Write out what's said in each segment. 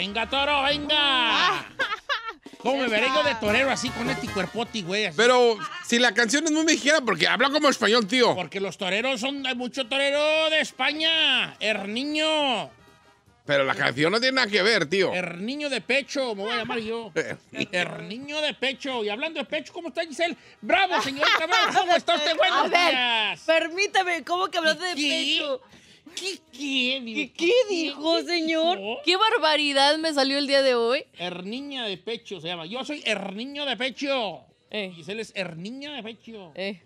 ¡Venga, toro, venga! me veré yo de torero así con este cuerpoti, güey? Pero si la canción es muy mexicana, porque habla como español, tío. Porque los toreros son. Hay mucho torero de España. niño. Pero la canción no tiene nada que ver, tío. niño de pecho, me voy a llamar yo. niño de pecho. Y hablando de pecho, ¿cómo está Giselle? ¡Bravo, señorita! ¿Cómo está usted? Buenos días. permítame, ¿cómo que hablaste de pecho? ¿Qué, qué, dijo, señor? ¿Qué barbaridad me salió el día de hoy? Herniña de pecho se llama. Yo soy Herniño de pecho. Y eh. él es Herniña de pecho. Eh.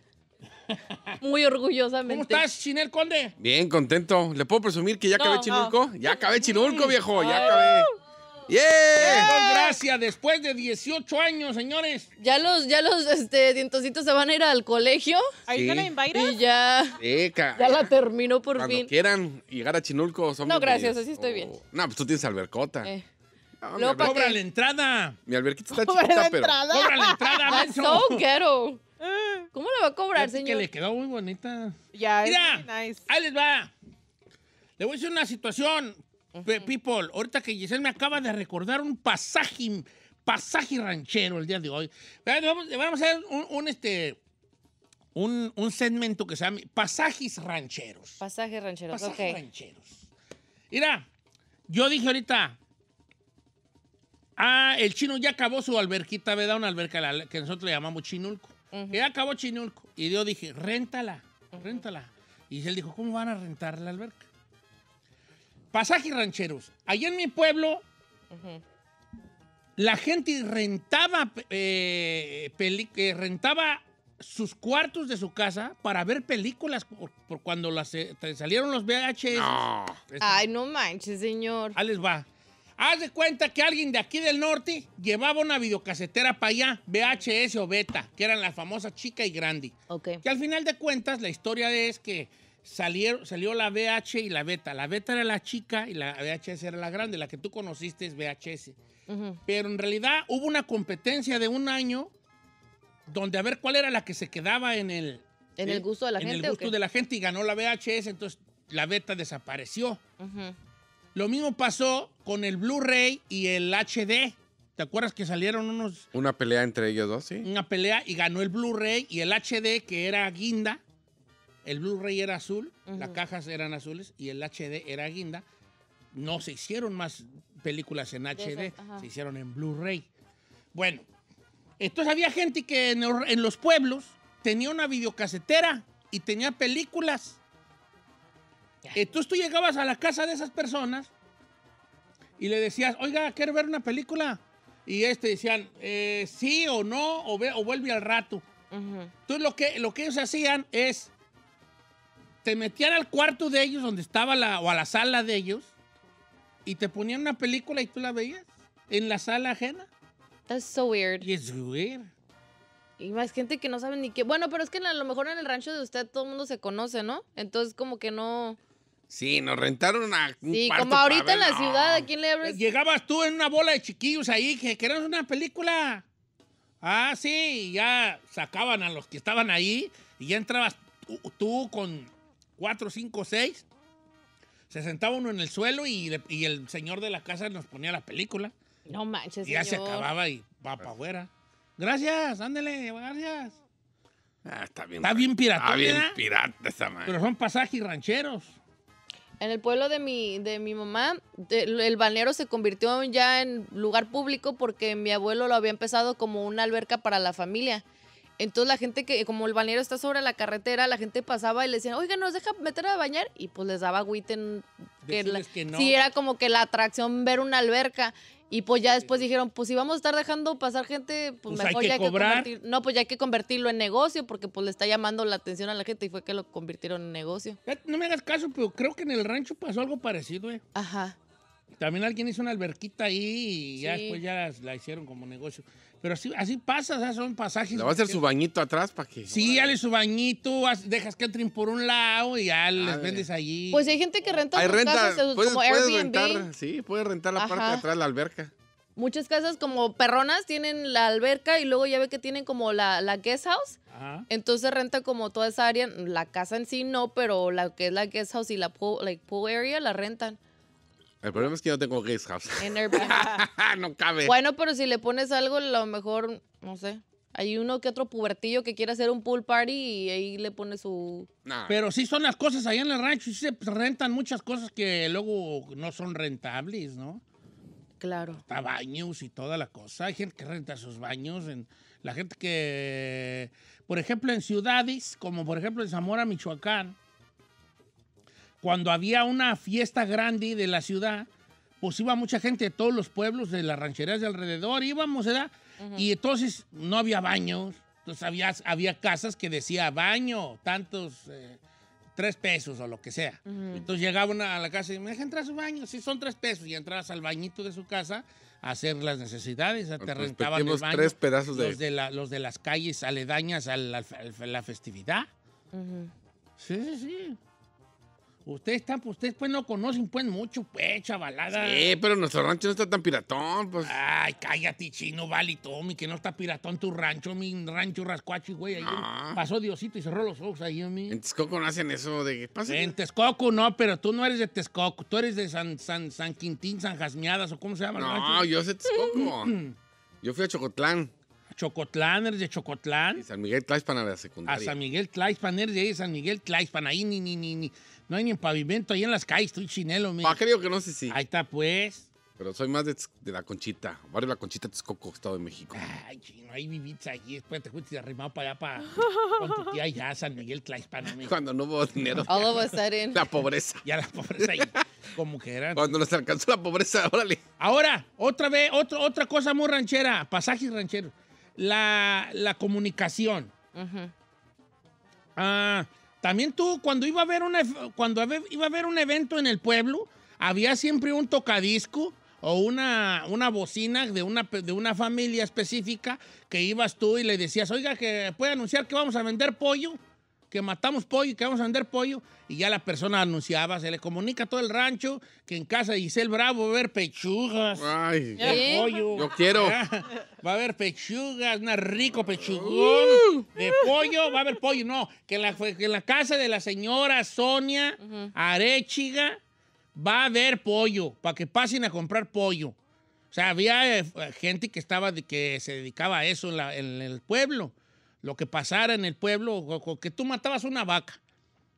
Muy orgullosamente. ¿Cómo estás, Chinel Conde? Bien, contento. ¿Le puedo presumir que ya acabé Chinulco? Ya acabé Chinulco, viejo. Ya acabé. Yeah. Yeah. Gracias, después de 18 años, señores. Ya los, ya los este, dientositos se van a ir al colegio. Ahí sí. la invitan Y ya. Ya la terminó por Cuando fin. quieran llegar a Chinulco. Son no, gracias, así estoy bien. Oh, no, pues tú tienes albercota. Eh. No, cobra la entrada. Mi alberquita está cobra chiquita, la pero. Entrada. Cobra la entrada, ah, so ghetto. Ah. ¿Cómo la va a cobrar, señor? Que le quedó muy bonita. Ya, Mira, nice. ahí les va. Le voy a decir una situación People, ahorita que Giselle me acaba de recordar un pasaje, pasaje ranchero el día de hoy. Vamos, a hacer un, este, un, segmento que se llama Pasajes Rancheros. Pasajes Rancheros, Pasajes Rancheros. Mira, yo dije ahorita, ah, el chino ya acabó su alberquita, da Una alberca que nosotros le llamamos Chinulco. Ya acabó Chinulco. Y yo dije, réntala, réntala. Y él dijo, ¿cómo van a rentar la alberca? pasajes rancheros. Allí en mi pueblo, la gente rentaba, eh, eh, rentaba sus cuartos de su casa para ver películas por, cuando las, eh, salieron los VHS. Ay, no manches, señor. Ahí les va. Haz de cuenta que alguien de aquí del norte llevaba una videocasetera para allá, VHS o Beta, que eran las famosas chica y grande. Que al final de cuentas, la historia es que salieron, salió la VH y la Beta. La Beta era la chica y la VHS era la grande. La que tú conociste es VHS. Pero en realidad hubo una competencia de un año donde a ver cuál era la que se quedaba en el... En el, ¿eh? gusto de la gente. En el gusto de la gente y ganó la VHS, entonces la Beta desapareció. Lo mismo pasó con el Blu-ray y el HD. ¿Te acuerdas que salieron unos... Una pelea entre ellos dos, sí. Una pelea y ganó el Blu-ray y el HD, que era guinda. El Blu-ray era azul, las cajas eran azules y el HD era guinda. No se hicieron más películas en HD, se hicieron en Blu-ray. Bueno, entonces había gente que en, los pueblos tenía una videocasetera y tenía películas. Entonces tú llegabas a la casa de esas personas y le decías, oiga, quiero ver una película? Y este decían, eh, sí o no, o, vuelve al rato. Entonces lo que, lo que ellos hacían es, te metían al cuarto de ellos, donde estaba la, o a la sala de ellos, y te ponían una película y tú la veías en la sala ajena. That's so weird. Y es weird. Y más gente que no sabe ni qué. Bueno, pero es que a lo mejor en el rancho de usted todo el mundo se conoce, ¿no? Entonces, como que no. Sí, nos rentaron a. sí, como ahorita en la ciudad, ¿a quién le abres? Llegabas tú en una bola de chiquillos ahí que querías una película. Ah, sí, y ya sacaban a los que estaban ahí y ya entrabas tú con cuatro, cinco, seis, se sentaba uno en el suelo y, el señor de la casa nos ponía la película. No manches, Y ya se acababa y va para afuera. Gracias, ándele, gracias. Ah, está bien. Está bien pirata, Está bien pirata esa madre. Pero son pasajes rancheros. En el pueblo de mi, de mi mamá, el balneario se convirtió ya en lugar público porque mi abuelo lo había empezado como una alberca para la familia. Entonces la gente que, como el bañero está sobre la carretera, la gente pasaba y le decían, oiga, nos deja meter a bañar. Y pues les daba agüita en... Que, que no. era como que la atracción ver una alberca. Y pues ya después dijeron, pues si vamos a estar dejando pasar gente, pues, pues mejor hay que ya cobrar. No, pues ya hay que convertirlo en negocio, porque pues le está llamando la atención a la gente y fue que lo convirtieron en negocio. No me hagas caso, pero creo que en el rancho pasó algo parecido, eh. Ajá. También alguien hizo una alberquita ahí y ya después ya la hicieron como negocio. Pero así, así pasa, son pasajes. Le va a hacer su bañito atrás para que. Sí, dale su bañito, dejas que entren por un lado y ya les vendes allí. Pues hay gente que renta hay casas eh, como Airbnb. Rentar, sí, puedes rentar la parte de atrás, la alberca. Muchas casas como perronas tienen la alberca y luego ya ve que tienen como la, la guest house. Entonces renta como toda esa área, la casa en sí no, pero la que es la guest house y la pool area la rentan. El problema es que yo tengo guest house. no cabe. Bueno, pero si le pones algo, a lo mejor, no sé. Hay uno que otro pubertillo que quiere hacer un pool party y ahí le pone su. Pero sí son las cosas ahí en el rancho, sí se rentan muchas cosas que luego no son rentables, ¿no? Claro. Está baños y toda la cosa. Hay gente que renta sus baños. la gente que, por ejemplo, en ciudades, como por ejemplo en Zamora, Michoacán, cuando había una fiesta grande de la ciudad, pues iba mucha gente de todos los pueblos, de las rancherías de alrededor, íbamos, ¿verdad? Y entonces no había baños, entonces había, había casas que decía baño, tantos, eh, tres pesos o lo que sea. Entonces llegaban a la casa y me dejan entrar a su baño, sí, son tres pesos, y entrabas al bañito de su casa a hacer las necesidades, te los rentaban el baño. tres pedazos de... Los de, los de las calles aledañas a la, festividad. Sí, sí, sí. Ustedes están, pues ustedes pues no conocen pues mucho, pues, chavalada. Sí, pero nuestro rancho no está tan piratón, pues. Ay, cállate, chino, vale, Tommy, que no está piratón tu rancho, mi rancho rascuachi, güey. Ahí pasó Diosito y cerró los ojos ahí, mí. En Texcoco no hacen eso de que En Texcoco no, pero tú no eres de Texcoco, tú eres de San, San, San Quintín, San Jasmiadas o cómo se llama no, el rancho. yo sé Texcoco. yo fui a Chocotlán. Chocotlán, eres de Chocotlán. San Miguel Tlaixpan a la secundaria. A San Miguel Tlaixpan, eres de ahí, San Miguel Tlaixpan, ahí ni, ni, ni, ni. No hay ni pavimento ahí en las calles, estoy chinelo, me. Ah, creo que no sé si. Ahí está, pues. Pero soy más de, de la Conchita, barrio La Conchita, Texcoco, Estado de México. Ay, chino, ahí vivís ahí después te fuiste arrimado para allá, para con tu tía ya, San Miguel Tlaispano, Cuando no hubo dinero. a sudden. La pobreza. Ya la pobreza ahí, como que era. Cuando nos alcanzó la pobreza, órale. Ahora, otra vez, otra cosa muy ranchera, pasajes rancheros. La, la comunicación. Ajá. Ah... También tú, cuando iba a ver una, cuando iba a un evento en el pueblo, había siempre un tocadisco o una, una bocina de una, de una familia específica que ibas tú y le decías, oiga, que puede anunciar que vamos a vender pollo que matamos pollo, que vamos a vender pollo, y ya la persona anunciaba, se le comunica a todo el rancho que en casa de Giselle Bravo va a haber pechugas. Ay, de ¿Eh? pollo. Yo quiero. Va a haber pechugas, una rico pechugón uh. de pollo, va a haber pollo, no, que en la, casa de la señora Sonia Arechiga va a haber pollo, para que pasen a comprar pollo. O sea, había eh, gente que estaba que se dedicaba a eso en, en el pueblo lo que pasara en el pueblo, que tú matabas una vaca,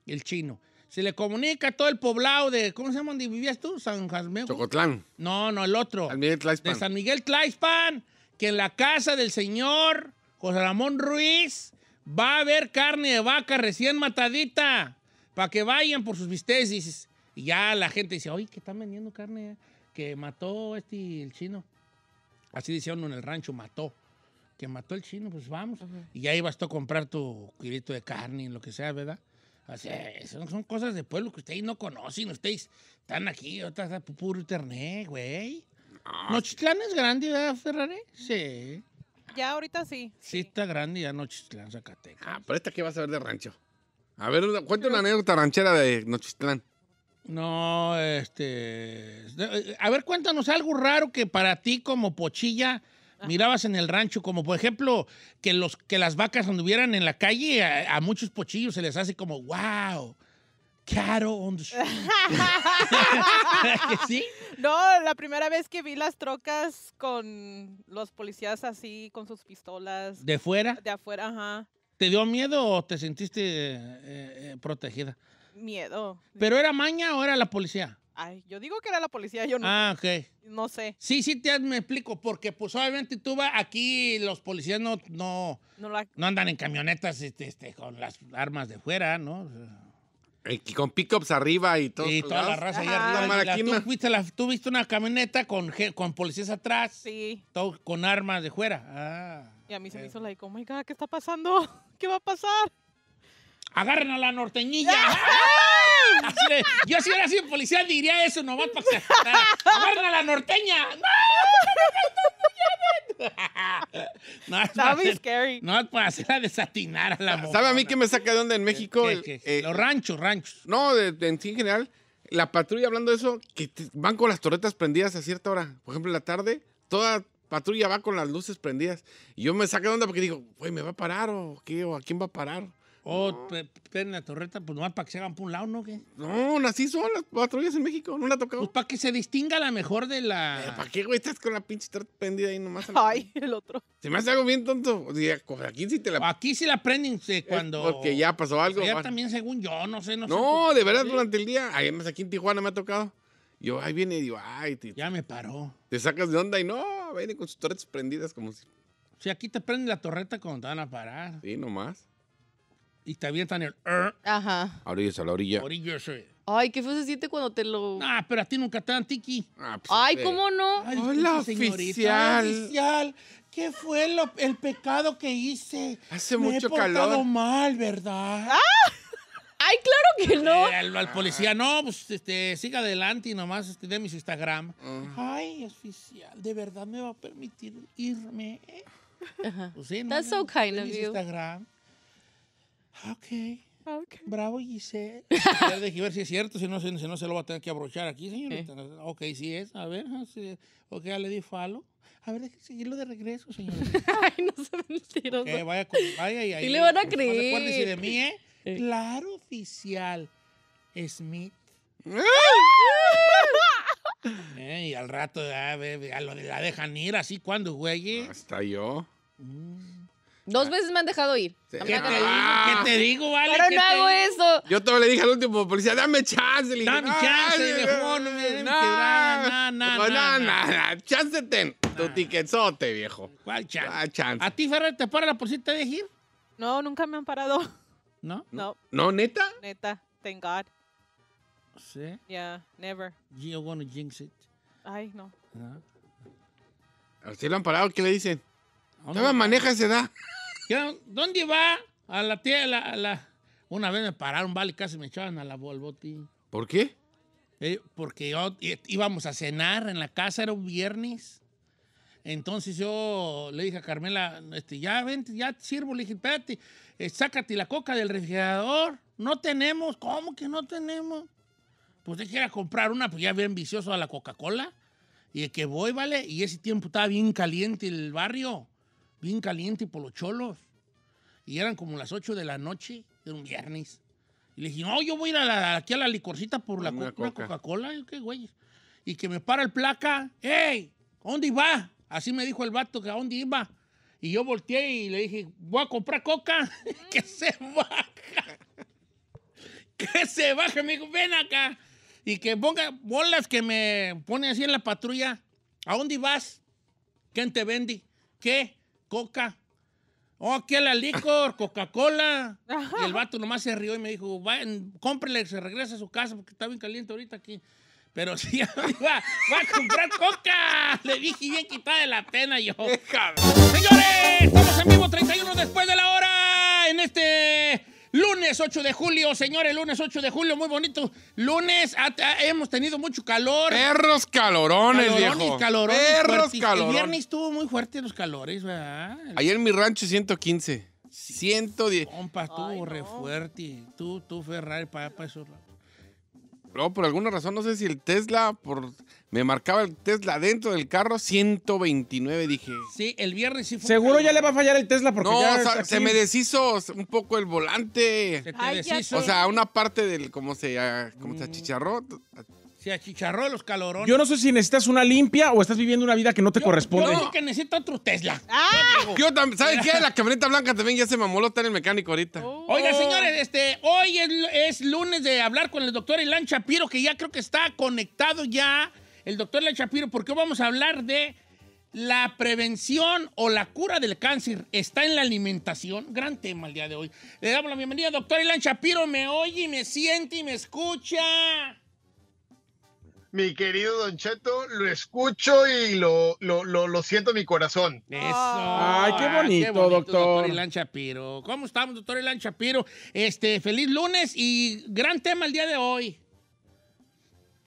el chino. Se le comunica a todo el poblado de, ¿cómo se llama donde vivías tú? San Chocotlán. No, no, el otro. San Miguel De San Miguel que en la casa del señor José Ramón Ruiz va a haber carne de vaca recién matadita para que vayan por sus bistecis. Y ya la gente dice, oye, que están vendiendo carne eh, que mató este, el chino. Así decía uno en el rancho, mató que mató el chino, pues vamos. Y ya ibas tú a comprar tu kilito de carne y lo que sea, ¿verdad? así son, cosas de pueblo que ustedes no conocen. Ustedes están aquí, otras puro internet, güey. Ah, Nochitlán es grande, ¿verdad, Ferrari? Sí. Ya ahorita sí. Sí, está grande ya Nochitlán, Zacatecas. Ah, pero esta que vas a ver de rancho. A ver, cuéntame una anécdota ranchera de Nochitlán. No, este... Eh, a ver, cuéntanos algo raro que para ti como pochilla mirabas en el rancho, como por ejemplo que, los, que las vacas anduvieran en la calle, a, muchos pochillos se les hace como, wow. Caro on ¿Que sí? No, la primera vez que vi las trocas con los policías así, con sus pistolas. ¿De fuera? De afuera, ajá. ¿Te dio miedo o te sentiste eh, eh, protegida? Miedo. ¿Pero era maña o era la policía? Ay, yo digo que era la policía, yo no. Ah, ok. No sé. Sí, sí, te, me explico, porque pues obviamente tú vas, aquí los policías no, no, andan en camionetas este, este, con las armas de fuera, ¿no? Y con pickups arriba y todo. Y toda la raza ahí arriba. tú, viste la, tú, viste una camioneta con, con policías atrás. Sí. Todo, con armas de fuera. Ah, y a mí se me hizo la... oh my God, ¿qué está pasando? ¿Qué va a pasar? Agarren a la norteñilla. ¡Ah! Yo si hubiera sido policía diría eso no para que pasar. la norteña. No, No scary. No para a desatinar a la ah, ¿Sabe a mí que me saca de onda en México? Eh, Los ranchos, ranchos. No, en general, la patrulla hablando de eso, que van con las torretas prendidas a cierta hora. Por ejemplo, en la tarde, toda patrulla va con las luces prendidas. Y yo me saca de onda porque digo, güey, ¿me va a parar o qué? ¿O a quién va a parar? O oh, no. la torreta, pues nomás para que se hagan por un lado, ¿no? No, así son las días en México, no la ha tocado. Pues para que se distinga la mejor de la. Eh, ¿Para qué, güey? Estás con la pinche torreta prendida ahí nomás. Ay, el otro. Se me hace algo bien tonto. Pues, aquí sí te la. Aquí sí la prenden eh, eh, cuando. porque ya pasó algo. ya también, según yo, no sé, no, sé. No, de verdad, durante el día. Además, aquí en Tijuana me ha tocado. Yo, ahí viene y digo, ay, ya me paró. Te sacas de onda y no, viene con sus torretas prendidas como si. si aquí te prenden la torreta cuando te van a parar. Sí, nomás y te avientan el... Ajá. A orillas, la orilla. Orillas, Ay, qué fue ese siente cuando te lo. Ah, pero a ti nunca te dan tiki. Ah, pues, ay, ¿cómo no? Hola, señorita, oficial. oficial. ¿Qué fue el pecado que hice? Hace Me mucho he portado mal, ¿verdad? Ah, ay, claro que no. al, policía, no, pues este, siga adelante y nomás este, de mis Instagram. Ah. Ay, oficial, ¿de verdad me va a permitir irme? Ajá. Pues, sí, That's so kind of you. Instagram. Ah, ok. Okay. Bravo, Giselle. Ya dejé ver si es cierto, si no, si no se lo va a tener que abrochar aquí, señorita. Eh. Ok, sí es. A ver, ah, sí. ok, ya le di falo. A ver, déjeme seguirlo de regreso, señorita. Ay, no se mentiroso. Okay, vaya, vaya y ahí. le van a creer. No de mí, ¿eh? Claro, oficial. Smith. eh, y al rato, a ah, ver, a lo, la dejan ir así cuando, güey. Hasta yo. Mm. Dos ah. veces me han dejado ir. ¿Qué, te digo? ¿Qué te digo, Pero no hago eso. Yo todo le dije al último policía, dame chance. Le dije, dame no, chance, No, No no, no no, no, Chance ten. Tu tiquetzote, viejo. ¿Cuál ah, chance? ¿A ti, Ferrer, te para la policía te deja ir? No, nunca me han parado. ¿No? No. ¿No, neta? Neta, thank God. ¿Sí? Yeah, never. jinx it. Ay, no. ¿No? ¿A lo han parado? ¿Qué le dicen? No, maneja esa da? ¿Dónde va? A la tía, la, Una vez me pararon, vale, casi me echaban a la volvoti. ¿Por qué? Eh, porque íbamos a cenar en la casa, era un viernes. Entonces yo le dije a Carmela, este, ya vente, ya sirvo. Le dije, espérate, eh, sácate la coca del refrigerador. No tenemos. ¿Cómo que no tenemos? Pues dije, quiera comprar una, pues ya bien vicioso a la Coca-Cola. Y que voy, ¿vale? Y ese tiempo estaba bien caliente el barrio bien caliente y por los cholos. Y eran como las 8 de la noche, era un viernes. Y le dije, no, yo voy a ir a aquí a la licorcita por la Coca cola Y que me para el placa. ¡Ey! ¿Dónde iba? Así me dijo el vato que a dónde iba. Y yo volteé y le dije, voy a comprar coca. que se baja. que se baja. Me dijo, ven acá. Y que ponga bolas que me pone así en la patrulla. ¿A dónde vas? ¿Quién te vende? ¿Qué? coca. Oh, aquí la licor, Coca-Cola. Y el vato nomás se rió y me dijo, cómprele, se regresa a su casa porque está bien caliente ahorita aquí. Pero sí, va, a comprar coca. Le dije bien quitada de la pena yo. Señores, estamos en vivo 31 después de la hora en este Lunes 8 de julio, señores, lunes 8 de julio, muy bonito. Lunes, hemos tenido mucho calor. Perros calorones, viejo. Calorones, Perros calorones. El viernes estuvo muy fuerte los calores, ¿verdad? Ayer en mi rancho 115. 110. Compa, estuvo re fuerte. Tú, tú, Ferrari, para, para eso por alguna razón, no sé si el Tesla, por me marcaba el Tesla dentro del carro, 129, dije. Sí, el viernes sí fue. Seguro ya le va a fallar el Tesla porque. No, se me deshizo un poco el volante. Se te deshizo. O sea, una parte del. ¿Cómo se, ah, como se mm. achicharró? Se achicharró los calorones. Yo no sé si necesitas una limpia o estás viviendo una vida que no te corresponde. Yo creo que necesito otro Tesla. Ah. ¿sabes qué? La camioneta blanca también ya se me está en el mecánico ahorita. Oh. Oiga, señores, este, hoy es, lunes de hablar con el doctor Elan Shapiro, que ya creo que está conectado ya el doctor Elan Shapiro, porque hoy vamos a hablar de la prevención o la cura del cáncer. ¿Está en la alimentación? Gran tema el día de hoy. Le damos la bienvenida, doctor Elan Shapiro. Me oye, y me siente y me escucha mi querido Don Cheto, lo escucho y lo, lo, siento en mi corazón. Eso. Ay, qué bonito, doctor. Doctor Ilan ¿Cómo estamos, doctor Elan Chapiro. Este, feliz lunes y gran tema el día de hoy.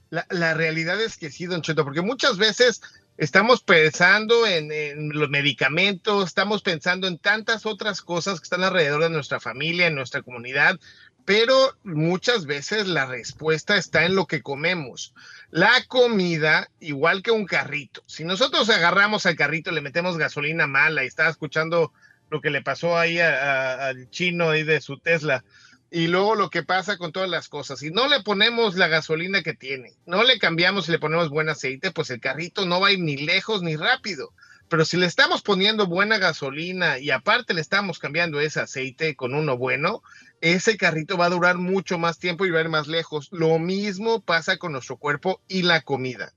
La, realidad es que sí, Don Cheto, porque muchas veces estamos pensando en, los medicamentos, estamos pensando en tantas otras cosas que están alrededor de nuestra familia, en nuestra comunidad, pero muchas veces la respuesta está en lo que comemos. La comida, igual que un carrito. Si nosotros agarramos al carrito, le metemos gasolina mala y estaba escuchando lo que le pasó ahí al chino ahí de su Tesla, y luego lo que pasa con todas las cosas. Si no le ponemos la gasolina que tiene, no le cambiamos y le ponemos buen aceite, pues el carrito no va a ir ni lejos ni rápido. Pero si le estamos poniendo buena gasolina y aparte le estamos cambiando ese aceite con uno bueno, ese carrito va a durar mucho más tiempo y va a ir más lejos. Lo mismo pasa con nuestro cuerpo y la comida.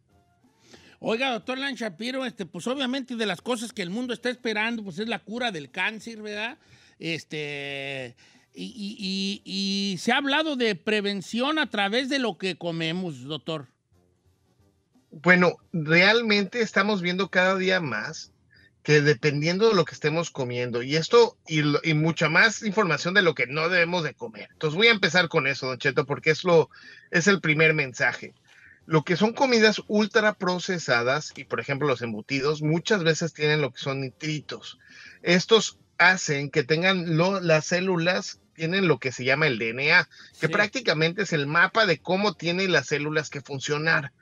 Oiga, doctor Lan Shapiro, este, pues obviamente de las cosas que el mundo está esperando, pues es la cura del cáncer, ¿verdad? Este, y, y se ha hablado de prevención a través de lo que comemos, doctor. Bueno, realmente estamos viendo cada día más que dependiendo de lo que estemos comiendo y esto y, y, mucha más información de lo que no debemos de comer. Entonces voy a empezar con eso, Don Cheto, porque es lo es el primer mensaje. Lo que son comidas ultra procesadas y por ejemplo los embutidos muchas veces tienen lo que son nitritos. Estos hacen que tengan las células tienen lo que se llama el DNA, que prácticamente es el mapa de cómo tienen las células que funcionar.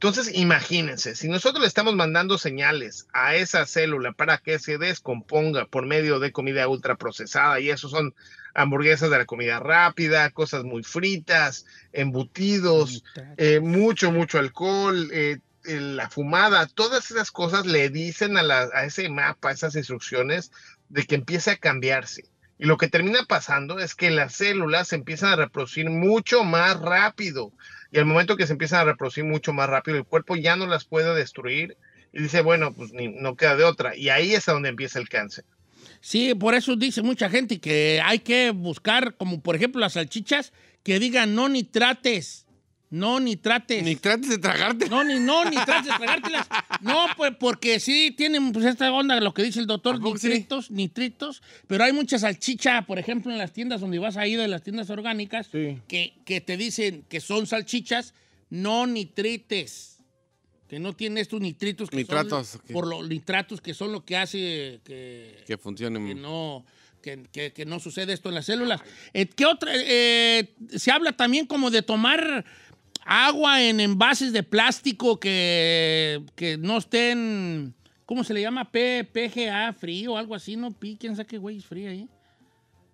Entonces, imagínense, si nosotros le estamos mandando señales a esa célula para que se descomponga por medio de comida ultraprocesada, y eso son hamburguesas de la comida rápida, cosas muy fritas, embutidos, eh, mucho, mucho alcohol, eh, la fumada, todas esas cosas le dicen a, a ese mapa, esas instrucciones, de que empiece a cambiarse. Y lo que termina pasando es que las células empiezan a reproducir mucho más rápido y al momento que se empiezan a reproducir mucho más rápido, el cuerpo ya no las puede destruir y dice, bueno, pues no queda de otra. Y ahí es donde empieza el cáncer. Sí, por eso dice mucha gente que hay que buscar, como por ejemplo las salchichas, que digan no nitrates no, ni trates. de tragarte. No, ni, no, ni trates de tragártelas. No, pues porque sí tienen pues esta onda, de lo que dice el doctor, nitritos, nitritos, pero hay mucha salchicha, por ejemplo, en las tiendas donde vas a ir, de las tiendas orgánicas, que, te dicen que son salchichas, no nitrites, que no tienen estos nitritos. nitratos. Por los nitratos que son lo que hace que... Que Que no... Que, no sucede esto en las células. Eh, ¿Qué otra? Eh, se habla también como de tomar agua en envases de plástico que, que no estén, ¿cómo se le llama? P, PGA frío, algo así, ¿no? P, ¿Quién sabe qué güey es frío ahí?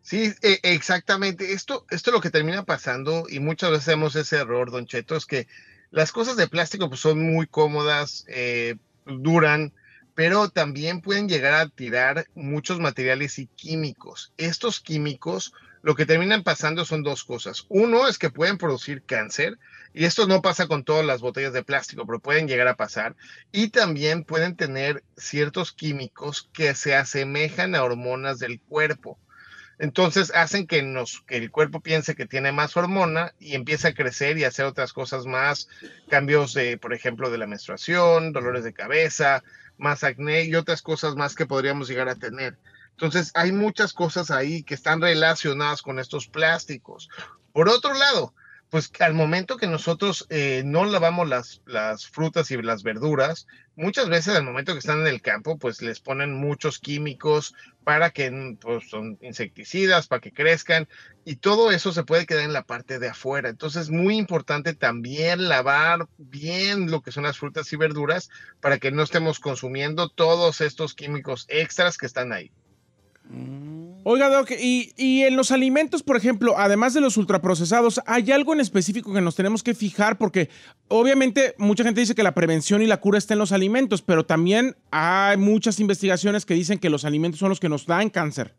Sí, e, exactamente. Esto, esto es lo que termina pasando y muchas veces hacemos ese error, don Cheto, es que las cosas de plástico pues, son muy cómodas, eh, duran, pero también pueden llegar a tirar muchos materiales y químicos. Estos químicos lo que terminan pasando son dos cosas. Uno es que pueden producir cáncer, y esto no pasa con todas las botellas de plástico, pero pueden llegar a pasar. Y también pueden tener ciertos químicos que se asemejan a hormonas del cuerpo. Entonces hacen que, el cuerpo piense que tiene más hormona y empieza a crecer y hacer otras cosas más, cambios de, por ejemplo, de la menstruación, dolores de cabeza, más acné y otras cosas más que podríamos llegar a tener. Entonces hay muchas cosas ahí que están relacionadas con estos plásticos. Por otro lado, pues al momento que nosotros eh, no lavamos las, las frutas y las verduras, muchas veces al momento que están en el campo, pues les ponen muchos químicos para que pues, son insecticidas, para que crezcan, y todo eso se puede quedar en la parte de afuera. Entonces es muy importante también lavar bien lo que son las frutas y verduras para que no estemos consumiendo todos estos químicos extras que están ahí. Mm. Oiga, Doc, y, en los alimentos, por ejemplo, además de los ultraprocesados, ¿hay algo en específico que nos tenemos que fijar? Porque obviamente mucha gente dice que la prevención y la cura está en los alimentos, pero también hay muchas investigaciones que dicen que los alimentos son los que nos dan cáncer.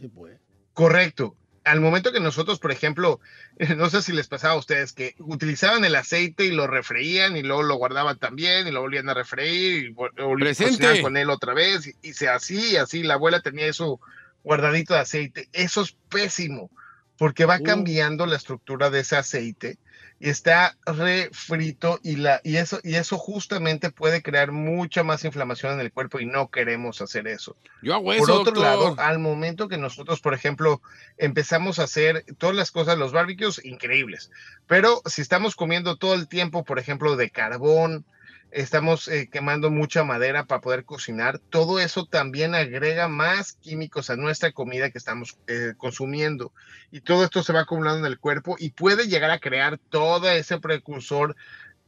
sí, pues. Correcto al momento que nosotros, por ejemplo, no sé si les pasaba a ustedes que utilizaban el aceite y lo refreían y luego lo guardaban también y lo volvían a refreír y volvían con él otra vez y, se así, así, la abuela tenía eso guardadito de aceite. Eso es pésimo porque va cambiando la estructura de ese aceite y está refrito y, la, y, eso, y eso justamente puede crear mucha más inflamación en el cuerpo y no queremos hacer eso. Yo hago eso, por otro lado, al momento que nosotros, por ejemplo, empezamos a hacer todas las cosas, los barbecues, increíbles, pero si estamos comiendo todo el tiempo, por ejemplo, de carbón, estamos eh, quemando mucha madera para poder cocinar, todo eso también agrega más químicos a nuestra comida que estamos eh, consumiendo. Y todo esto se va acumulando en el cuerpo y puede llegar a crear todo ese precursor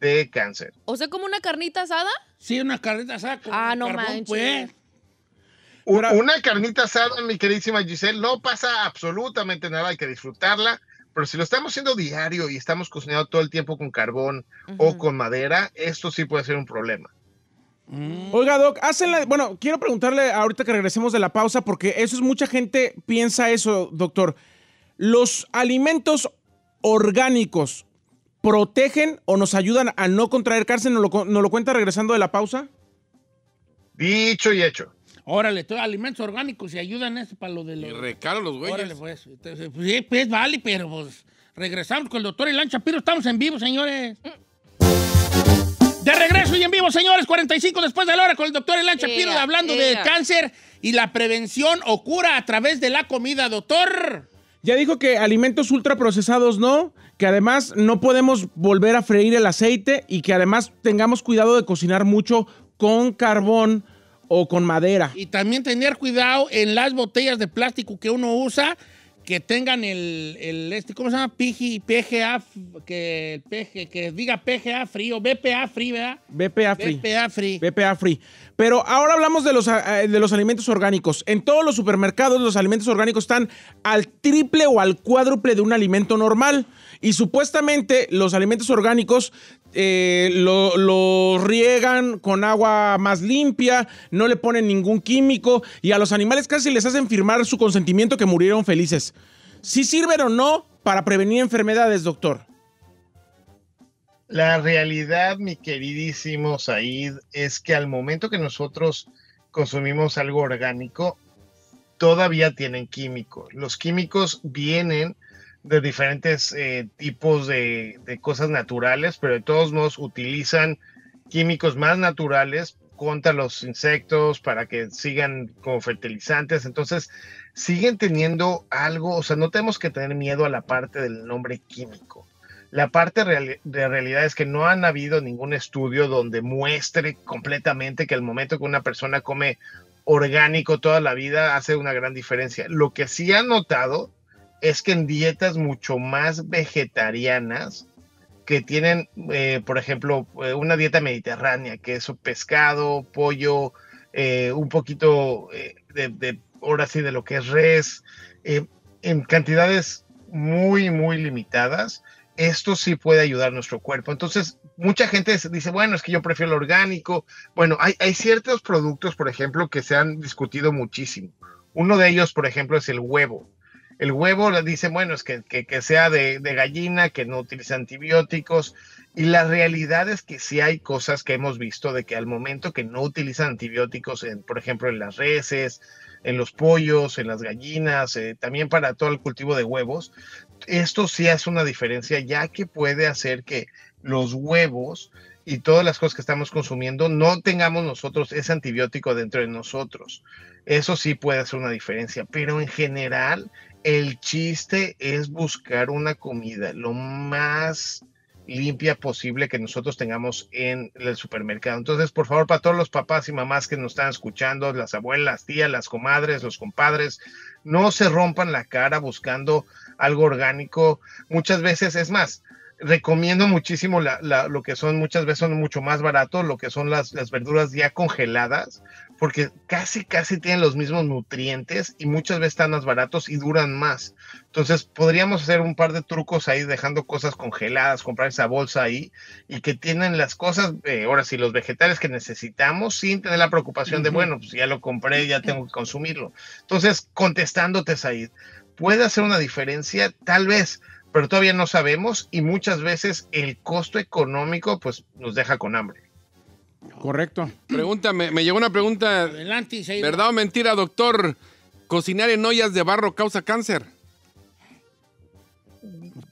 de cáncer. O sea, como una carnita asada. Sí, una carnita asada. ah, no manches. Pues. Una, una carnita asada, mi queridísima Giselle, no pasa absolutamente nada, hay que disfrutarla pero si lo estamos haciendo diario y estamos cocinando todo el tiempo con carbón o con madera, esto sí puede ser un problema. Mm. Oiga, Doc, hacen la, bueno, quiero preguntarle ahorita que regresemos de la pausa, porque eso es mucha gente piensa eso, doctor. ¿Los alimentos orgánicos protegen o nos ayudan a no contraer cárcel? nos lo cuenta regresando de la pausa? Dicho y hecho. Órale, alimentos orgánicos y ayudan eso para lo de los. Y recaro los güeyes. Órale, pues, pues. sí, pues vale, pero pues, regresamos con el doctor Elan Chapiro. Estamos en vivo, señores. De regreso y en vivo, señores, 45 después de la hora con el doctor Elan Chapiro, hablando de cáncer y la prevención o cura a través de la comida, doctor. Ya dijo que alimentos ultraprocesados no, que además no podemos volver a freír el aceite y que además tengamos cuidado de cocinar mucho con carbón o con madera. Y también tener cuidado en las botellas de plástico que uno usa, que tengan el, este, ¿cómo se llama? PGA, que, que diga PGA frío o BPA free, ¿verdad? BPA free. BPA free. BPA free. Pero ahora hablamos de los, ah, eh, de los alimentos orgánicos. En todos los supermercados los alimentos orgánicos están al triple o al cuádruple de un alimento normal. Y supuestamente los alimentos orgánicos eh, lo, riegan con agua más limpia, no le ponen ningún químico y a los animales casi les hacen firmar su consentimiento que murieron felices. ¿Sí sirven o no para prevenir enfermedades, doctor? La realidad, mi queridísimo Said, es que al momento que nosotros consumimos algo orgánico, todavía tienen químicos. Los químicos vienen de diferentes eh, tipos de, cosas naturales, pero de todos modos utilizan químicos más naturales contra los insectos para que sigan como fertilizantes. Entonces, siguen teniendo algo, o sea, no tenemos que tener miedo a la parte del nombre químico. La parte de realidad es que no han habido ningún estudio donde muestre completamente que el momento que una persona come orgánico toda la vida hace una gran diferencia. Lo que sí han notado es que en dietas mucho más vegetarianas, que tienen, eh, por ejemplo, eh, una dieta mediterránea, que es pescado, pollo, eh, un poquito de, ahora sí, de lo que es res, en cantidades muy, muy limitadas, esto sí puede ayudar a nuestro cuerpo. Entonces, mucha gente dice, bueno, es que yo prefiero lo orgánico. Bueno, hay, hay ciertos productos, por ejemplo, que se han discutido muchísimo. Uno de ellos, por ejemplo, es el huevo el huevo dice, bueno, es que, que, sea de, gallina, que no utilice antibióticos. Y la realidad es que sí hay cosas que hemos visto de que al momento que no utilizan antibióticos, por ejemplo, en las reses, en los pollos, en las gallinas, eh, también para todo el cultivo de huevos, esto sí hace una diferencia ya que puede hacer que los huevos y todas las cosas que estamos consumiendo, no tengamos nosotros ese antibiótico dentro de nosotros. Eso sí puede hacer una diferencia, pero en general el chiste es buscar una comida lo más limpia posible que nosotros tengamos en el supermercado. Entonces, por favor, para todos los papás y mamás que nos están escuchando, las abuelas, tías, las comadres, los compadres, no se rompan la cara buscando algo orgánico. Muchas veces, es más, recomiendo muchísimo lo que son, muchas veces son mucho más baratos, lo que son las, verduras ya congeladas, porque casi, casi tienen los mismos nutrientes y muchas veces están más baratos y duran más. Entonces, podríamos hacer un par de trucos ahí dejando cosas congeladas, comprar esa bolsa ahí y que tienen las cosas, eh, ahora sí, los vegetales que necesitamos sin tener la preocupación de, bueno, pues ya lo compré, ya tengo que consumirlo. Entonces, contestándote, Said, ¿puede hacer una diferencia? Tal vez pero todavía no sabemos y muchas veces el costo económico pues nos deja con hambre. Correcto. Pregúntame, me llegó una pregunta. Adelante, ¿Verdad o mentira, doctor? ¿Cocinar en ollas de barro causa cáncer?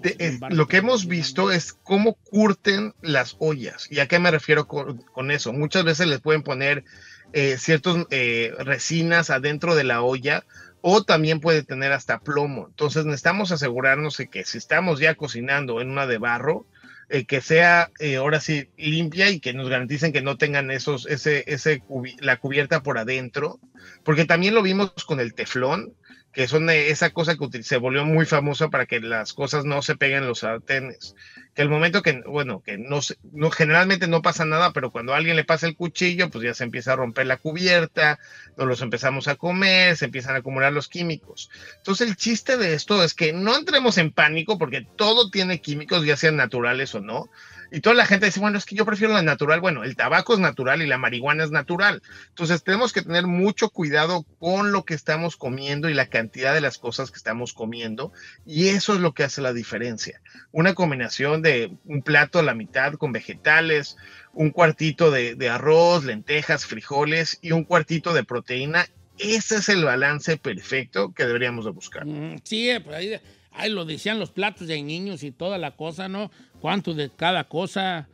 Eh, lo que hemos visto es cómo curten las ollas. ¿Y a qué me refiero con, eso? Muchas veces les pueden poner eh, ciertas eh, resinas adentro de la olla o también puede tener hasta plomo. Entonces necesitamos asegurarnos de que si estamos ya cocinando en una de barro, eh, que sea eh, ahora sí limpia y que nos garanticen que no tengan esos, ese, ese la cubierta por adentro, porque también lo vimos con el teflón, que son esa cosa que se volvió muy famosa para que las cosas no se peguen en los sartenes que el momento que, bueno, que no, no, generalmente no pasa nada, pero cuando a alguien le pasa el cuchillo, pues ya se empieza a romper la cubierta, nos los empezamos a comer, se empiezan a acumular los químicos. Entonces el chiste de esto es que no entremos en pánico porque todo tiene químicos, ya sean naturales o no, y toda la gente dice, bueno, es que yo prefiero lo natural. Bueno, el tabaco es natural y la marihuana es natural. Entonces tenemos que tener mucho cuidado con lo que estamos comiendo y la cantidad de las cosas que estamos comiendo. Y eso es lo que hace la diferencia. Una combinación de un plato a la mitad con vegetales, un cuartito de, de arroz, lentejas, frijoles y un cuartito de proteína ese es el balance perfecto que deberíamos de buscar. Mm, sí, eh, por pues ahí Ay, lo decían los platos de niños y toda la cosa, ¿no? ¿Cuánto de cada cosa?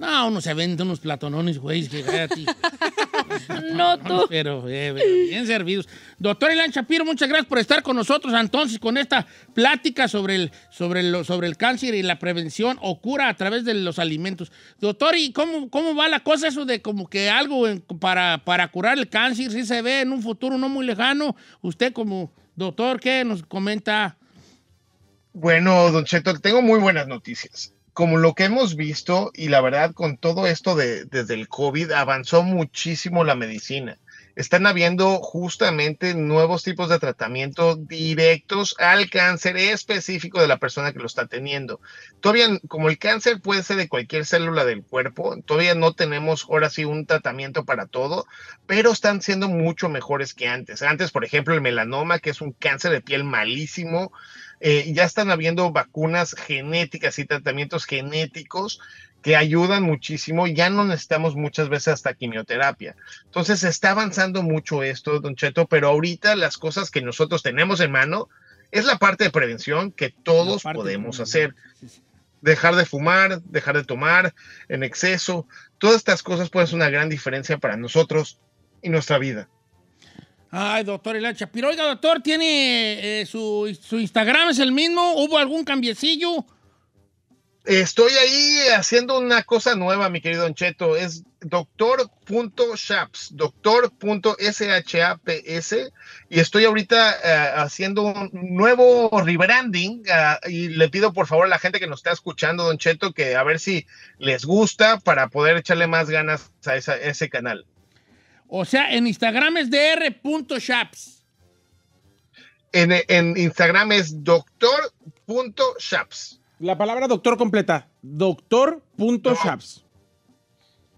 No, uno se vende unos platonones, güey, no tú. Pero eh, eh, bien servidos. Doctor Elan Shapiro, muchas gracias por estar con nosotros entonces con esta plática sobre el, sobre sobre el cáncer y la prevención o cura a través de los alimentos. Doctor, ¿y cómo, cómo va la cosa eso de como que algo para, para curar el cáncer si se ve en un futuro no muy lejano? Usted como doctor, ¿qué nos comenta? Bueno, don Cheto, tengo muy buenas noticias. Como lo que hemos visto, y la verdad, con todo esto de, desde el COVID, avanzó muchísimo la medicina. Están habiendo justamente nuevos tipos de tratamiento directos al cáncer específico de la persona que lo está teniendo. Todavía, como el cáncer puede ser de cualquier célula del cuerpo, todavía no tenemos ahora sí un tratamiento para todo, pero están siendo mucho mejores que antes. Antes, por ejemplo, el melanoma, que es un cáncer de piel malísimo, eh, ya están habiendo vacunas genéticas y tratamientos genéticos que ayudan muchísimo, ya no necesitamos muchas veces hasta quimioterapia. Entonces está avanzando mucho esto, don Cheto, pero ahorita las cosas que nosotros tenemos en mano es la parte de prevención que todos podemos hacer. Dejar de fumar, dejar de tomar en exceso, todas estas cosas pueden ser una gran diferencia para nosotros y nuestra vida. Ay, doctor Elan Shapiro. Oiga, doctor, tiene eh, su, Instagram, es el mismo. ¿Hubo algún cambiecillo? Estoy ahí haciendo una cosa nueva, mi querido Cheto, Es doctor.shaps, doctor.shaps. Y estoy ahorita eh, haciendo un nuevo rebranding. Eh, y le pido por favor a la gente que nos está escuchando, Don Cheto, que a ver si les gusta para poder echarle más ganas a ese canal. O sea, en Instagram es dr.shaps. En, en Instagram es doctor.shaps. La palabra doctor completa. Doctor.shaps.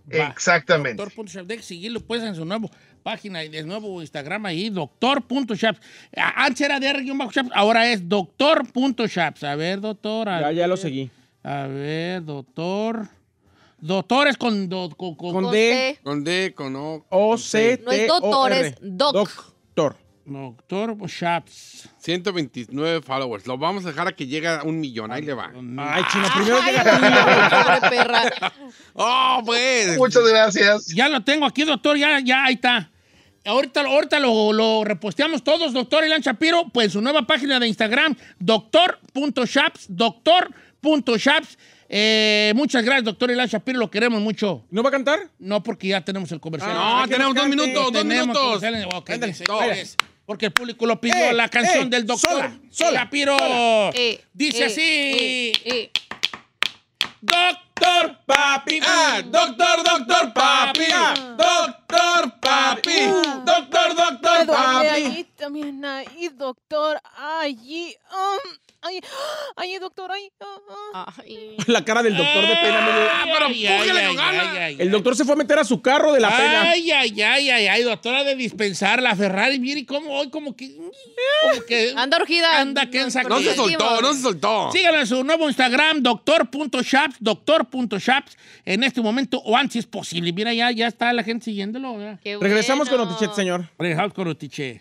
Exactamente. Doctor.shaps. Deje seguirlo pues en su nuevo página y de nuevo Instagram ahí, doctor.shaps. Antes era dr.shaps, ahora es doctor.shaps. A ver, doctor. ya, ya lo seguí. A ver, doctor. Doctores con, con, D. Con D, O. C, T, No es doctores, Doctor. Doctor Shaps. 129 followers. Lo vamos a dejar a que llegue a un millón. Ahí le va. Ay, chino, primero perra. Oh, pues. Muchas gracias. Ya lo tengo aquí, doctor. Ya, ya, ahí está. Ahorita, ahorita lo, lo, reposteamos todos, doctor Elan Shapiro, pues su nueva página de Instagram, doctor.shaps, doctor.shaps. Eh, muchas gracias, doctor Ilan Shapiro, lo queremos mucho. ¿No va a cantar? No, porque ya tenemos el comercial. no, tenemos dos minutos, dos minutos. porque el público lo pidió, eh, la canción eh, del doctor Shapiro. Eh, dice así. Doctor Papi, ah, doctor, doctor Papi, ah, doctor Papi, ah. doctor, doctor Papi. Ahí también ahí, doctor, allí. Um ay, ay, doctor, ah, ah". ay. La cara del doctor de pena. El doctor se fue a meter a su carro de la pena. Ay, ay, ay, ay, ay, doctora de dispensar la Ferrari. Mire cómo hoy como que, anda urgida. Anda que No se soltó, no se soltó. Síganlo en su nuevo Instagram, doctor.shaps, doctor.shaps. En este momento, o antes es posible. Mira, ya, ya está la gente siguiéndolo. Regresamos con Otichet, señor. Regresamos con Otichet.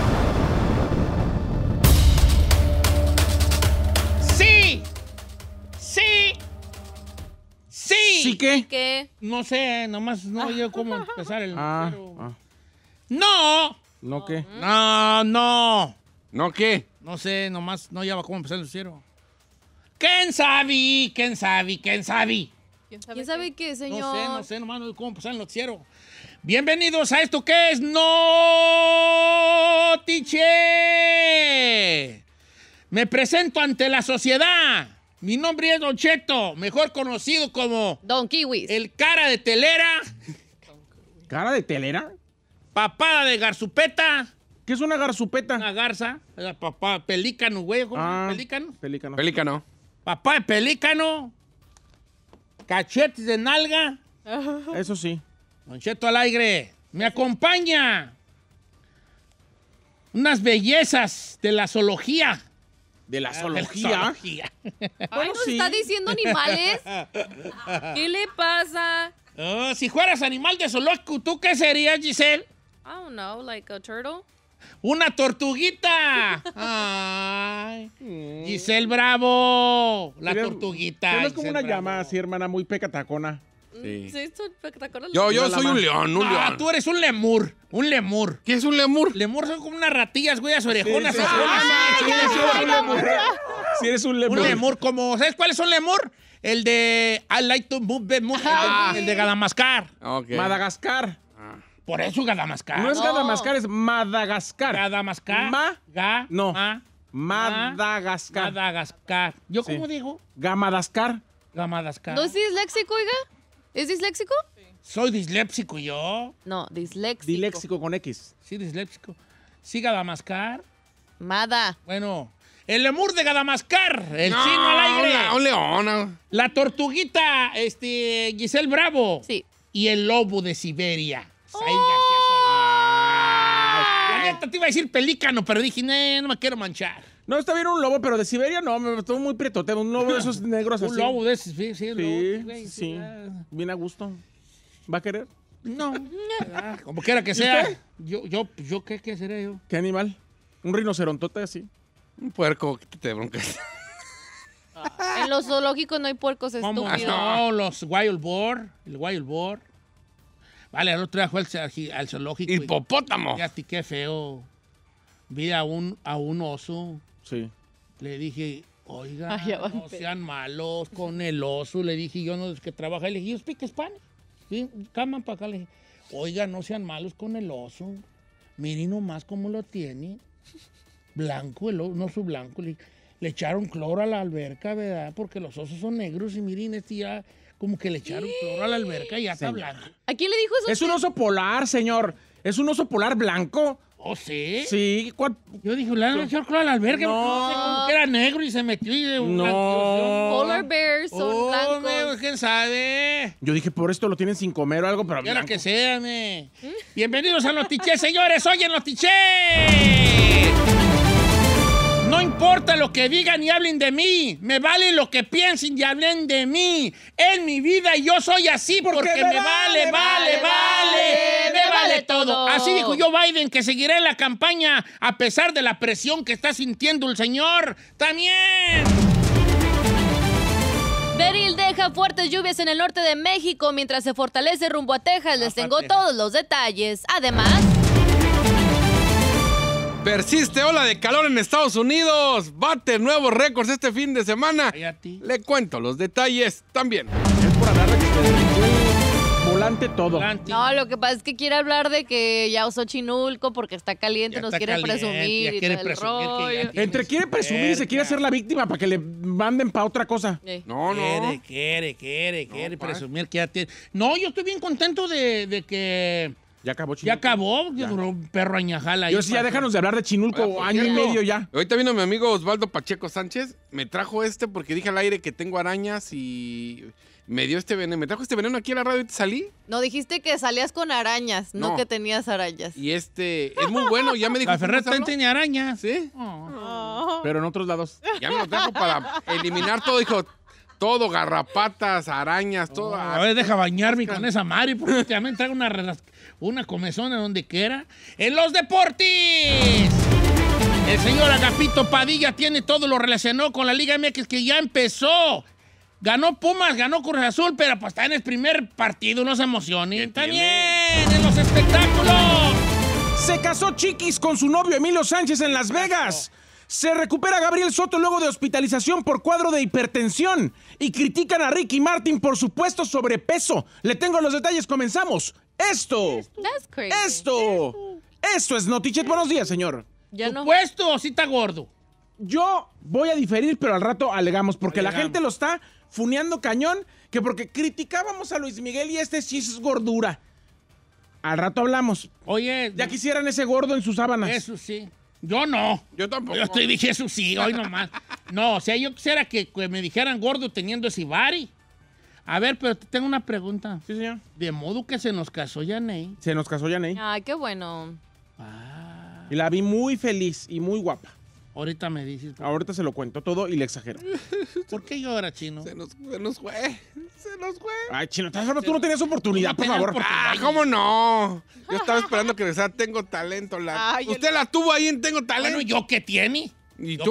Sí. ¿Sí qué? No sé, nomás no yo cómo empezar el ah, ah. ¡No! ¿No qué? No, no. ¿No qué? No sé, nomás no va cómo empezar el lucero. ¿Quién sabe? ¿Quién sabe? ¿Quién sabe? ¿Quién sabe, qué? señor? No sé, no sé, nomás no cómo empezar el noticiero. Bienvenidos a esto que es Notiche. Me presento ante la sociedad mi nombre es Don Cheto, mejor conocido como... Don Kiwis. El cara de telera. ¿Cara de telera? Papada de garzupeta. ¿Qué es una garzupeta? Una garza. La papá, pelícano, güey. Ah, pelícano. Pelícano. Pelícano. Papá de pelícano. Cachetes de nalga. Eso sí. Don Cheto al aire. Me acompaña. Unas bellezas de la zoología. Ah, de la zoología. Ay, está diciendo animales? ¿Qué le pasa? Oh, si fueras animal de zoológico, ¿tú qué serías, Giselle? I don't know, like a turtle. ¡Una tortuguita! Mm. Giselle Bravo, la tortuguita. Es como una llama así, hermana, muy pecatacona. Sí. Yo, yo soy un león, un Ah, tú eres un lemur, un lemur. ¿Qué es un lemur? Lemur son como unas ratillas, güey a sí, sí. Si ah, eres un lemur. Un lemur como, ¿sabes cuál es un lemur? El de I like to move, the el, de, Gadamascar. Madagascar. Ah. Por eso Gadamascar. No es Gadamascar, es Madagascar. Gadamascar. Ma- Ga. No. Ma. Madagascar. Madagascar. ¿Yo cómo digo? Gamadascar. Gamadascar. ¿No es léxico, oiga? ¿Es disléxico? ¿Soy disléxico yo? No, disléxico. Disléxico con X. Sí, disléxico. ¿Sí, Gadamascar? Mada. Bueno, el lemur de Gadamascar, el chino al aire. un león. La tortuguita, este, Giselle Bravo. Sí. Y el lobo de Siberia, Said gracias! ¡Oh! Ah. te iba a decir pelícano, pero dije, no me quiero manchar. No, está bien un lobo, pero de Siberia no, me estuvo muy prietote. Un lobo de esos negros así. Un lobo de esos, sí, sí, sí, sí, Bien a gusto. ¿Va a querer? No. Ah, como quiera que sea. Yo, yo, yo, ¿qué, qué seré yo? ¿Qué animal? Un rinocerontote así. Un puerco, que te broncas. Ah, en los zoológicos no hay puercos estúpidos. Ah, no, los wild boar, el wild boar. Vale, al otro día al, zoológico. Hipopótamo. Y, así qué feo. Vi a un, a un oso le dije, oiga, no sean malos con el oso. Le dije, yo no es que trabaja. Le dije, yo speak Spanish. caman para acá. Le dije, oiga, no sean malos con el oso. Miren nomás cómo lo tiene. Blanco, el oso, no su blanco. Le, echaron cloro a la alberca, ¿verdad? Porque los osos son negros y miren, este ya como que le echaron cloro a la alberca y ya está blanco. ¿A quién le dijo eso? Es un oso polar, señor. Es un oso polar blanco. ¿O ¿Oh, sí? Sí. Yo dije, la no, yo al albergue. No. era negro y se metió y... No. Polar bears son oh, ¿Quién sabe? Yo dije, por esto lo tienen sin comer o algo, pero mí. que sea, me. Bienvenidos a Los Tichés, señores. ¡Oyen Los Tichés. No importa lo que digan y hablen de mí. Me vale lo que piensen y hablen de mí. en mi vida y yo soy así porque, me, vale, vale, vale, Me vale todo. Así dijo yo Biden que seguiré la campaña a pesar de la presión que está sintiendo el señor. También. Beril deja fuertes lluvias en el norte de México mientras se fortalece rumbo a Texas. Les tengo todos los detalles. Además... Persiste ola de calor en Estados Unidos. Bate nuevos récords este fin de semana. Le cuento los detalles también. Es por hablar de que volante todo. No, lo que pasa es que quiere hablar de que ya usó Chinulco porque está caliente, nos quiere presumir. quiere presumir Que ya Entre quiere presumir y se quiere hacer la víctima para que le manden para otra cosa. Eh. No, no. Quiere, quiere, quiere, quiere presumir que ya tiene. No, yo estoy bien contento de que ya acabó, Chinulco. Ya acabó, ya duró un perro añajala. ahí. Yo sí, ya déjanos de hablar de Chinulco, año y medio ya. Ahorita vino mi amigo Osvaldo Pacheco Sánchez, me trajo este porque dije al aire que tengo arañas y me dio este veneno, me trajo este veneno aquí a la radio y te salí. No, dijiste que salías con arañas, no, que tenías arañas. Y este, es muy bueno, ya me dijo. La Ferreta tenía arañas. Sí. Oh. Oh. Pero en otros lados. Ya me lo trajo para eliminar todo, dijo, todo, garrapatas, arañas, todo. a ver, deja bañarme con esa Mari, porque últimamente este traigo una, una comezona donde quiera. En los deportes. El señor Agapito Padilla tiene todo lo relacionado con la Liga MX que ya empezó. Ganó Pumas, ganó Cruz Azul, pero pues está en el primer partido, no se emocionen. También en los espectáculos. Se casó Chiquis con su novio Emilio Sánchez en Las Vegas. Se recupera Gabriel Soto luego de hospitalización por cuadro de hipertensión. Y critican a Ricky Martin por supuesto sobrepeso. Le tengo los detalles, comenzamos. Esto. Esto. Esto es Notichet. Buenos días, señor. Ya no. Supuesto, si está gordo. Yo voy a diferir, pero al rato alegamos, porque la gente lo está funeando cañón, que porque criticábamos a Luis Miguel y este sí es gordura. Al rato hablamos. Oye. Ya quisieran ese gordo en sus sábanas. Eso sí. Yo no. Yo tampoco. Yo estoy, dije, eso sí, hoy nomás. no, o sea, yo quisiera que, me dijeran gordo teniendo ese bari. A ver, pero te tengo una pregunta. Sí, señor. De modo que se nos casó Yaney. Se nos casó Yanei. Ay, qué bueno. Ah. Y la vi muy feliz y muy guapa. Ahorita me dices. Ahorita se lo cuento todo y le exagero. ¿Por qué llora, Chino? Se nos, se nos fue. Se nos fue. Ay, Chino, ¿tú no tenías oportunidad, por favor? Ah, ¿cómo no? Yo estaba esperando que regresara Tengo Talento. La... Usted la tuvo ahí en Tengo Talento. Bueno, ¿yo qué tiene?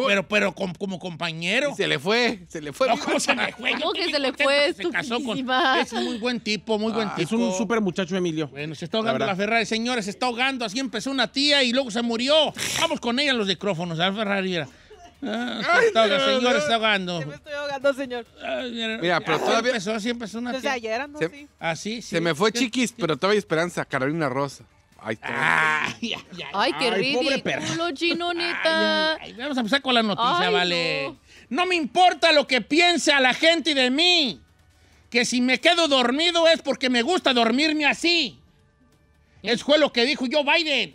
pero, pero como, compañero. se le fue, se le fue. No, ¿cómo se le fue? que se le fue? Se casó con... Es un muy buen tipo, muy buen tipo. Es un súper muchacho, Emilio. Bueno, se está ahogando la, Ferrari, señores, se está ahogando. Así empezó una tía y luego se murió. Vamos con ella en los micrófonos, a Ferrari. Era. Ah, está, señor, ahogando. Se me estoy ahogando, señor. mira, pero todavía. Empezó, sí empezó una. Desde ayer ah, sí. Se me fue chiquis, pero todavía esperanza, Carolina Rosa. Ay, qué vamos a empezar con la noticia, vale. No. me importa lo que piense a la gente de mí. Que si me quedo dormido es porque me gusta dormirme así. ¿Eh? Es fue lo que dijo yo Biden.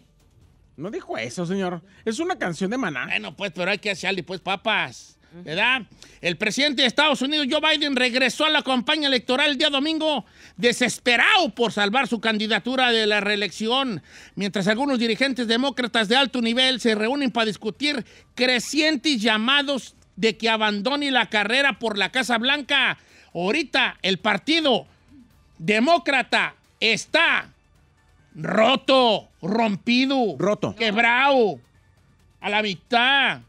No dijo eso, señor. Es una canción de maná. Bueno, pues, pero hay que hacerle, pues, papas. ¿verdad? El presidente de Estados Unidos, Joe Biden, regresó a la campaña electoral el día domingo desesperado por salvar su candidatura de la reelección, mientras algunos dirigentes demócratas de alto nivel se reúnen para discutir crecientes llamados de que abandone la carrera por la Casa Blanca. Ahorita el partido demócrata está roto, rompido, roto, quebrado, a la mitad.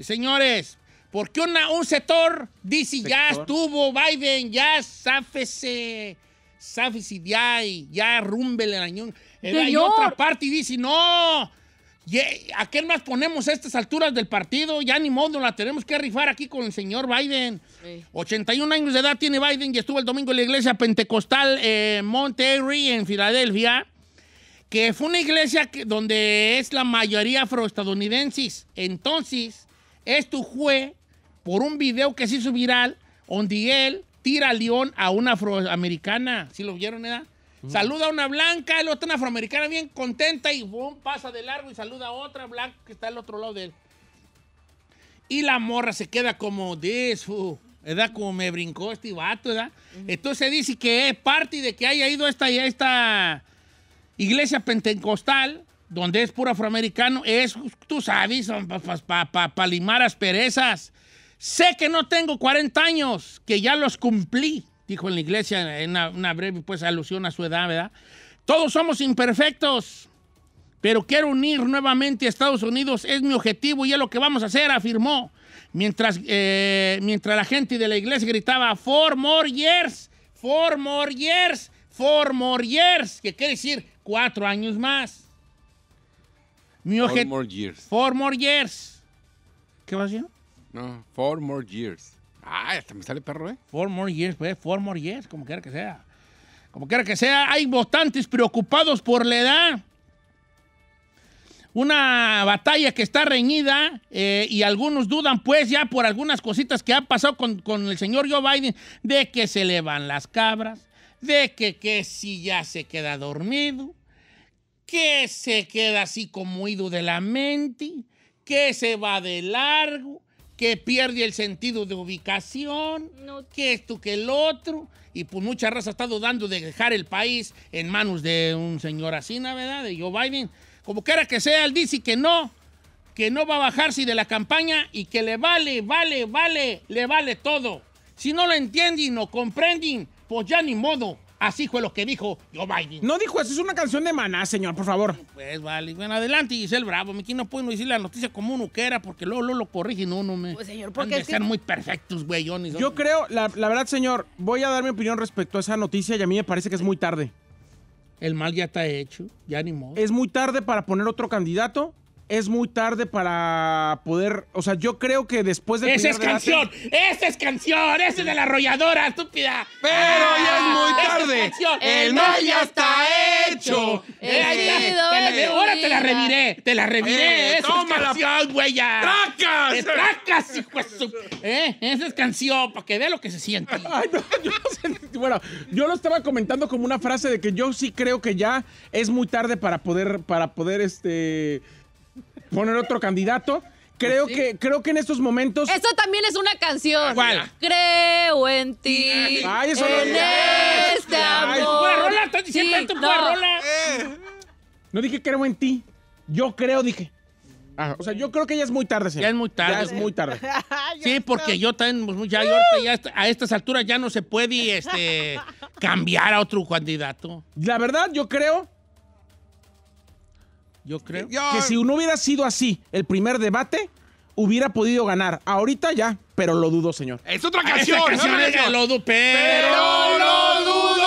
Señores, porque un sector dice, ya estuvo Biden, ya sáfese, sáfese ya, ya rumbe el en Hay otra parte y dice, no, ¿a qué más ponemos estas alturas del partido? Ya ni modo, la tenemos que rifar aquí con el señor Biden. 81 años de edad tiene Biden y estuvo el domingo en la iglesia pentecostal eh, Monterrey en Filadelfia que fue una iglesia donde es la mayoría afroestadounidenses. Entonces, esto fue por un video que se hizo viral, donde él tira a león a una afroamericana. si lo vieron, edad eh? Saluda a una blanca, el otro una afroamericana bien contenta y boom, pasa de largo y saluda a otra blanca que está al otro lado de él. Y la morra se queda como de eso, Como me brincó este vato, ¿verdad? Uh se dice que es parte de que haya ido a esta, esta iglesia pentecostal, donde es puro afroamericano, es, tú sabes, para pa, pa, pa, limar asperezas. Sé que no tengo 40 años, que ya los cumplí, dijo en la iglesia en una, breve pues, alusión a su edad, ¿verdad? Todos somos imperfectos, pero quiero unir nuevamente a Estados Unidos, es mi objetivo y es lo que vamos a hacer, afirmó. Mientras, eh, mientras la gente de la iglesia gritaba, Four more years, four more years, four more years, que quiere decir cuatro años más. Mi four more years. Four more years. ¿Qué va no, Four More Years. Ah, hasta me sale perro, ¿eh? Four More Years, pues, Four More Years, como quiera que sea. Como quiera que sea, hay votantes preocupados por la edad. Una batalla que está reñida eh, y algunos dudan, pues, ya por algunas cositas que han pasado con, el señor Joe Biden, de que se le van las cabras, de que, que si ya se queda dormido, que se queda así como ido de la mente, que se va de largo, que pierde el sentido de ubicación, que esto, que el otro. Y pues mucha raza ha estado dando de dejar el país en manos de un señor así, ¿verdad? De Joe Biden. Como quiera que sea, él dice que no, que no va a bajarse de la campaña y que le vale, vale, vale, le vale todo. Si no lo entienden o comprenden, pues ya ni modo. Así fue lo que dijo Joe Biden. No dijo eso, es una canción de maná, señor, por favor. Pues vale, bueno, adelante, el Bravo. Aquí no puedo decir la noticia como uno quiera, porque luego, lo lo corrigen uno, me. Pues señor, porque. Han muy perfectos, güey, Yo creo, la, la, verdad, señor, voy a dar mi opinión respecto a esa noticia y a mí me parece que es muy tarde. El mal ya está hecho, ya ni modo. Es muy tarde para poner otro candidato es muy tarde para poder. O sea, yo creo que después de. ¡Esa es canción! ¡Esa es canción! ¡Esa es de la arrolladora, estúpida! ¡Pero ya es muy tarde! Es ¡El mal ya está hecho! Eh, ¡Ahora te la reviré! ¡Te la reviré! Eh, ¡Esa toma es canción, güey! ¡Tracas! Eh, ¡Tracas, hijo de su... ¿Eh? ¡Esa es canción! Para que vea lo que se siente. Ay, no, yo no sé, bueno, yo lo estaba comentando como una frase de que yo sí creo que ya es muy tarde para poder, para poder este poner otro candidato. Pues creo, que, creo que en estos momentos. Eso también es una canción. Creo en ti. Ay, eso no este es. este amor. diciendo rola. Eh. No dije creo en ti. Yo creo, dije. Ah, o sea, yo creo que ya es muy tarde, señor. Ya es muy tarde. Ya es muy tarde. sí, porque yo también, pues, ya, a estas alturas ya no se puede este, cambiar a otro candidato. La verdad, yo creo yo creo que si uno hubiera sido así el primer debate, hubiera podido ganar. Ahorita ya, pero lo dudo, señor. Es otra ah, canción. no, lo dudo, pero, lo dudo.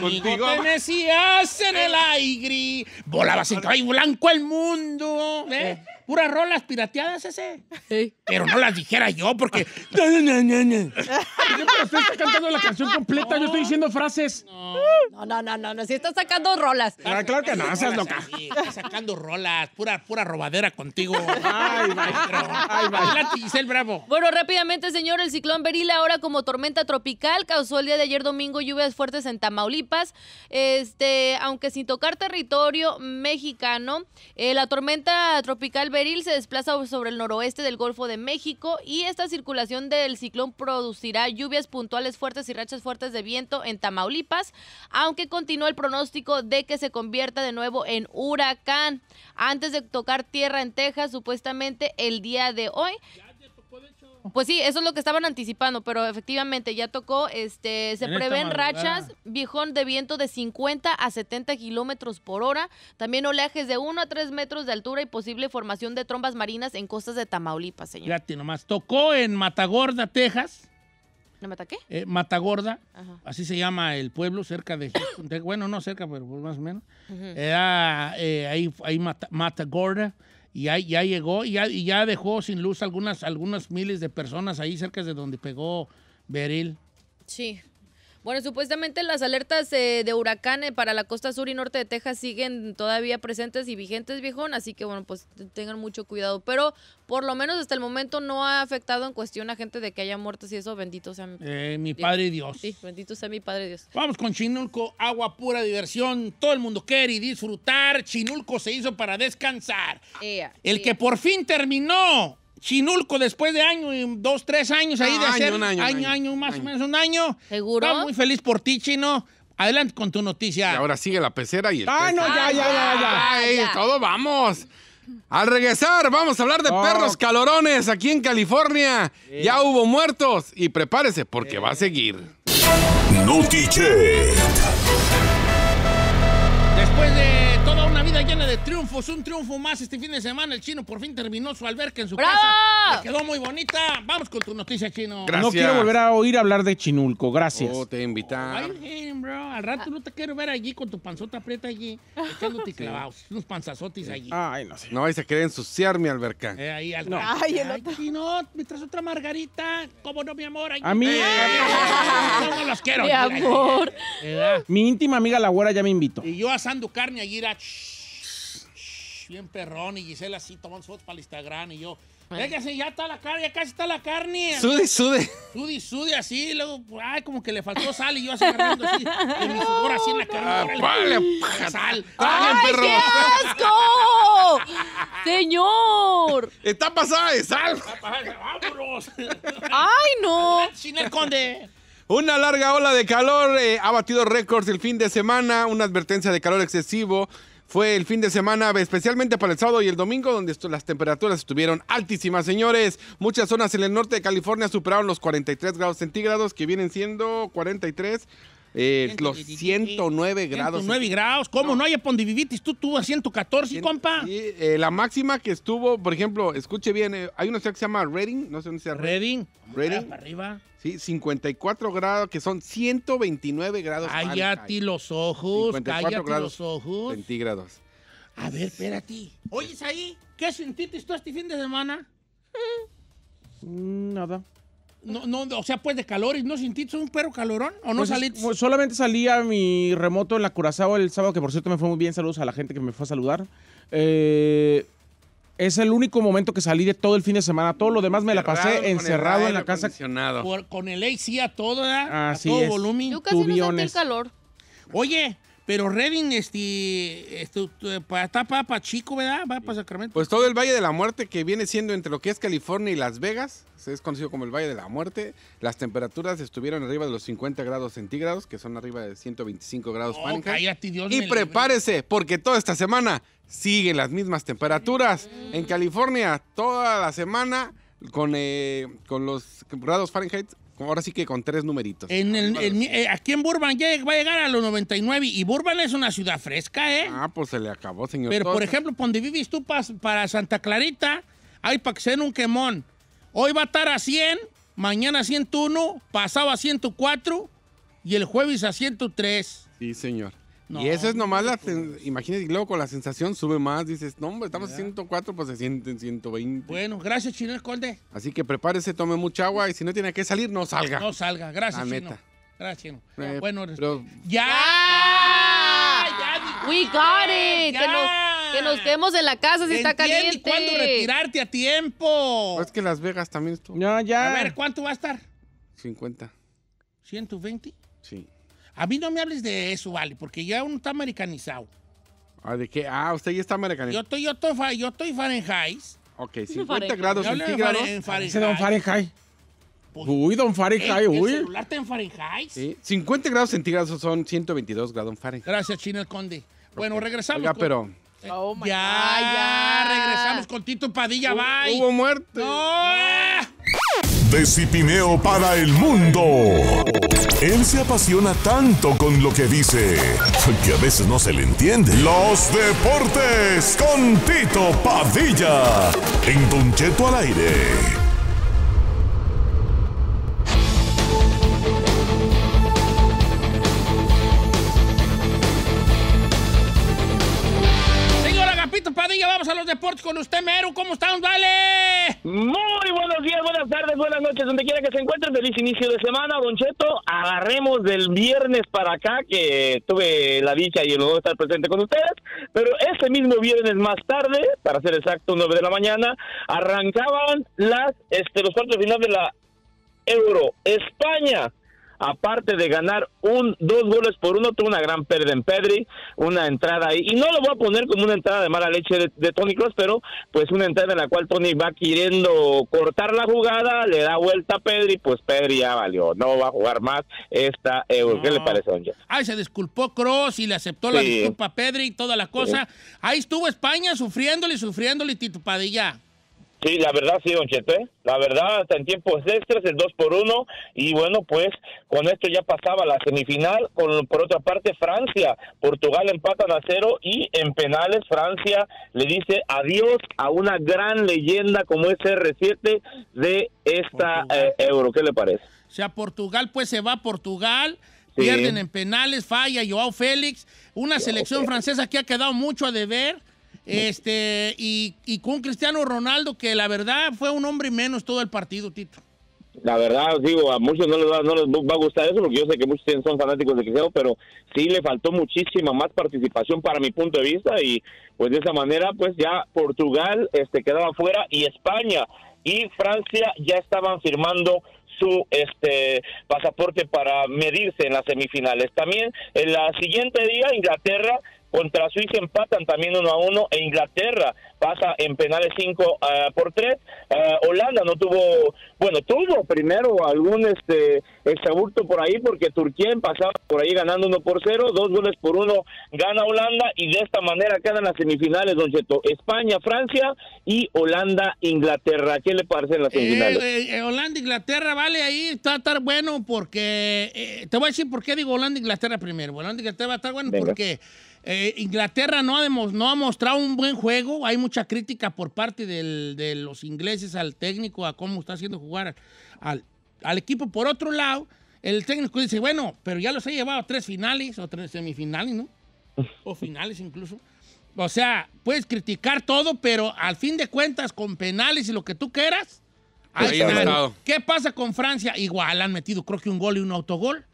Contigo. te decías en el eh. aire. Volabas en caballo blanco el mundo. ¿eh? eh puras rolas pirateadas ese. Sí. Pero no las dijera yo porque... Pero usted está cantando la canción completa, yo estoy diciendo frases. No, no, no, no, no, si está sacando rolas. Ah, claro que no, seas loca. Sí, está sacando rolas, pura, pura robadera contigo. Ay, maestro. Ay, Adelante, el Bravo. Bueno, rápidamente, señor, el ciclón Beril ahora como tormenta tropical causó el día de ayer domingo lluvias fuertes en Tamaulipas. Este, aunque sin tocar territorio mexicano, eh, la tormenta tropical Peril se desplaza sobre el noroeste del Golfo de México y esta circulación del ciclón producirá lluvias puntuales fuertes y rachas fuertes de viento en Tamaulipas, aunque continúa el pronóstico de que se convierta de nuevo en huracán. Antes de tocar tierra en Texas, supuestamente el día de hoy, pues sí, eso es lo que estaban anticipando, pero efectivamente ya tocó. Este, se prevén rachas, viejón de viento de 50 a 70 kilómetros por hora, también oleajes de 1 a 3 metros de altura y posible formación de trombas marinas en costas de Tamaulipas, señor. tiene nomás, tocó en Matagorda, Texas. ¿No mata qué? Eh, Matagorda, así se llama el pueblo, cerca de, bueno, no cerca, pero pues más o menos. Era eh, ahí, Matagorda y ya, ya llegó y ya, dejó sin luz algunas, algunas miles de personas ahí cerca de donde pegó Beril. Sí. Bueno, supuestamente las alertas eh, de huracán para la costa sur y norte de Texas siguen todavía presentes y vigentes, viejón, así que bueno, pues tengan mucho cuidado. Pero por lo menos hasta el momento no ha afectado en cuestión a gente de que haya muertos y eso, bendito sea mi, eh, mi Padre Dios. Sí, bendito sea mi Padre Dios. Vamos con Chinulco, agua pura, diversión, todo el mundo quiere disfrutar. Chinulco se hizo para descansar. el que por fin terminó Chinulco después de año, dos, tres años ahí ah, de año, año, año, año, más o menos un año. Seguro. muy feliz por ti, Chino. Adelante con tu noticia. ahora sigue la pecera y el. ¡Ah, no, ya, ya, ya, ya! Ah, ¡Ay, todo vamos! Al regresar, vamos a hablar de perros calorones aquí en California. Ya hubo muertos y prepárese porque va a seguir. Después de llena de triunfos, un triunfo más este fin de semana. El chino por fin terminó su alberca en su casa. Le quedó muy bonita. Vamos con tu noticia, chino. Gracias. No quiero volver a oír hablar de Chinulco. Gracias. Oh, te invito bro. Al rato no te quiero ver allí con tu panzota aprieta allí, echándote clavados. Unos panzazotis allí. Ay, no sé. No a querer ensuciar mi alberca. Eh, ahí al Ay, el otro. chino, me traes otra margarita. ¿Cómo no, mi amor? A mí. Eh, eh, no, los quiero. Mi amor. Ah. mi íntima amiga la güera ya me invitó. Y yo asando carne allí, era bien perrón. Y Gisela así tomando fotos para el Instagram. Y yo, véngase, ya está la carne, ya casi está la carne. Sude, sude. Sude, sude, así. Luego, ay, como que le faltó sal. Y yo así agarrando así. Y mi así en la ah, carne. ¡Vale! ¡Sal! ¡Ay, perro! qué asco! ¡Señor! Está pasada de sal. ¡Vámonos! ¡Ay, no! ¡Sin el conde! Una larga ola de calor eh, ha batido récords el fin de semana, una advertencia de calor excesivo fue el fin de semana, especialmente para el sábado y el domingo, donde las temperaturas estuvieron altísimas, señores. Muchas zonas en el norte de California superaron los 43 grados centígrados, que vienen siendo 43. Eh, los 109 grados. 109 grados, ¿cómo? No, hay tú tú a 114, compa. Eh, la máxima que estuvo, por ejemplo, escuche bien, eh, hay una ciudad que se llama Reading, no sé dónde sea. Reading. Reading. Reading. Para arriba. 54 grados, que son 129 grados. Cállate los ojos, cállate los ojos. grados. A ver, espérate. Oyes ahí, ¿qué sentiste tú este fin de semana? Mm, nada. No, o sea, pues de calor y no sentiste un perro calorón o no pues saliste. solamente salí a mi remoto en la Curazao el sábado, que por cierto me fue muy bien. Saludos a la gente que me fue a saludar. Eh, es el único momento que salí de todo el fin de semana. Todo lo demás me la pasé encerrado en la casa. con el AC a todo, a todo volumen. Yo casi no sentí el calor. Oye, pero Redding este, eh, está para, Chico, ¿verdad? Va para Sacramento. Pues todo el Valle de la Muerte que viene siendo entre lo que es California y Las Vegas, es conocido como el Valle de la Muerte. Las temperaturas estuvieron arriba de los 50 grados centígrados, que son arriba de 125 grados Fahrenheit. y prepárese, porque toda esta semana siguen las mismas temperaturas. En California, toda la semana, con, eh, con los grados Fahrenheit Ahora sí que con tres numeritos. Eh, aquí en Burbank va a llegar a los 99 y Burbank es una ciudad fresca, ¿eh? Ah, pues se le acabó, señor. Pero, por ejemplo, donde vives tú para Santa Clarita, hay para que sea un quemón. Hoy va a estar a 100, mañana a 101, pasado a 104 y el jueves a 103. Sí, señor y eso es nomás la. Pues. Imagínate, y luego con la sensación sube más. Dices, no, hombre, estamos a 104, pues se sienten 120. Bueno, gracias, Chino esconde. Así que prepárese, tome mucha agua y si no tiene que salir, no salga. No salga, gracias, la Meta. Gracias, Chino. Eh, bueno, ¡Ya! Ah, ¡We got it! Que, nos, quedemos en la casa si está caliente. ¿Y ¿Cuándo retirarte a tiempo? Es que Las Vegas también No, ya. A ver, ¿cuánto va a estar? 50. ¿120? Sí. A mí no me hables de eso, vale, porque ya uno está americanizado. Ah, ¿de qué? Ah, usted ya está americanizado. Yo estoy, yo estoy, yo estoy Fahrenheit. Ok, 50 grados centígrados. Ah, dice don Fahrenheit. Pues, uy, don Fahrenheit, uy. ¿El celular en Fahrenheit? Sí, 50 grados centígrados son 122 grados Fahrenheit. Gracias, China el Conde. Bueno, regresamos. Eh, oh, ya pero... ya, ya, regresamos con Tito Padilla, bye. Hubo muerte. No. para el mundo. Él se apasiona tanto con lo que dice que a veces no se le entiende. Los deportes con Tito Padilla en Concheto al aire. a los deportes con usted, Meru, ¿Cómo están? ¡Vale! Muy buenos días, buenas tardes, buenas noches, donde quiera que se encuentren. Feliz inicio de semana, Don Agarremos del viernes para acá, que tuve la dicha y el honor de estar presente con ustedes. Pero este mismo viernes más tarde, para ser exacto, 9 de la mañana, arrancaban las, este, los cuartos finales de la Euro España aparte de ganar un dos goles por uno, tuvo una gran pérdida en Pedri, una entrada ahí, y no lo voy a poner como una entrada de mala leche de, Toni Tony Cross, pero pues una entrada en la cual Tony va queriendo cortar la jugada, le da vuelta a Pedri, pues Pedri ya valió, no va a jugar más esta Euro. ¿Qué le parece, don Ay, se disculpó Cross y le aceptó la disculpa a Pedri y toda la cosa. Ahí estuvo España sufriéndole, sufriéndole, Tito Padilla. Sí, la verdad sí, don Chete, La verdad, hasta en tiempos extras, el 2 por 1. Y bueno, pues con esto ya pasaba la semifinal. Con, por otra parte, Francia. Portugal empatan a cero y en penales Francia le dice adiós a una gran leyenda como es r 7 de esta eh, Euro. ¿Qué le parece? O sea, Portugal pues se va a Portugal. Pierden en penales, falla Joao Félix. Una selección francesa que ha quedado mucho a deber este, y, con Cristiano Ronaldo, que la verdad fue un hombre menos todo el partido, Tito. La verdad, digo, a muchos no les, va, a gustar eso, porque yo sé que muchos son fanáticos de Cristiano, pero sí le faltó muchísima más participación para mi punto de vista, y pues de esa manera, pues ya Portugal este, quedaba fuera y España y Francia ya estaban firmando su este pasaporte para medirse en las semifinales. También en la siguiente día Inglaterra contra Suiza empatan también uno a uno. E Inglaterra pasa en penales cinco ah, por 3. Ah, Holanda no tuvo, bueno, tuvo primero algún este exaburto por ahí porque Turquía pasaba por ahí ganando uno por cero. Dos goles por uno gana Holanda y de esta manera quedan las semifinales, Don Cheto. España, Francia y Holanda, Inglaterra. ¿Qué le en las eh, semifinales? Eh, eh, Holanda, Inglaterra, vale, ahí está a estar bueno porque. te voy a decir por qué digo Holanda, Inglaterra primero. Holanda, Inglaterra va a estar bueno porque. Eh, Inglaterra no ha, no mostrado un buen juego. Hay mucha crítica por parte de los ingleses al técnico, a cómo está haciendo jugar al, equipo. Por otro lado, el técnico dice, bueno, pero ya los he llevado a tres finales o tres semifinales, ¿no? O finales incluso. O sea, puedes criticar todo, pero al fin de cuentas, con penales y lo que tú quieras, hay ¿Qué pasa con Francia? Igual han metido creo que un gol y un autogol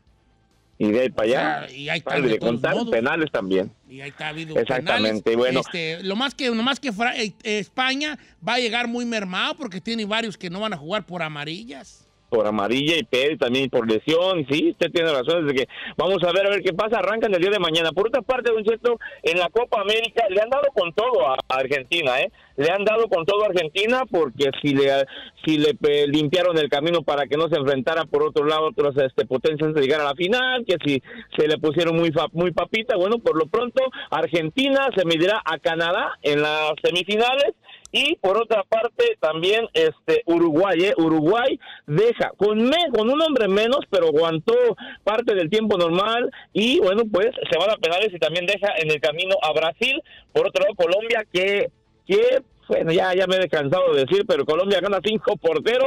y de ahí para allá. Ah, y ahí contar penales también. Y ahí está habido Exactamente, bueno. Este, lo más que, lo más que eh, España va a llegar muy mermado porque tiene varios que no van a jugar por amarillas por amarilla y Pérez, también por lesión. Sí, usted tiene razón, desde que vamos a ver a ver qué pasa. Arrancan el día de mañana. Por otra parte, Don Cheto, en la Copa América le han dado con todo a Argentina, ¿eh? Le han dado con todo a Argentina porque si le, si le limpiaron el camino para que no se enfrentara por otro lado otras este, potencias de llegar a la final, que si se le pusieron muy, muy papita. Bueno, por lo pronto, Argentina se medirá a Canadá en las semifinales y por otra parte, también este Uruguay, eh, Uruguay deja con, me, con un hombre menos, pero aguantó parte del tiempo normal y bueno, pues se van a penales y también deja en el camino a Brasil. Por otro lado, Colombia que, que bueno, ya, ya me he descansado de decir, pero Colombia gana cinco por 0.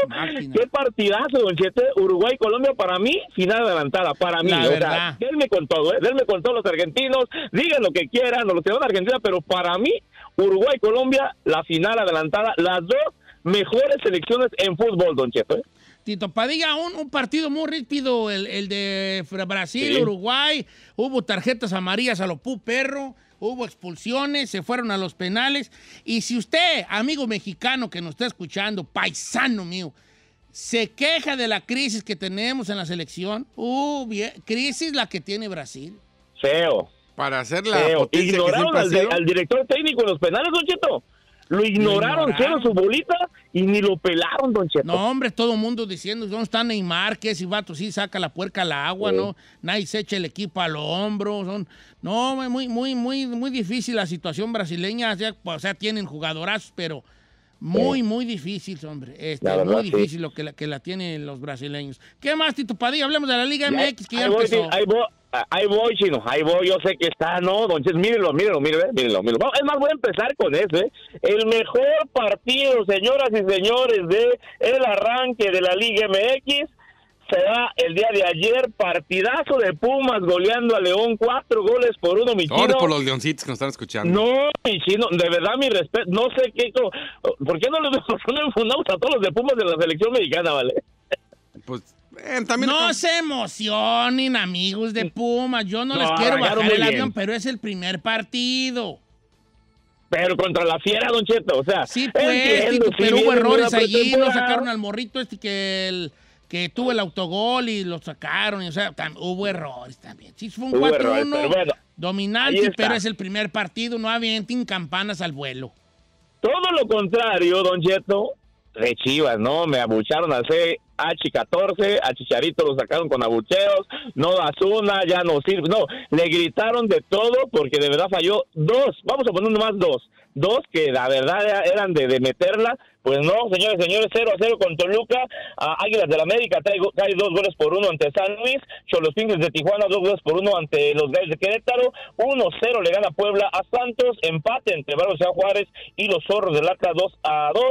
Qué partidazo, don Chete. Uruguay, Colombia, para mí, final adelantada. Para mí, La con todo, ¿eh? con todos los argentinos, digan lo que quieran, no lo que van Argentina, pero para mí, Uruguay, Colombia, la final adelantada, las dos mejores selecciones en fútbol, don Chefe. ¿eh? Tito Padilla, un, partido muy rípido, el, de Brasil, Uruguay, hubo tarjetas amarillas a lo pu perro, hubo expulsiones, se fueron a los penales. Y si usted, amigo mexicano que nos está escuchando, paisano mío, se queja de la crisis que tenemos en la selección, uh, crisis la que tiene Brasil. Feo. Para hacer la. Eh, ignoraron al, director técnico en los penales, Don Cheto. Lo ignoraron, hicieron su bolita y ni lo pelaron, Don Cheto. No, hombre, todo el mundo diciendo, ¿dónde está Neymar? Que y vato sí saca la puerca al agua, ¿no? Nadie se echa el equipo al hombro. Son... No, muy, muy, muy, muy difícil la situación brasileña. O sea, tienen jugadorazos, pero muy, muy difícil, hombre. Este, muy difícil lo que la, que la tienen los brasileños. ¿Qué más, Tito Padilla? Hablemos de la Liga MX, que ya ahí Voy, ahí, voy, ahí chino. Ahí voy. Yo sé que está, ¿no? Don Ches, mírenlo, mírenlo, mírenlo, eh, mírenlo. mírenlo. Es más, voy a empezar con ese. ¿eh? El mejor partido, señoras y señores, de el arranque de la Liga MX se da el día de ayer, partidazo de Pumas goleando a León, cuatro goles por uno, mi chino. por los leoncitos que nos están escuchando. No, mi de verdad, mi respeto, no sé qué, ¿por qué no los fundamos a todos los de Pumas de la selección mexicana, vale? Pues, eh, también... No se emocionen, amigos de Pumas, yo no, les quiero bajar el avión, pero es el primer partido. Pero contra la fiera, Don Cheto, o sea... Sí, pues, pero hubo errores allí, no sacaron al morrito este que el que tuvo el autogol y lo sacaron. Y, o sea, hubo errores también. Sí, fue un 4-1 dominante, pero es el primer partido. No avienten campanas al vuelo. Todo lo contrario, Don jeto de Chivas, ¿no? Me abucharon al CH14, a Chicharito lo sacaron con abucheos, no una ya no sirve, no, le gritaron de todo porque de verdad falló dos, vamos a poner más dos, dos que la verdad eran de, de meterla. Pues no, señores, señores, 0 a 0 con Toluca. Águilas de la América trae, dos goles por uno ante San Luis. Cholos Pingues de Tijuana, dos goles por uno ante los Gales de Querétaro. 1-0 le gana Puebla a Santos. Empate entre Barrio de Juárez y los Zorros del Atlas 2 a 2.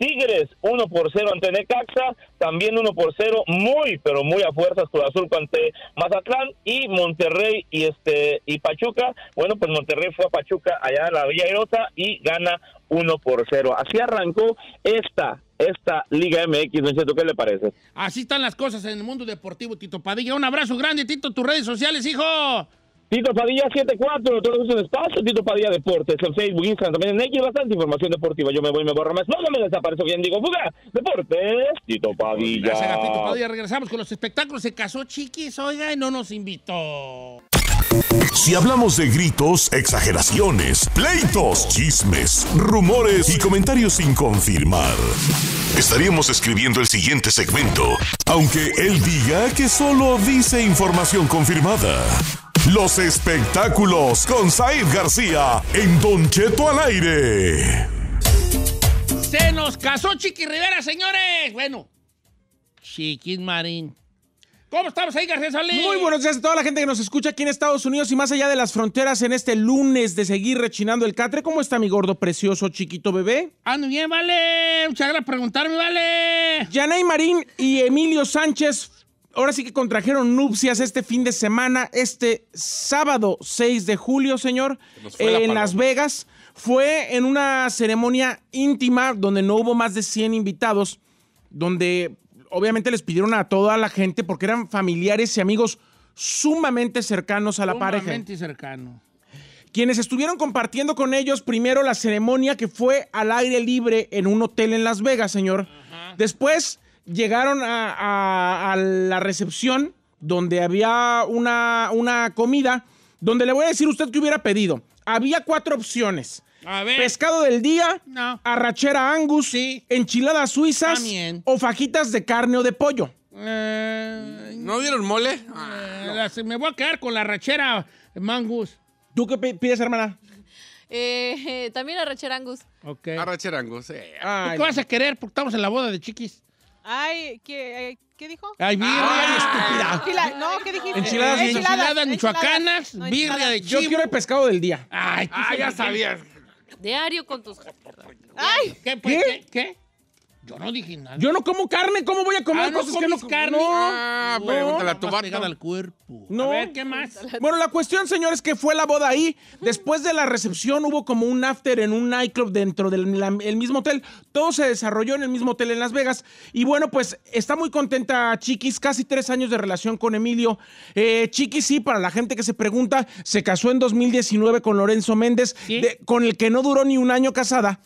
Tigres 1 por 0 ante Necaxa, también 1 por 0, muy pero muy a fuerzas Cruz Azul ante Mazatlán y Monterrey y este y Pachuca. Bueno, pues Monterrey fue a Pachuca allá en la Villa Herosa y gana 1 por 0. Así arrancó esta esta Liga MX, Don ¿qué le parece? Así están las cosas en el mundo deportivo, Tito Padilla. Un abrazo grande, Tito, tus redes sociales, hijo. Tito Padilla 74, todo es un espacio, Tito Padilla Deportes, en Facebook, Instagram, también en bastante información deportiva. Yo me voy, me borro más, no, no me desaparezco bien, digo, fuga, deportes, Tito Padilla. Gracias Tito Padilla, regresamos con los espectáculos, se casó Chiquis, oiga, y no nos invitó. Si hablamos de gritos, exageraciones, pleitos, chismes, rumores y comentarios sin confirmar, estaríamos escribiendo el siguiente segmento, aunque él diga que solo dice información confirmada. Los espectáculos con Said García en Don Cheto al aire. Se nos casó Chiqui Rivera, señores. Bueno, Chiqui Marín. ¿Cómo estamos Said García Salinas? Muy buenos días a toda la gente que nos escucha aquí en Estados Unidos y más allá de las fronteras en este lunes de seguir rechinando el catre. ¿Cómo está mi gordo precioso chiquito bebé? Ando ah, bien, vale. Muchas gracias por preguntarme, vale. Yanay Marín y Emilio Sánchez ahora sí que contrajeron nupcias este fin de semana, este sábado 6 de julio, señor, en Las Vegas. Fue en una ceremonia íntima donde no hubo más de 100 invitados, donde obviamente les pidieron a toda la gente porque eran familiares y amigos sumamente cercanos a la pareja. Sumamente cercano. Quienes estuvieron compartiendo con ellos primero la ceremonia que fue al aire libre en un hotel en Las Vegas, señor. Después llegaron a, la recepción donde había una, una, comida, donde le voy a decir a usted que hubiera pedido. Había cuatro opciones. Pescado del día, arrachera angus, enchiladas suizas o fajitas de carne o de pollo. Eh, ¿No vieron mole? Eh, me voy a quedar con la arrachera angus. ¿Tú qué pides, hermana? Eh, también arrachera angus. Arracherangus, ¿Qué vas a querer? Porque estamos en la boda de chiquis. Ay, ¿qué, eh, ¿qué dijo? Ay, birria, ah. estúpida. no, ¿qué dijiste? Enchiladas, enchiladas, enchiladas michoacanas, birria de chivo. Yo quiero el pescado del día. Ay, ah, ya sabías. Diario con tus... Ay, pues, ¿qué? ¿Qué? ¿Qué? Yo no Yo no como carne, ¿cómo voy a comer ah, cosas no que no carne? No, no, al cuerpo. ¿qué más? Bueno, la cuestión, señores, que fue la boda ahí. Después de la recepción hubo como un after en un nightclub dentro del mismo hotel. Todo se desarrolló en el mismo hotel en Las Vegas. Y bueno, pues está muy contenta Chiquis. Casi tres años de relación con Emilio. Eh, Chiquis, sí, para la gente que se pregunta, se casó en 2019 con Lorenzo Méndez, con el que no duró ni un año casada.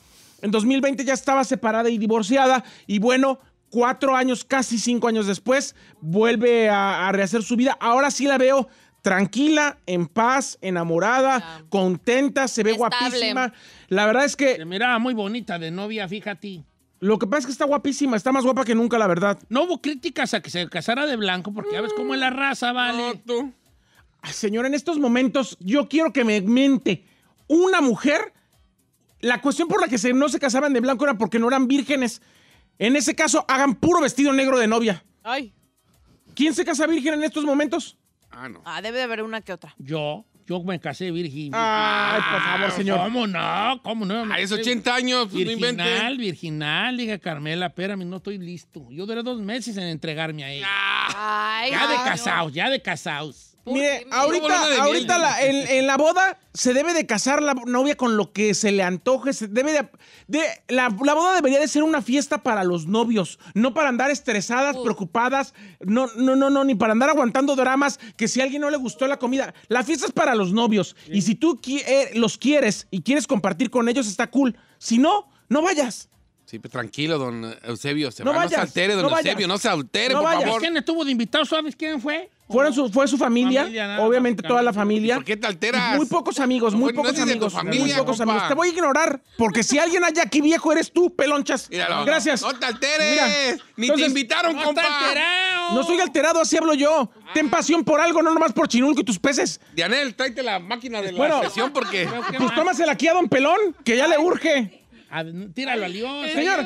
En 2020 ya estaba separada y divorciada y bueno, cuatro años, casi cinco años después, vuelve a, rehacer su vida. Ahora sí la veo tranquila, en paz, enamorada, contenta, se ve guapísima. La verdad es que... Se miraba muy bonita de novia, fíjate. Lo que pasa es que está guapísima, está más guapa que nunca, la verdad. No hubo críticas a que se casara de blanco, porque ya ves cómo es la raza, vale. Señor, en estos momentos yo quiero que me mente una mujer la cuestión por la que no se casaban de blanco era porque no eran vírgenes. En ese caso, hagan puro vestido negro de novia. Ay. ¿Quién se casa virgen en estos momentos? Ah, no. Ah, debe de haber una que otra. Yo. Yo me casé virgen. Ay, por favor, señor. ¿Cómo no? ¿Cómo no? A esos 80 años, pues, virginal, no inventes. Virginal, diga Carmela, espérame, no estoy listo. Yo duré dos meses en entregarme a ella. Ay, ya, de casaos, ya de casados, ya de casados. Mire, ahorita, ahorita en, la boda se debe de casar la novia con lo que se le antoje. Se debe de, la, boda debería de ser una fiesta para los novios, no para andar estresadas, preocupadas, no, no, no, no, ni para andar aguantando dramas que si a alguien no le gustó la comida. La fiesta es para los novios y si tú los quieres y quieres compartir con ellos está cool. Si no, no vayas. Sí, pues, tranquilo, don Eusebio. no, se altere, don Eusebio, no se altere, por favor. ¿Quién estuvo de invitado? ¿Sabes quién fue? Fueron su, fue su familia, obviamente toda la familia. ¿Por qué te alteras? Muy pocos amigos, muy pocos amigos. muy pocos amigos. Te voy a ignorar, porque si alguien allá aquí viejo eres tú, pelonchas. Gracias. No, te alteres, ni te invitaron, compa. No soy alterado, así hablo yo. Ten ah. pasión por algo, no nomás por Chinulco y tus peces. Dianel, tráete la máquina de la bueno, porque... Pues tómasela aquí a don Pelón, que ya le urge tíralo León. Este señor,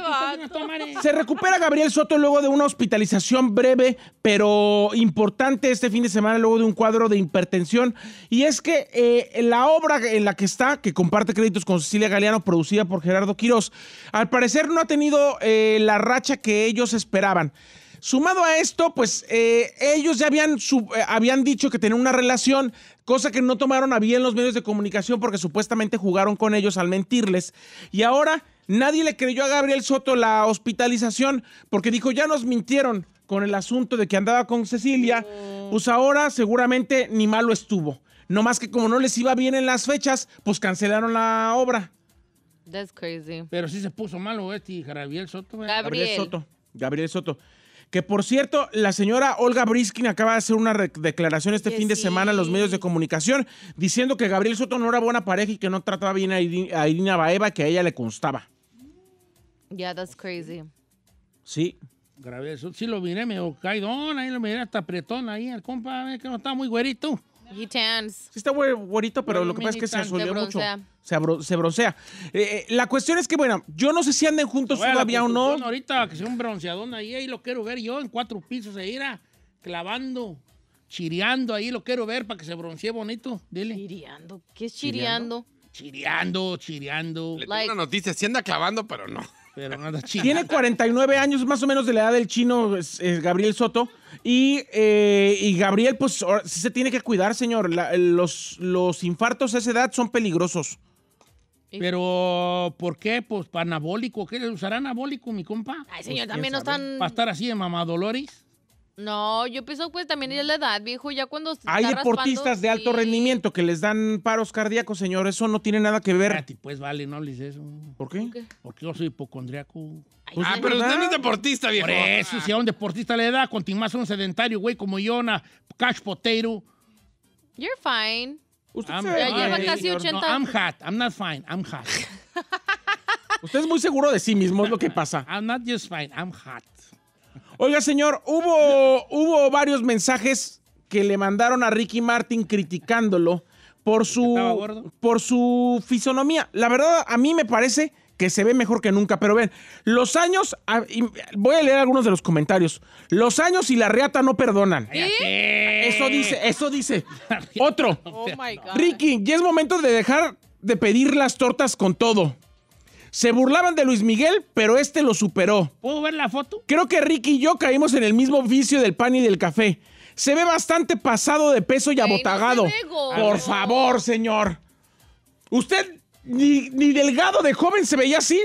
se recupera Gabriel Soto luego de una hospitalización breve, pero importante este fin de semana, luego de un cuadro de hipertensión. Y es que eh, la obra en la que está, que comparte créditos con Cecilia Galeano, producida por Gerardo Quiroz al parecer no ha tenido eh, la racha que ellos esperaban. Sumado a esto, pues eh, ellos ya habían, eh, habían dicho que tenían una relación, cosa que no tomaron a bien los medios de comunicación porque supuestamente jugaron con ellos al mentirles. Y ahora nadie le creyó a Gabriel Soto la hospitalización porque dijo, ya nos mintieron con el asunto de que andaba con Cecilia, pues ahora seguramente ni malo estuvo. No más que como no les iba bien en las fechas, pues cancelaron la obra. That's crazy. Pero sí se puso malo este Gabriel Soto. Gabriel Soto. Gabriel Soto. Que por cierto, la señora Olga Briskin acaba de hacer una declaración este fin de semana en los medios de comunicación diciendo que Gabriel Soto no era buena pareja y que no trataba bien a Irina, Baeva, que a ella le constaba. Yeah, that's crazy. Sí. Gabriel Soto, sí lo miré, me caidón, ahí lo miré hasta apretón ahí, el compa, que no está muy güerito. He está buenito, pero lo que pasa es que se asoleó mucho. Se, se broncea. Eh, eh, la cuestión es que, bueno, yo no sé si anden juntos todavía o no. Ahorita que sea un bronceadón ahí, ahí lo quiero ver yo en cuatro pisos ahí, ira clavando, chireando ahí, lo quiero ver para que se broncee bonito. Dile. Chireando. ¿Qué es chiriando? Chiriando, chiriando. Le tengo una noticia, si anda clavando, pero no. Tiene 49 años, más o menos de la edad del chino Gabriel Soto. Y, eh, Gabriel, pues sí se tiene que cuidar, señor. los, los infartos a esa edad son peligrosos. Pero, ¿por qué? Pues para anabólico. ¿Qué? ¿Usará anabólico, mi compa? Ay, pues, señor, también no están. ¿Para estar así de mamadoloris? No, yo pienso pues también es la edad, viejo, ya cuando... Hay deportistas de alto rendimiento que les dan paros cardíacos, señor, eso no tiene nada que ver. pues vale, no le dices eso. ¿Por qué? Porque yo soy hipocondriaco. ah, pero usted no es deportista, viejo. Por eso, ah. si a un deportista le da, más un sedentario, güey, como yo, una cash potato. You're fine. Usted I'm, lleva casi 80 I'm hot. I'm not fine. I'm hot. usted es muy seguro de sí mismo, es lo que pasa. I'm not just fine. I'm hot. Oiga, señor, hubo, hubo varios mensajes que le mandaron a Ricky Martin criticándolo por su, por su fisonomía. La verdad, a mí me parece que se ve mejor que nunca. Pero ven, los años, voy a leer algunos de los comentarios. Los años y la reata no perdonan. Eso dice, eso dice. Otro. Oh Ricky, ya es momento de dejar de pedir las tortas con todo. Se burlaban de Luis Miguel, pero este lo superó. ¿Puedo ver la foto? Creo que Ricky y yo caímos en el mismo vicio del pan y del café. Se ve bastante pasado de peso y abotagado. Por favor, señor. ¿Usted ni, delgado de joven se veía así?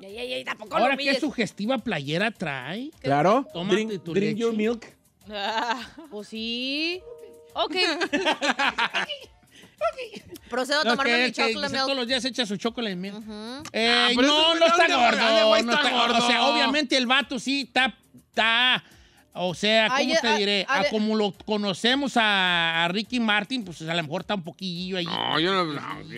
ya, tampoco Ahora, ¿qué sugestiva playera trae? Claro. Toma drink, your milk. Ah, pues sí. Ok. Procedo a tomarme mi chocolate milk. Todos los días echa su chocolate milk. Eh, ah, no, no está gordo. No está gordo. O sea, obviamente el vato sí está o sea, ¿cómo eh, te diré? como lo conocemos a, Ricky Martin, pues a lo mejor está un poquillo ahí.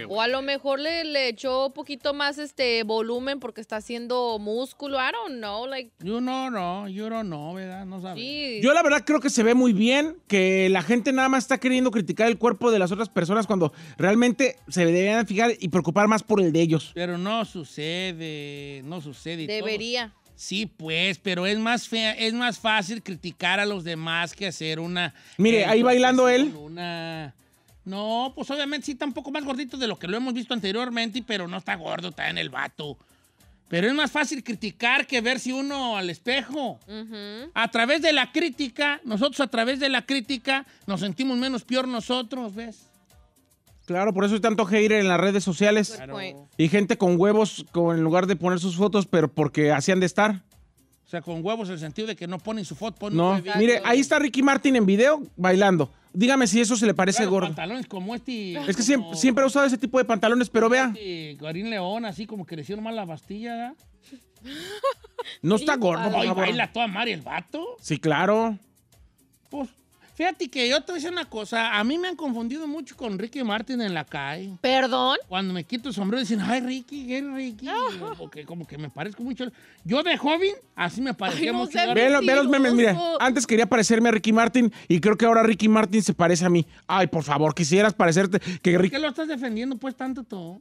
o a lo mejor le, echó un poquito más este volumen porque está haciendo músculo. I don't know. Like... Yo no, no, yo no, ¿verdad? No sabes. Yo la verdad creo que se ve muy bien, que la gente nada más está queriendo criticar el cuerpo de las otras personas cuando realmente se deberían fijar y preocupar más por el de ellos. Pero no sucede, no sucede. Debería. Sí, pues, pero es más es más fácil criticar a los demás que hacer una. Mire, eh, ahí bailando él. Una. No, pues obviamente sí, está un poco más gordito de lo que lo hemos visto anteriormente, pero no está gordo, está en el vato. Pero es más fácil criticar que ver si uno al espejo. A través de la crítica, nosotros a través de la crítica nos sentimos menos peor nosotros, ¿ves? Claro, por eso hay tanto ir en las redes sociales. Y gente con huevos con, en lugar de poner sus fotos, pero porque hacían de estar. O sea, con huevos en el sentido de que no ponen su foto. Ponen no, mire, ahí está Ricky Martin en video bailando. Dígame si eso se le parece gordo. pantalones como este... Es que siempre, he usado ese tipo de pantalones, pero vea. Garín este León, así como que le hicieron mal la bastilla. No está gordo. Ay, baila toda María el vato. Sí, claro. Pues, Fíjate que yo te voy una cosa. A mí me han confundido mucho con Ricky Martin en la calle. ¿Perdón? Cuando me quito el sombrero dicen, ay, Ricky, ¿qué Ricky? No. Ah. como que me parezco mucho. Yo de joven, así me parecía mucho. Ve, los memes, mira. Antes quería parecerme a Ricky Martin y creo que ahora Ricky Martin se parece a mí. Ay, por favor, quisieras parecerte que Ricky... ¿Por qué lo estás defendiendo pues tanto todo?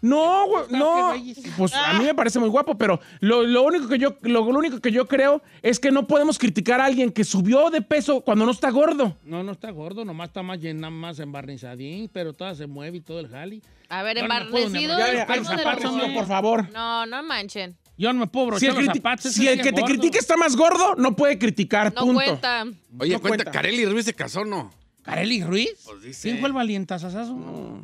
No, güey, no. Pues a mí ah. me parece muy guapo, pero lo, único que yo, lo, único que yo creo es que no podemos criticar a alguien que subió de peso cuando no está gordo. No, no está gordo, nomás está más llena, más embarnizadín, pero toda se mueve y todo el jali. A ver, embarnecido. No por favor. No, no manchen. Yo no me puedo brochar si los Si el que te critique está más gordo, no puede criticar, no Cuenta. Oye, cuenta, cuenta. ¿Carelli Ruiz se casó no? ¿Carely Ruiz? Pues ¿Quién fue el valientazazazo?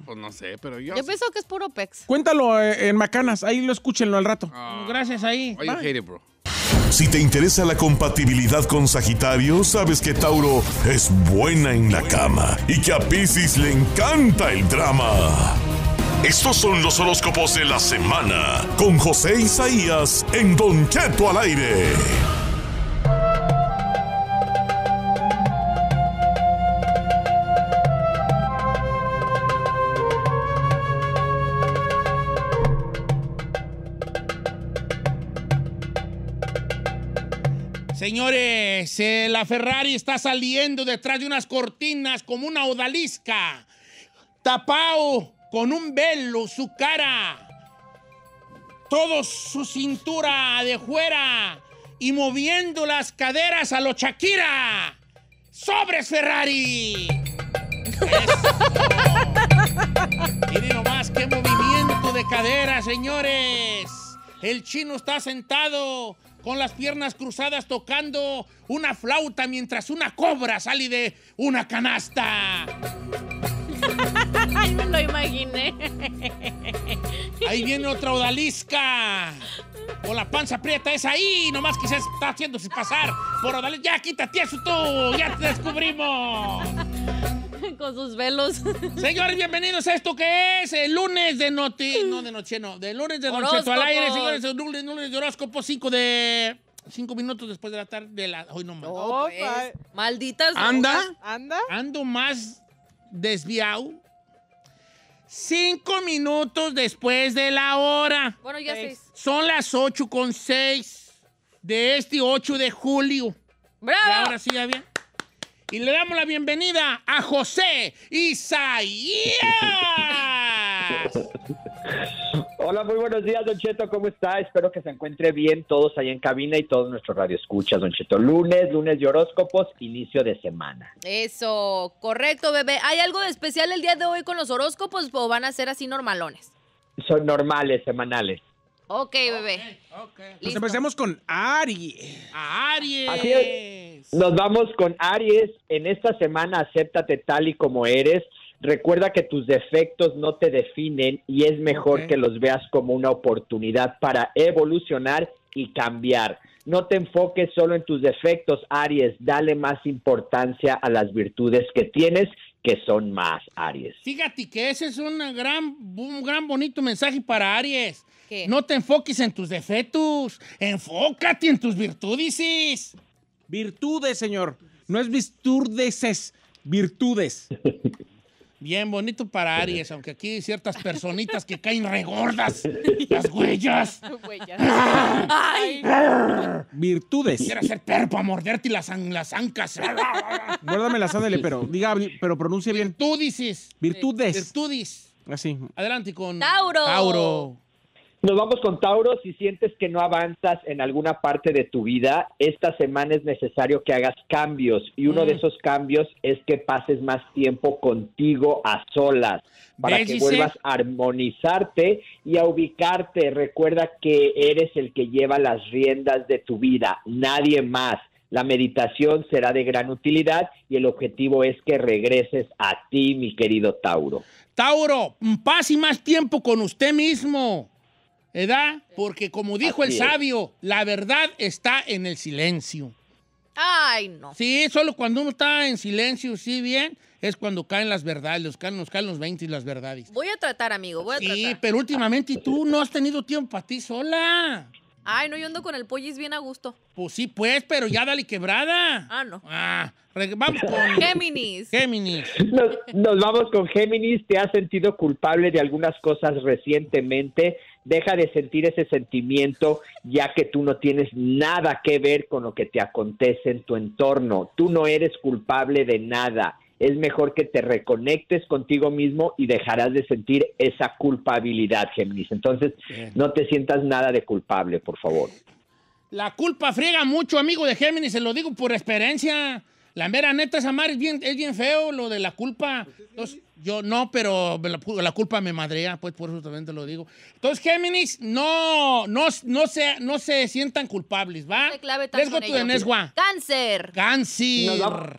pues no sé, pero yo. Yo pienso que es puro pex. Cuéntalo eh, en Macanas, ahí lo escúchenlo al rato. Ah. Gracias ahí. Oye, hate bro. Si te interesa la compatibilidad con Sagitario, sabes que Tauro es buena en la cama y que a Pisces le encanta el drama. Estos son los horóscopos de la semana con José Isaías en Don Cheto al aire. Señores, eh, la Ferrari está saliendo detrás de unas cortinas como una odalisca. Tapao con un velo su cara. Todo su cintura de fuera y moviendo las caderas a lo Shakira. sobre Ferrari! Miren nomás qué movimiento de cadera, señores. El chino está sentado con las piernas cruzadas tocando una flauta mientras una cobra sale de una canasta. Ay, me lo imaginé. Ahí viene otra odalisca. O la panza prieta es ahí, nomás quizás se está haciéndose pasar por odalisca. Ya quítate eso tú, ya te descubrimos con sus velos. Señores, bienvenidos a esto que es el lunes de Noti. No, de Noche, no. De lunes de Noche al aire, señores. El lunes, lunes de horóscopo, 5 de. Cinco minutos después de la tarde. De la, hoy no más. Oh, oh, pues. pues. Malditas. Anda. Anda. Ando más desviado. Cinco minutos después de la hora. Bueno, ya seis. Son las ocho con seis de este 8 de julio. ¡Bravo! Y ahora sí, ya bien. Y le damos la bienvenida a José Isaías. Hola, muy buenos días, Don Cheto. ¿Cómo está? Espero que se encuentre bien todos ahí en cabina y todos nuestros radioescuchas, Don Cheto. Lunes, lunes de horóscopos, inicio de semana. Eso, correcto, bebé. ¿Hay algo especial el día de hoy con los horóscopos o van a ser así normalones? Son normales, semanales. Ok, bebé. Okay, empecemos con Aries. Aries. Nos vamos con Aries. En esta semana acéptate tal y como eres. Recuerda que tus defectos no te definen y es mejor que los veas como una oportunidad para evolucionar y cambiar. No te enfoques solo en tus defectos, Aries. Dale más importancia a las virtudes que tienes, que son más, Aries. Fíjate que ese es un gran, un gran bonito mensaje para Aries. No te enfoques en tus defectos, enfócate en tus virtudes. Virtudes, señor. No es virtudes, virtudes. Bien bonito para Aries, aunque aquí hay ciertas personitas que caen regordas. Las huellas. Virtudes. Quiero ser perro para morderte las, las ancas. Guárdame las ándele, pero diga, pero pronuncie bien. Virtudes. Virtudes. Virtudis. Así. Adelante con Tauro. Tauro. Nos vamos con Tauro. Si sientes que no avanzas en alguna parte de tu vida, esta semana es necesario que hagas cambios. Y uno de mm. esos cambios es que pases más tiempo contigo a solas para que vuelvas a armonizarte y a ubicarte. Recuerda que eres el que lleva las riendas de tu vida, nadie más. La meditación será de gran utilidad y el objetivo es que regreses a ti, mi querido Tauro. Tauro, pase y más tiempo con usted mismo. ¿Edad? Porque como dijo el sabio, la verdad está en el silencio. Ay, no. Sí, solo cuando uno está en silencio, sí, bien, es cuando caen las verdades, los caen, nos caen los 20 y las verdades. Voy a tratar, amigo, voy a tratar. Sí, pero últimamente tú no has tenido tiempo a ti sola. Ay, no, yo ando con el pollis bien a gusto. Pues sí, pues, pero ya dale quebrada. Ah, no. Ah, vamos con... Géminis. Géminis. Nos, nos, vamos con Géminis. ¿Te has sentido culpable de algunas cosas recientemente? deja de sentir ese sentimiento ya que tú no tienes nada que ver con lo que te acontece en tu entorno, tú no eres culpable de nada. Es mejor que te reconectes contigo mismo y dejarás de sentir esa culpabilidad, Géminis. Entonces, no te sientas nada de culpable, por favor. La culpa friega mucho, amigo de Géminis, se lo digo por experiencia. La mera neta, Samar, es bien, es bien feo lo de la culpa. Entonces... Pues yo no, pero la, culpa me madrea, pues por eso también te lo digo. Entonces, Géminis, no, no, no, se, no se sientan culpables, ¿va? la clave Cáncer. Cáncer.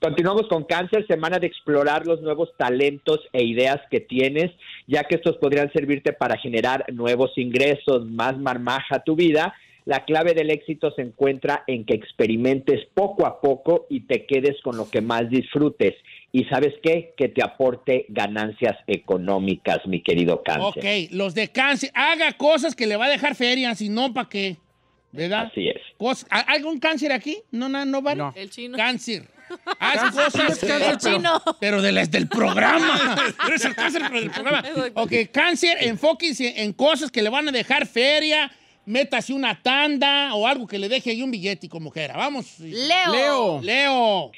Continuamos con Cáncer, semana de explorar los nuevos talentos e ideas que tienes, ya que estos podrían servirte para generar nuevos ingresos, más marmaja a tu vida. La clave del éxito se encuentra en que experimentes poco a poco y te quedes con lo que más disfrutes y sabes qué, que te aporte ganancias económicas, mi querido cáncer. Ok, los de cáncer, haga cosas que le va a dejar feria, si no, ¿para qué? ¿Verdad? Así es. ¿Algún cáncer aquí? No, no, no vale. No. El chino. Cáncer. Haz cosas. el chino. Pero de del programa. es el cáncer, pero del programa. Ok, cáncer, enfóquense en cosas que le van a dejar feria. Métase una tanda o algo que le deje ahí un billete como quiera. Vamos. Leo. Leo. Leo.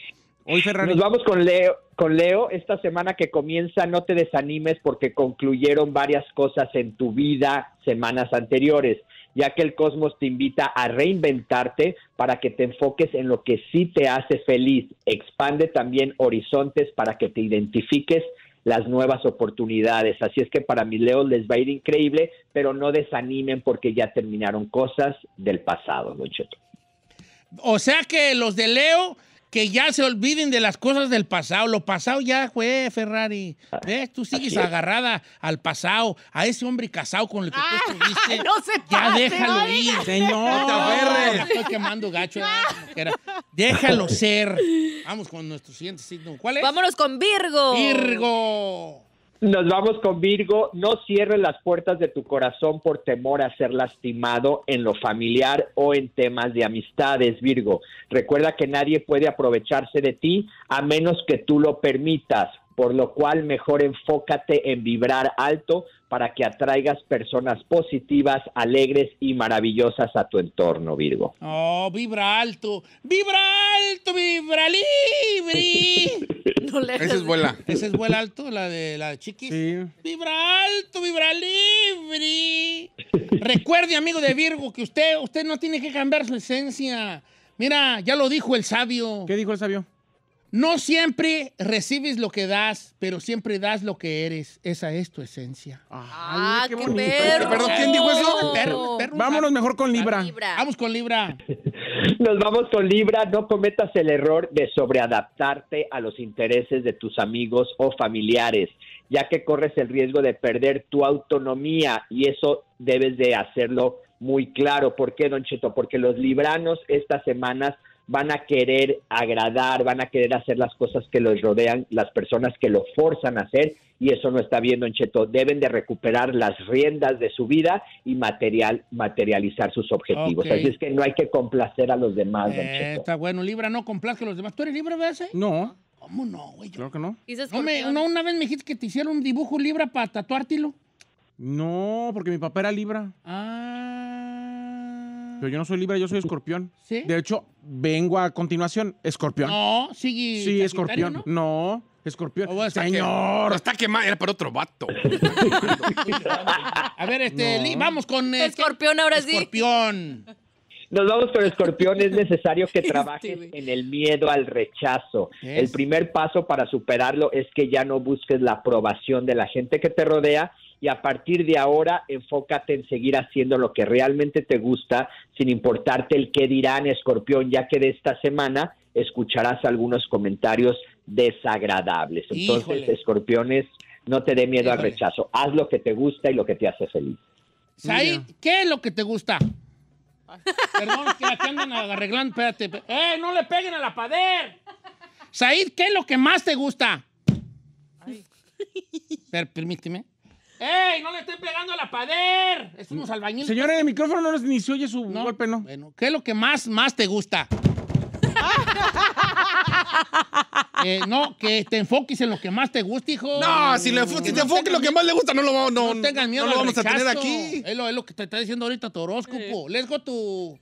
Nos vamos con Leo, con Leo esta semana que comienza, no te desanimes porque concluyeron varias cosas en tu vida semanas anteriores, ya que el cosmos te invita a reinventarte para que te enfoques en lo que sí te hace feliz. Expande también horizontes para que te identifiques las nuevas oportunidades. Así es que para mí, Leo, les va a ir increíble, pero no desanimen porque ya terminaron cosas del pasado, Don O sea que los de Leo que ya se olviden de las cosas del pasado. Lo pasado ya fue, Ferrari. Ah, ¿Ves? Tú sigues agarrada al pasado, a ese hombre casado con el que tú ah, estuviste. No se ya déjalo ir, señor. No, estoy quemando gacho. déjalo ser. Vamos con nuestro siguiente signo. ¿Cuál es? Vámonos con Virgo. Virgo. Nos vamos con Virgo. No cierres las puertas de tu corazón por temor a ser lastimado en lo familiar o en temas de amistades, Virgo. Recuerda que nadie puede aprovecharse de ti a menos que tú lo permitas por lo cual mejor enfócate en vibrar alto para que atraigas personas positivas, alegres y maravillosas a tu entorno, Virgo. Oh, vibra alto, vibra alto, vibra libre. no Esa es vuela. Esa es vuela alto, la de la de Sí. Vibra alto, vibra libre. Recuerde, amigo de Virgo, que usted, usted no tiene que cambiar su esencia. Mira, ya lo dijo el sabio. ¿Qué dijo el sabio? No siempre recibes lo que das, pero siempre das lo que eres. Esa es tu esencia. ¡Ah, qué, bonito. quién dijo eso? Vámonos mejor con Libra. Libra. Vamos con Libra. Nos vamos con Libra. No cometas el error de sobreadaptarte a los intereses de tus amigos o familiares, ya que corres el riesgo de perder tu autonomía y eso debes de hacerlo muy claro. ¿Por qué, Don Cheto? Porque los libranos estas semanas van a querer agradar, van a querer hacer las cosas que los rodean, las personas que lo forzan a hacer, y eso no está bien, Don Cheto. Deben de recuperar las riendas de su vida y material, materializar sus objetivos. Así es que no hay que complacer a los demás, Don eh, Cheto. Está bueno, Libra, no complace a los demás. ¿Tú eres Libra, veces? No. ¿Cómo no, güey? Claro que no. No, no, una vez me dijiste que te hicieron un dibujo Libra para tatuártelo. No, porque mi papá era Libra. Ah. Pero yo no soy Libra, yo soy Escorpión. ¿Sí? De hecho, vengo a continuación, Escorpión. No, sigue. Sí, Escorpión. No. Escorpión. Señor. está quemado, era para otro vato. a ver, este, vamos con. Este, escorpión ahora sí. Escorpión. Nos vamos con escorpión. Es necesario que este trabajes en el miedo al rechazo. El primer paso para superarlo es que ya no busques la aprobación de la gente que te rodea y a partir de ahora enfócate en seguir haciendo lo que realmente te gusta, sin importarte el qué dirán, escorpión, ya que de esta semana escucharás algunos comentarios desagradables. Entonces, escorpiones, no te dé miedo al rechazo, haz lo que te gusta y lo que te hace feliz. Said, ¿Qué es lo que te gusta? Perdón, que la andan arreglando, espérate. ¡Eh, no le peguen a la pader! Said, ¿qué es lo que más te gusta? permíteme. ¡Ey! ¡No le estén pegando a la pared! Es unos albañiles. Señora, el micrófono no nos inició oye su golpe, ¿no? Bueno, ¿qué es lo que más, más te gusta? Eh, no, que te enfoques en lo que más te gusta, hijo. No, si, te enfoques en lo que más le gusta, no lo, vamos, no, tengan miedo no lo vamos a tener aquí. Es lo, que te está diciendo ahorita tu horóscopo. Lesgo tu...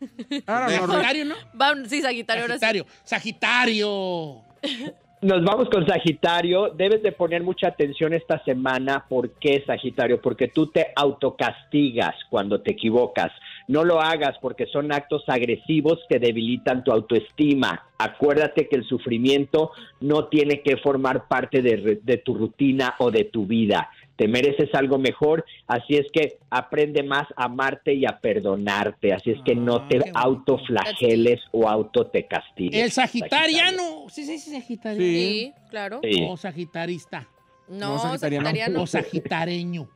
Sagitario, ¿no? sí, Sagitario. Sagitario. Sagitario. nos vamos con Sagitario. Debes de poner mucha atención esta semana. ¿Por qué, Sagitario? Porque tú te autocastigas cuando te equivocas. No lo hagas porque son actos agresivos que debilitan tu autoestima. Acuérdate que el sufrimiento no tiene que formar parte de, de tu rutina o de tu vida te mereces algo mejor, así es que aprende más a amarte y a perdonarte, así es que no ah, te autoflageles o auto te castigues. El sagitariano, sí, sí, sí, sagitariano. Sí, claro. O sagitarista. No, sagitariano. O sagitareño.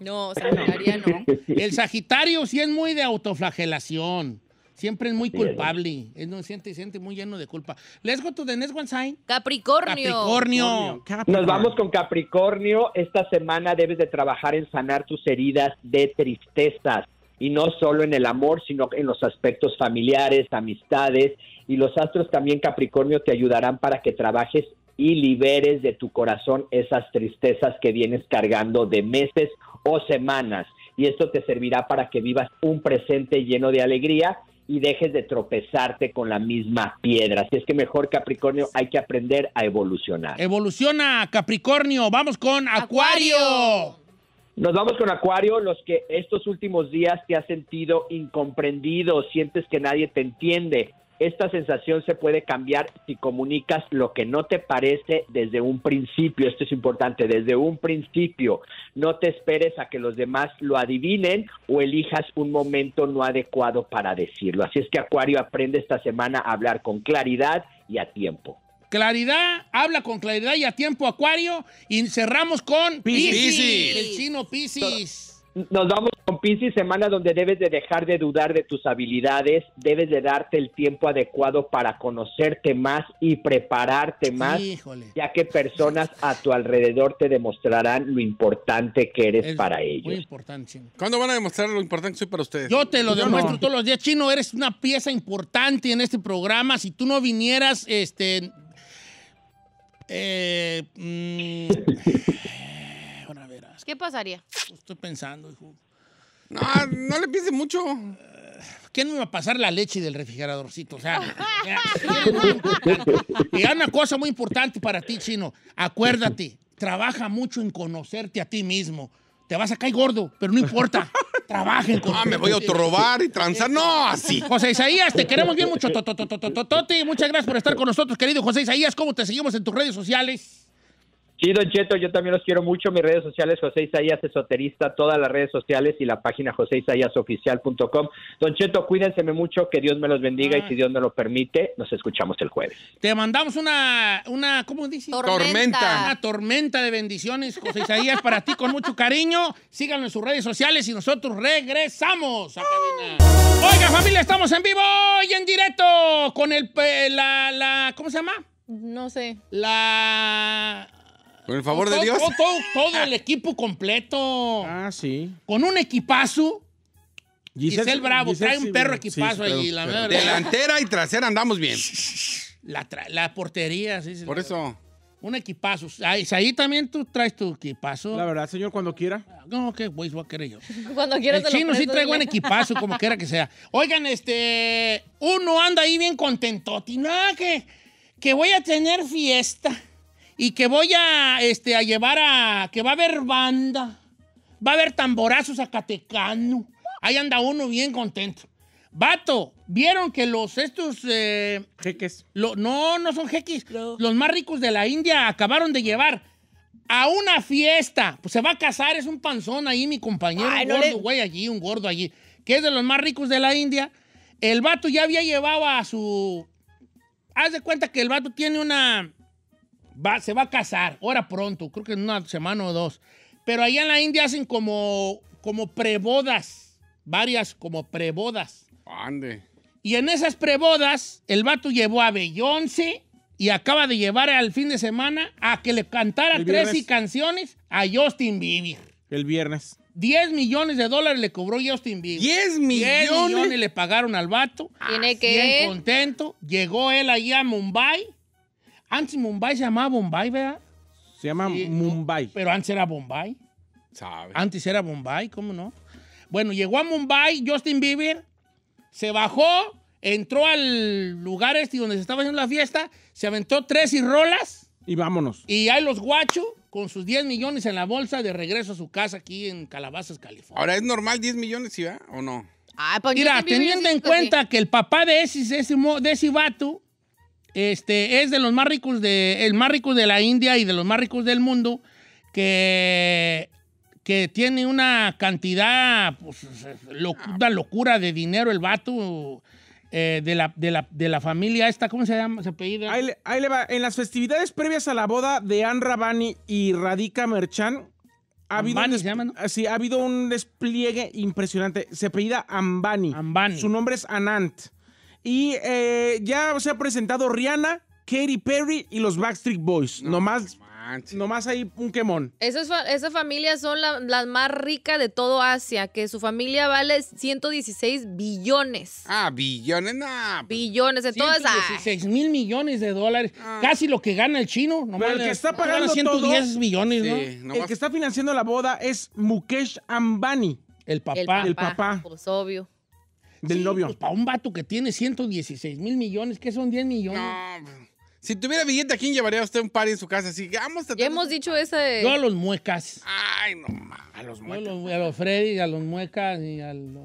No, sagitariano. El sagitario sí es muy de autoflagelación. Siempre es muy culpable. Es, no, siente, siente muy lleno de culpa. Let's go to the one Capricornio. Nos vamos con Capricornio. Esta semana debes de trabajar en sanar tus heridas de tristezas. Y no solo en el amor, sino en los aspectos familiares, amistades. Y los astros también Capricornio te ayudarán para que trabajes y liberes de tu corazón esas tristezas que vienes cargando de meses o semanas. Y esto te servirá para que vivas un presente lleno de alegría y dejes de tropezarte con la misma piedra. Así es que mejor Capricornio, hay que aprender a evolucionar. Evoluciona Capricornio, vamos con Acuario. Nos vamos con Acuario, los que estos últimos días te has sentido incomprendido, sientes que nadie te entiende esta sensación se puede cambiar si comunicas lo que no te parece desde un principio. Esto es importante, desde un principio. No te esperes a que los demás lo adivinen o elijas un momento no adecuado para decirlo. Así es que Acuario aprende esta semana a hablar con claridad y a tiempo. Claridad, habla con claridad y a tiempo, Acuario. Y cerramos con Piscis, el chino Piscis. Nos vamos con y semana donde debes de dejar de dudar de tus habilidades, debes de darte el tiempo adecuado para conocerte más y prepararte más, ya que personas a tu alrededor te demostrarán lo importante que eres para ellos. Muy importante, ¿Cuándo van a demostrar lo importante que soy para ustedes? Yo te lo demuestro todos los días, Chino, eres una pieza importante en este programa. Si tú no vinieras, este... Eh, mm, ¿Qué pasaría? Estoy pensando, hijo. No, no le pienses mucho. Eh, ¿Quién me va a pasar la leche del refrigeradorcito? O sea, y hay una cosa muy importante para ti, chino. Acuérdate, trabaja mucho en conocerte a ti mismo. Te vas a caer gordo, pero no importa. Trabajen con. Ah, me voy a autorrobar y transar. No, así. José Isaías, te queremos bien mucho. Muchas gracias por estar con nosotros, querido José Isaías. ¿Cómo te seguimos en tus redes sociales? Sí, Don Cheto, yo también los quiero mucho. Mis redes sociales, José Isaías Esoterista, todas las redes sociales y la página joseisaiasoficial.com. Don Cheto, cuídense mucho, que Dios me los bendiga y ah. si Dios no lo permite, nos escuchamos el jueves. Te mandamos una, una ¿cómo dice? Tormenta. tormenta. Una tormenta de bendiciones, José Isaías, para ti con mucho cariño. Síganlo en sus redes sociales y nosotros regresamos a Oiga, familia, estamos en vivo y en directo con el, la, la, ¿cómo se llama? No sé. La... Con el favor oh, de Dios. Oh, todo, el equipo completo. Ah, sí. Con un equipazo. Giselle, el Bravo, trae un perro equipazo delantera y trasera andamos bien. La, portería, sí. Por eso. Un equipazo. Ahí, también tú traes tu equipazo. La verdad, señor, cuando quiera. Ah, no, que voy a querer yo. Cuando quiera El chino sí trae buen equipazo, como quiera que sea. Oigan, este. Uno anda ahí bien contento. que, que voy a tener fiesta y que voy a, este, a llevar a, que va a haber banda, va a haber tamborazos zacatecano. Ahí anda uno bien contento. Vato, ¿vieron que los estos... Eh, jeques. no, no son jeques. Los más ricos de la India acabaron de ah. llevar a una fiesta. Pues se va a casar, es un panzón ahí, mi compañero. un gordo, güey, allí, un gordo allí. Que es de los más ricos de la India. El vato ya había llevado a su... Haz de cuenta que el vato tiene una... Va, se va a casar, ahora pronto, creo que en una semana o dos. Pero allá en la India hacen como, como prebodas, varias como prebodas. Ande. Y en esas prebodas, el vato llevó a Beyoncé y acaba de llevar al fin de semana a que le cantara y canciones a Justin Bieber. El viernes. 10 millones de dólares le cobró Justin Bieber. 10 millones. le pagaron al vato. Tiene que. Bien contento. Llegó él allí a Mumbai antes Mumbai se llamaba Bombay, ¿verdad? Se llama Mumbai. Pero antes era Bombay. ¿Sabe? Antes era Bombay, ¿cómo no? Bueno, llegó a Mumbai Justin Bieber, se bajó, entró al lugar este donde se estaba haciendo la fiesta, se aventó tres y rolas. Y vámonos. Y ahí los guachos con sus 10 millones en la bolsa de regreso a su casa aquí en Calabazas, California. Ahora, ¿es normal 10 millones, si va o no? Ah, Mira, teniendo en cuenta que el papá de ese, de ese vato este, es de los más ricos de, el más rico de la India y de los más ricos del mundo, que, que tiene una cantidad, pues, locura de dinero el vato. Eh, de, la, de, la, familia esta, ¿cómo se llama? Ahí, le, va. En las festividades previas a la boda de Anrabani y Radhika Merchan, ha habido, un ah, sí, ha habido un despliegue impresionante. Se apellida Ambani. Ambani. Su nombre es Anant. Y eh, ya se ha presentado Rihanna, Katy Perry y los Backstreet Boys. nomás, nomás hay un quemón. Esas, familias son las más ricas de todo Asia, que su familia vale 116 billones. Ah, billones, pues, Billones, de todas 116 ah. mil millones de dólares. Ah. Casi lo que gana el chino. Pero el que está pagando 110 billones, El que está financiando la boda es Mukesh Ambani. El papá. El papá. El pues, papá. obvio. Del novio. Pues para un vato que tiene 116 mil millones, que son 10 millones? No. Si tuviera billete, ¿a quién llevaría usted un par en su casa? Así, vamos hemos dicho ese. Yo a los muecas. Ay, no, mames. a los muecas. a los Freddy, a los muecas y a los.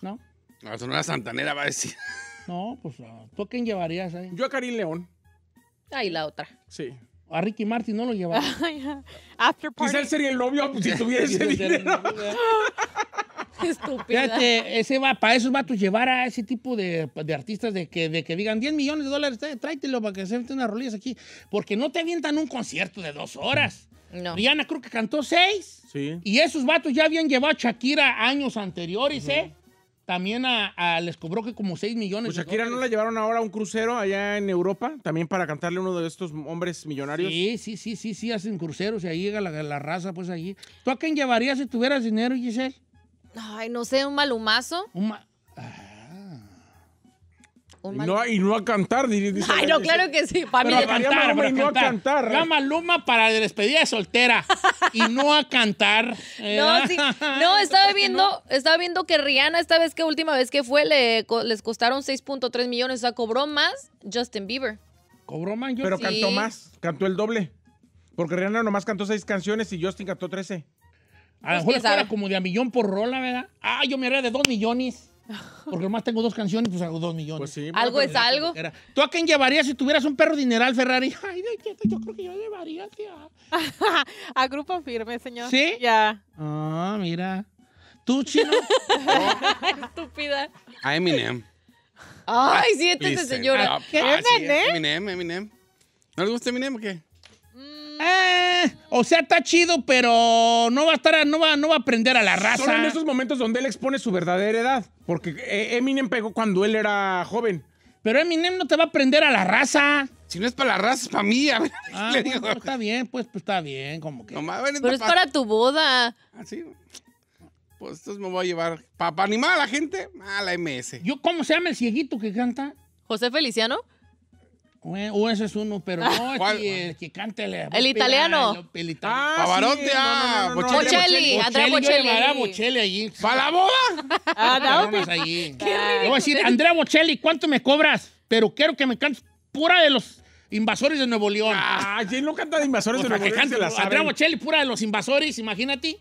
¿No? A la Sonora Santanera va a decir. No, pues ¿tú a quién llevarías ahí? Yo a Karim León. y la otra. Sí. A Ricky Martin no lo llevaría After party. él sería el novio pues, si tuviese dinero. ¿eh? ese va, para esos vatos llevar a ese tipo de, artistas de que, digan 10 millones de dólares, tráetelo para que se una unas rolillas aquí. Porque no te avientan un concierto de dos horas. No. creo que cantó seis. Sí. Y esos vatos ya habían llevado a Shakira años anteriores, ¿eh? También a, les cobró que como 6 millones. Pues Shakira no la llevaron ahora a un crucero allá en Europa, también para cantarle a uno de estos hombres millonarios. Sí, sí, sí, sí, sí, hacen cruceros y ahí llega la, raza, pues allí. ¿Tú a quién llevarías si tuvieras dinero, Giselle? Ay, no sé, un malumazo. Ah. y, no, a cantar, dice. Ay, no, claro que sí. Para mí, a cantar, no a cantar. La Maluma para despedida de soltera y no a cantar. ¿eh? No, sí. estaba viendo, estaba viendo que Rihanna esta vez que última vez que fue le, les costaron 6.3 millones, o sea, cobró más Justin Bieber. Cobró más, Pero cantó más, cantó el doble. Porque Rihanna nomás cantó seis canciones y Justin cantó 13. A lo pues, mejor era como de a millón por rola, ¿verdad? Ah, yo me haría de dos millones. Porque nomás tengo dos canciones, pues hago dos millones. Pues algo es algo. ¿Tú a quién llevarías si tuvieras un perro dineral, Ferrari? Ay, de quieto, yo creo que yo llevaría a... a grupo firme, señor. ¿Sí? Ya. Ah, mira. ¿Tú, chino? Estúpida. A Eminem. Ay, siéntese, señora. ¿Qué? Eminem, Eminem. ¿No les gusta Eminem o qué? Eh, o sea, está chido, pero no va a estar, no va, no va a aprender a la raza. Son en esos momentos donde él expone su verdadera edad, porque eh, Eminem pegó cuando él era joven. Pero Eminem no te va a aprender a la raza. Si no es para la raza, es para mí. Ah, pues está bien, pues, pues, está bien, como que. pero es para tu boda. Así. Ah, pues entonces me voy a llevar. Papá, ni animar a la gente, a la MS. ¿Yo cómo se llama el cieguito que canta? José Feliciano. Uh, ese es uno, pero no, ¿Cuál? el que cante El italiano. El, ah, italiano. Ah, Pavarotti, ah, Bocelli. Andrea Bocelli. Andrea Bocelli allí. ¿Para la boda? Ah, ah pues, allí. Voy a decir, Andrea Bocelli, ¿cuánto me cobras? Pero quiero que me cantes pura de los invasores de Nuevo León. Ah, ¿quién no canta de invasores pues, de Nuevo León? Andrea Bocelli, pura de los invasores, imagínate.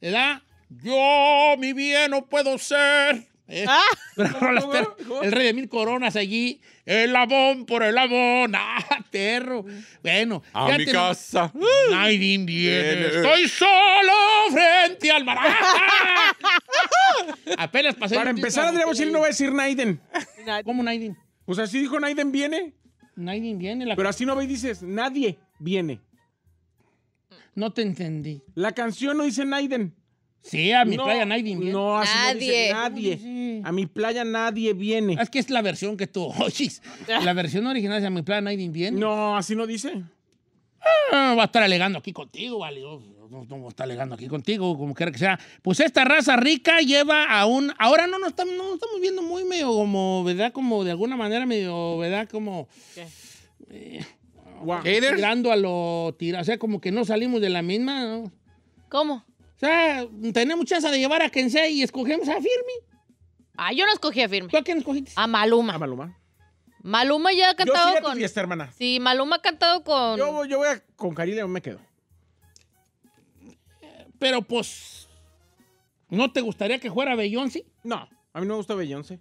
¿Verdad? Yo, mi bien, no puedo ser. Eh, ah. el rey de mil coronas allí. El abón por el abón. ¡Ah, perro! Bueno. A mi casa. Naiden viene. Estoy solo frente al mar. Apenas pasé. Para empezar, Adrián Bocelli no va a decir Naiden. ¿Cómo Naiden? O sea, si dijo Naiden viene. Naiden viene. Pero así no ve dices, nadie viene. No te entendí. La canción no dice Naiden. Sí, a mi playa nadie viene. No, así No dice, nadie. A mi playa nadie viene. Es que es la versión que tú oyes. La versión original es a mi playa nadie viene. No, así no dice. Ah, va a estar alegando aquí contigo, vale. No, no, a está alegando aquí contigo, como quiera que sea. Pues esta raza rica lleva a un. Ahora no nos estamos, no, estamos viendo muy medio como, ¿verdad? Como de alguna manera medio, ¿verdad? Como. ¿Qué? Eh, tirando a lo tira. O sea, como que no salimos de la misma, ¿no? ¿Cómo? O sea, tenemos chance de llevar a sea y escogemos a Firmi. Ah, yo no escogí a Firmi. ¿Tú a quién escogiste? A Maluma. A Maluma. Maluma ya ha cantado yo con. esta hermana. Sí, Maluma ha cantado con. Yo, voy a... con Caribe me quedo. Pero pues. ¿No te gustaría que fuera Beyoncé? No, a mí no me gusta Beyoncé.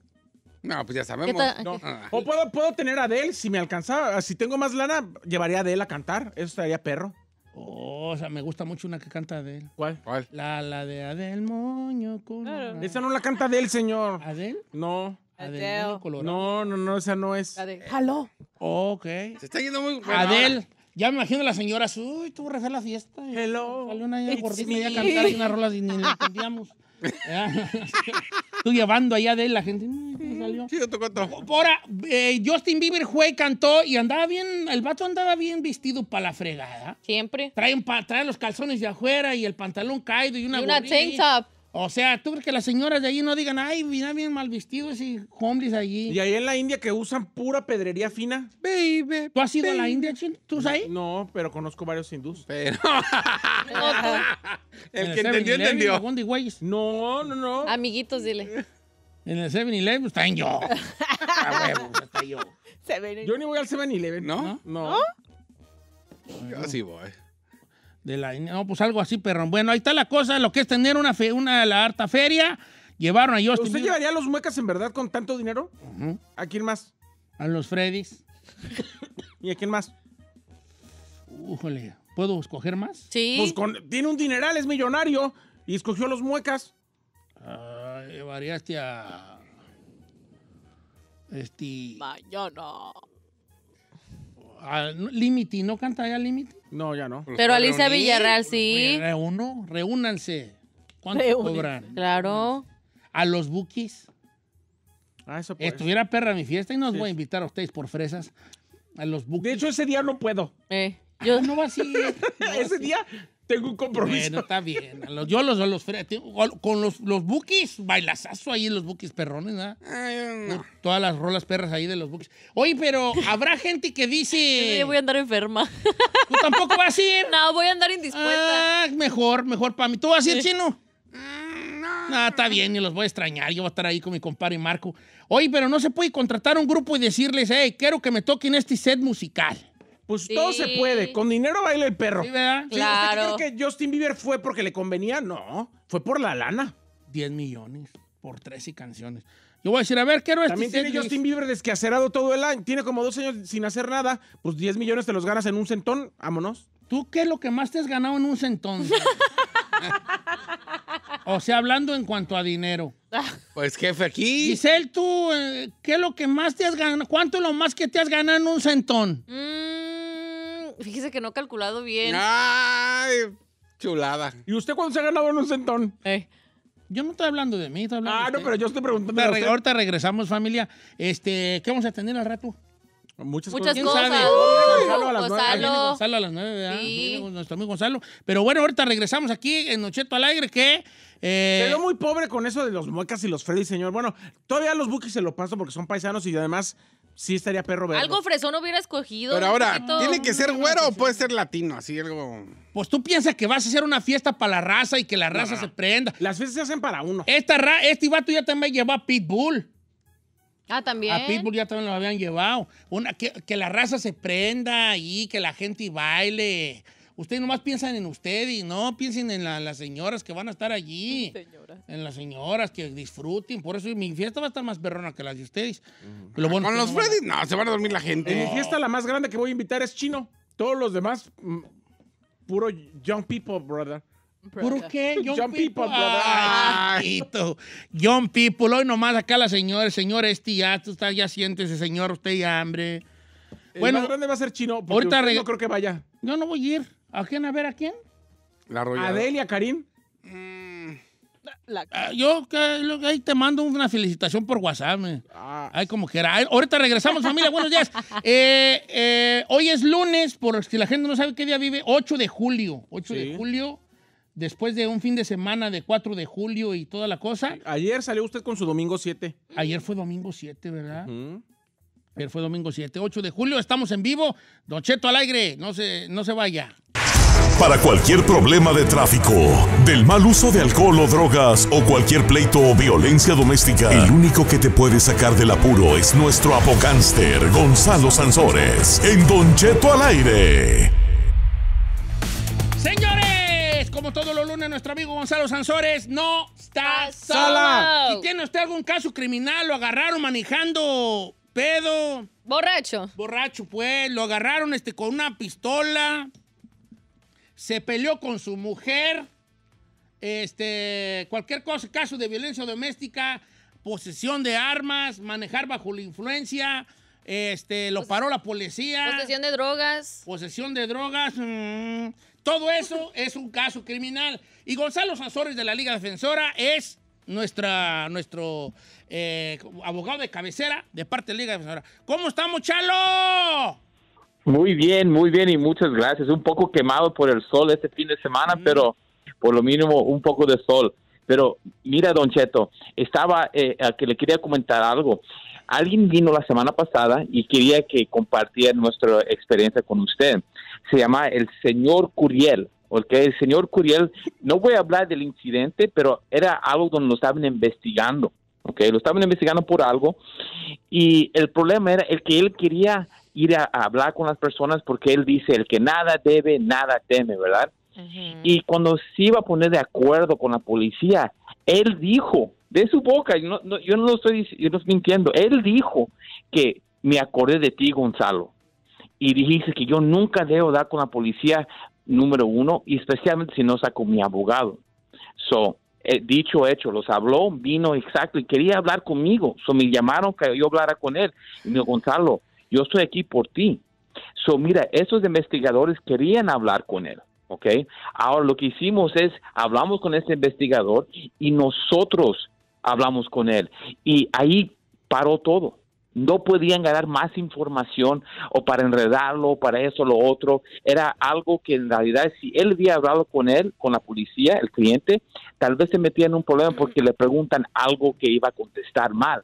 No, pues ya sabemos. Ah. O puedo, puedo tener a Adele si me alcanzaba. Si tengo más lana, llevaría a Adele a cantar. Eso estaría perro. Oh, o sea, me gusta mucho una que canta Adel. ¿Cuál? ¿Cuál? La, la de Adel Moño Claro. Esa no la canta Adel, señor. ¿Adel? No. Adel. Colorado. No, no, no, esa no es. Adel. ¡Halo! Eh, ok. Se está yendo muy... Adel. Ya me imagino a las señoras, uy, tuvo que la fiesta. Hello. Salió una gordita a cantar y una rola y ni la entendíamos. Estoy llevando allá de él la gente. Sí, salió? tocó Ahora, eh, Justin Bieber fue, y cantó y andaba bien, el vato andaba bien vestido para la fregada. Siempre. Trae, los calzones de afuera y el pantalón caído y una, una tank top. O sea, ¿tú crees que las señoras de allí no digan, ay, mira bien mal vestido ese homeless allí? ¿Y ahí en la India que usan pura pedrería fina? Baby. ¿Tú has ido a la India, ching? ¿Tú estás ahí? No, pero conozco varios hindús. Pero. el que entendió, entendió. No, no, no. Amiguitos, dile. En el 7-Eleven pues, está en yo. A huevo, está yo. Yo ni voy al 7-Eleven. ¿No? ¿No? ¿No? Yo sí voy. De la, no, pues algo así, perrón. Bueno, ahí está la cosa, lo que es tener una, fe, una la harta feria. Llevaron a Justin ¿Usted llevaría los muecas en verdad con tanto dinero? ¿A quién más? A los Freddys. ¿Y a quién más? ¡Ujole! ¿puedo escoger más? Sí. Pues tiene un dineral, es millonario. Y escogió los muecas. ¿Llevaría ah, llevaríaste a. Este. Yo no. Limity, ¿no canta ya Limity? No, ya no. Pero Alicia Villarreal sí. Reuno, reúnanse. ¿Cuánto cobran? Claro. A los bookies. Ah, eso pues. Estuviera perra mi fiesta y nos voy a invitar a ustedes por fresas. A los bookies. De hecho, ese día no puedo. Eh, ah, yo... no va así. ese día tengo un compromiso. Bueno, está bien. Yo los, los, con los, los bookies, bailazazo ahí en los buquis perrones, No. Todas las rolas perras ahí de los bookies. Oye, pero habrá gente que dice. voy a andar enferma. ¿Tú tampoco vas a ir? No, voy a andar indispuesta. Ah, mejor, mejor para mí. ¿Tú vas a ir, chino? Mm, no, ah, está bien, ni los voy a extrañar. Yo voy a estar ahí con mi compadre Marco. Oye, pero no se puede contratar un grupo y decirles, hey, quiero que me toquen este set musical. Pues todo se puede. Con dinero baila el perro. Sí, ¿verdad? Claro. ¿Usted cree que Justin Bieber fue porque le convenía? No, fue por la lana. 10 millones por 13 canciones. Yo voy a decir, a ver, quiero También tiene Justin Bieber desquacerado todo el año. Tiene como dos años sin hacer nada. Pues 10 millones te los ganas en un centón. Vámonos. ¿Tú qué es lo que más te has ganado en un centón? o sea, hablando en cuanto a dinero. Pues jefe, aquí. Giselle, tú, eh, ¿qué es lo que más te has ganado? ¿Cuánto es lo más que te has ganado en un centón? Mmm. Fíjese que no he calculado bien. ¡Ay! Chulada. ¿Y usted cuándo se ha ganado en un centón? Eh. Yo no estoy hablando de mí, estoy Ah, no, pero yo estoy preguntando. Ahorita, ahorita regresamos, familia. Este, ¿qué vamos a tener al rato? Muchas, Muchas cosas. Gonzalo a las nueve. Gonzalo. a las nueve, ¿verdad? Sí. nuestro amigo Gonzalo. Pero bueno, ahorita regresamos aquí en Nocheto al aire que... eh, Quedó muy pobre con eso de los muecas y los Freddy, señor. Bueno, todavía los buques se lo paso porque son paisanos y además sí estaría perro verde. Algo fresón hubiera escogido. Pero ahora, ¿tiene que ser güero o puede ser latino? Así algo. Pues tú piensas que vas a hacer una fiesta para la raza y que la raza se prenda. Las fiestas se hacen para uno. Esta ra este vato ya también llevó a Pitbull. Ah, también. A Pitbull ya también lo habían llevado. Una, que, que la raza se prenda y que la gente baile. Ustedes nomás piensan en ustedes, y no piensen en las señoras que van a estar allí. Señoras. En las señoras que disfruten. Por eso mi fiesta va a estar más perrona que las de ustedes. Con los no no, se van a dormir la gente. mi fiesta la más grande que voy a invitar es chino. Todos los demás, mm, puro young people, brother. ¿Puro qué? Young People, brother. Ay, Young People. Hoy nomás acá la señora, el señor este ya, tú estás, ya siéntese, señor, usted ya hambre. Bueno, ¿dónde va a ser chino? Porque no creo que vaya. Yo no voy a ir. ¿A quién? ¿A ver a quién? La arrolladora. Adelia, Karim? Mm. Ah, yo ahí te mando una felicitación por WhatsApp. Ah. Ay, como que era. ahorita regresamos, familia. Buenos días. Eh, eh, hoy es lunes, por si la gente no sabe qué día vive, 8 de julio. 8 de julio, después de un fin de semana de 4 de julio y toda la cosa. Ayer salió usted con su domingo 7. Ayer fue domingo 7, ¿verdad? Ayer fue domingo 7. 8 de julio, estamos en vivo. Don Cheto al aire, no se, no se vaya. Para cualquier problema de tráfico, del mal uso de alcohol o drogas o cualquier pleito o violencia doméstica, el único que te puede sacar del apuro es nuestro apocánster Gonzalo Sansores en Don al aire. Señores, como todos los lunes nuestro amigo Gonzalo Sansores no está sola. Si tiene usted algún caso criminal, lo agarraron manejando pedo. Borracho. Borracho, pues. Lo agarraron este, con una pistola se peleó con su mujer, este, cualquier cosa, caso de violencia doméstica, posesión de armas, manejar bajo la influencia, este, lo paró la policía. Posesión de drogas. Posesión de drogas. Mm, todo eso es un caso criminal. Y Gonzalo Sanzores de la Liga Defensora es nuestra, nuestro eh, abogado de cabecera de parte de la Liga Defensora. ¿Cómo estamos, Chalo? Muy bien, muy bien y muchas gracias. Un poco quemado por el sol este fin de semana, mm. pero por lo mínimo un poco de sol. Pero mira, don Cheto, estaba, eh, que le quería comentar algo. Alguien vino la semana pasada y quería que compartiera nuestra experiencia con usted. Se llama el señor Curiel. El señor Curiel, no voy a hablar del incidente, pero era algo donde lo estaban investigando, Lo estaban investigando por algo y el problema era el que él quería ir a, hablar con las personas porque él dice, el que nada debe, nada teme, ¿verdad? Y cuando se iba a poner de acuerdo con la policía, él dijo, de su boca, yo no, yo no lo estoy, yo no estoy mintiendo, él dijo que me acordé de ti, Gonzalo, y dijiste que yo nunca debo dar con la policía número uno, y especialmente si no saco mi abogado. So, eh, dicho hecho, los habló, vino exacto y quería hablar conmigo. So, me llamaron que yo hablara con él. Y me dijo, Gonzalo, yo estoy aquí por ti. So, mira, esos investigadores querían hablar con él, ¿ok? Ahora lo que hicimos es, hablamos con ese investigador y nosotros hablamos con él. Y ahí paró todo. No podían ganar más información o para enredarlo, para eso, lo otro. Era algo que en realidad, si él había hablado con él, con la policía, el cliente, tal vez se metía en un problema porque le preguntan algo que iba a contestar mal.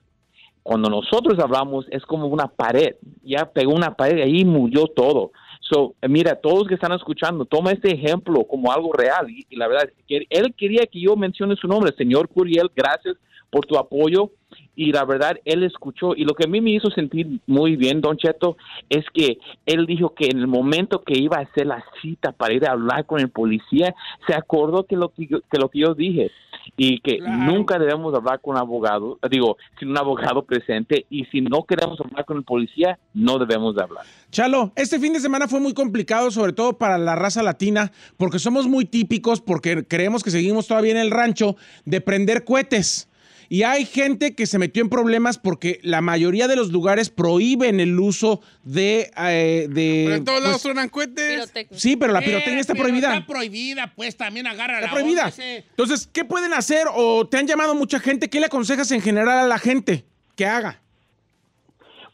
Cuando nosotros hablamos es como una pared, ya pegó una pared y ahí murió todo. So, mira, todos que están escuchando, toma este ejemplo como algo real y, la verdad, que él quería que yo mencione su nombre, señor Curiel, gracias por tu apoyo y la verdad él escuchó y lo que a mí me hizo sentir muy bien don Cheto es que él dijo que en el momento que iba a hacer la cita para ir a hablar con el policía se acordó que lo que yo, lo que yo dije y que nunca debemos hablar con un abogado digo sin un abogado presente y si no queremos hablar con el policía no debemos hablar Chalo este fin de semana fue muy complicado sobre todo para la raza latina porque somos muy típicos porque creemos que seguimos todavía en el rancho de prender cohetes y hay gente que se metió en problemas porque la mayoría de los lugares prohíben el uso de. Eh, en pues todos lados suenan cohetes. Sí, pero la pirotecnia está prohibida. Está prohibida, pues también agarra la. prohibida. Entonces, ¿qué pueden hacer? ¿O te han llamado mucha gente? ¿Qué le aconsejas en general a la gente que haga?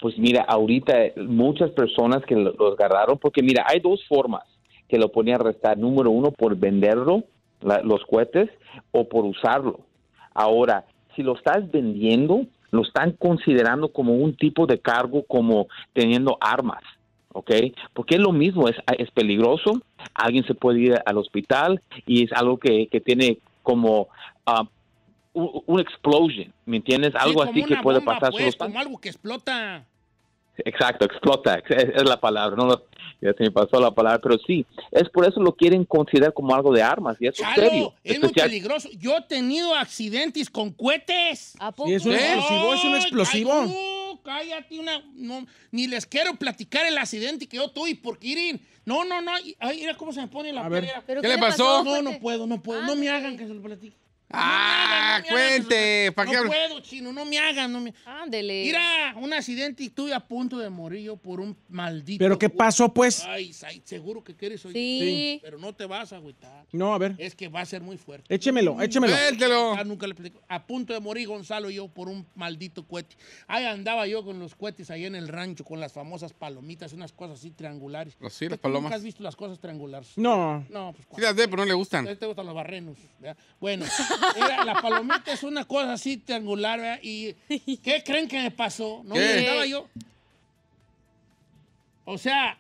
Pues mira, ahorita muchas personas que los agarraron, porque mira, hay dos formas que lo ponían a arrestar. Número uno, por venderlo, los cohetes, o por usarlo. Ahora, si lo estás vendiendo, lo están considerando como un tipo de cargo como teniendo armas, ¿ok? Porque es lo mismo, es, peligroso, alguien se puede ir al hospital y es algo que, tiene como ah, un, explosion, ¿me entiendes? Algo así que puede pasar. Pues, como algo que explota. Exacto, explota, es, la palabra, no ya se me pasó la palabra, pero sí, es por eso lo quieren considerar como algo de armas, y eso es Es muy peligroso, yo he tenido accidentes con cohetes. es un ¿Eh? explosivo, cállate, una, ni les quiero platicar el accidente que yo tuve, porque Irin, no, no, no, ay, mira cómo se me pone la piel. ¿Qué, le pasó? No, no puedo, no puedo, no me hagan que se lo platique. Ah, pues, cuente. ¿para no puedo, chino, no me hagan. No me... Ándele. Mira, un accidente y estoy a punto de morir yo por un maldito. ¿Pero qué pasó, pues? Ay, seguro que quieres hoy, Sí. Pero no te vas a agüitar. No, a ver. Es que va a ser muy fuerte. Échemelo, échemelo. Échemelo. Ah, nunca le platico. A punto de morir Gonzalo y yo por un maldito cueti. Ahí andaba yo con los cohetes ahí en el rancho, con las famosas palomitas, unas cosas así triangulares. Pues sí, las palomas. ¿Nunca has visto las cosas triangulares? No. No, pues. Sí las de, pero no le gustan. A te este gustan los barrenos. Bueno. Mira, la palomita es una cosa así triangular, ¿verdad? ¿Y qué creen que me pasó? No ¿Qué? estaba yo. O sea,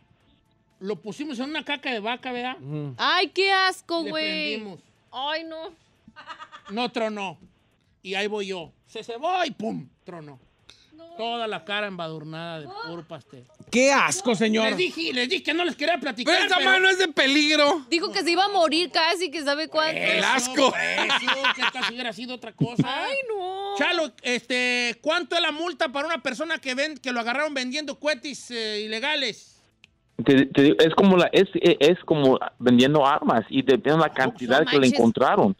lo pusimos en una caca de vaca, ¿verdad? Ay, qué asco, güey. Ay, no. No tronó. Y ahí voy yo. Se cebó y pum, tronó. Toda la cara embadurnada de oh. pastel. ¡Qué asco, señor! Les dije, les dije que no les quería platicar. Pero mano es de peligro. Dijo que se iba a morir casi, que sabe cuánto. ¡El asco! Eso, pues, que casi hubiera sido otra cosa. ¡Ay, no! Chalo, este, ¿cuánto es la multa para una persona que, ven, que lo agarraron vendiendo cuetis eh, ilegales? es como la es, es, como vendiendo armas y depende de la cantidad que le encontraron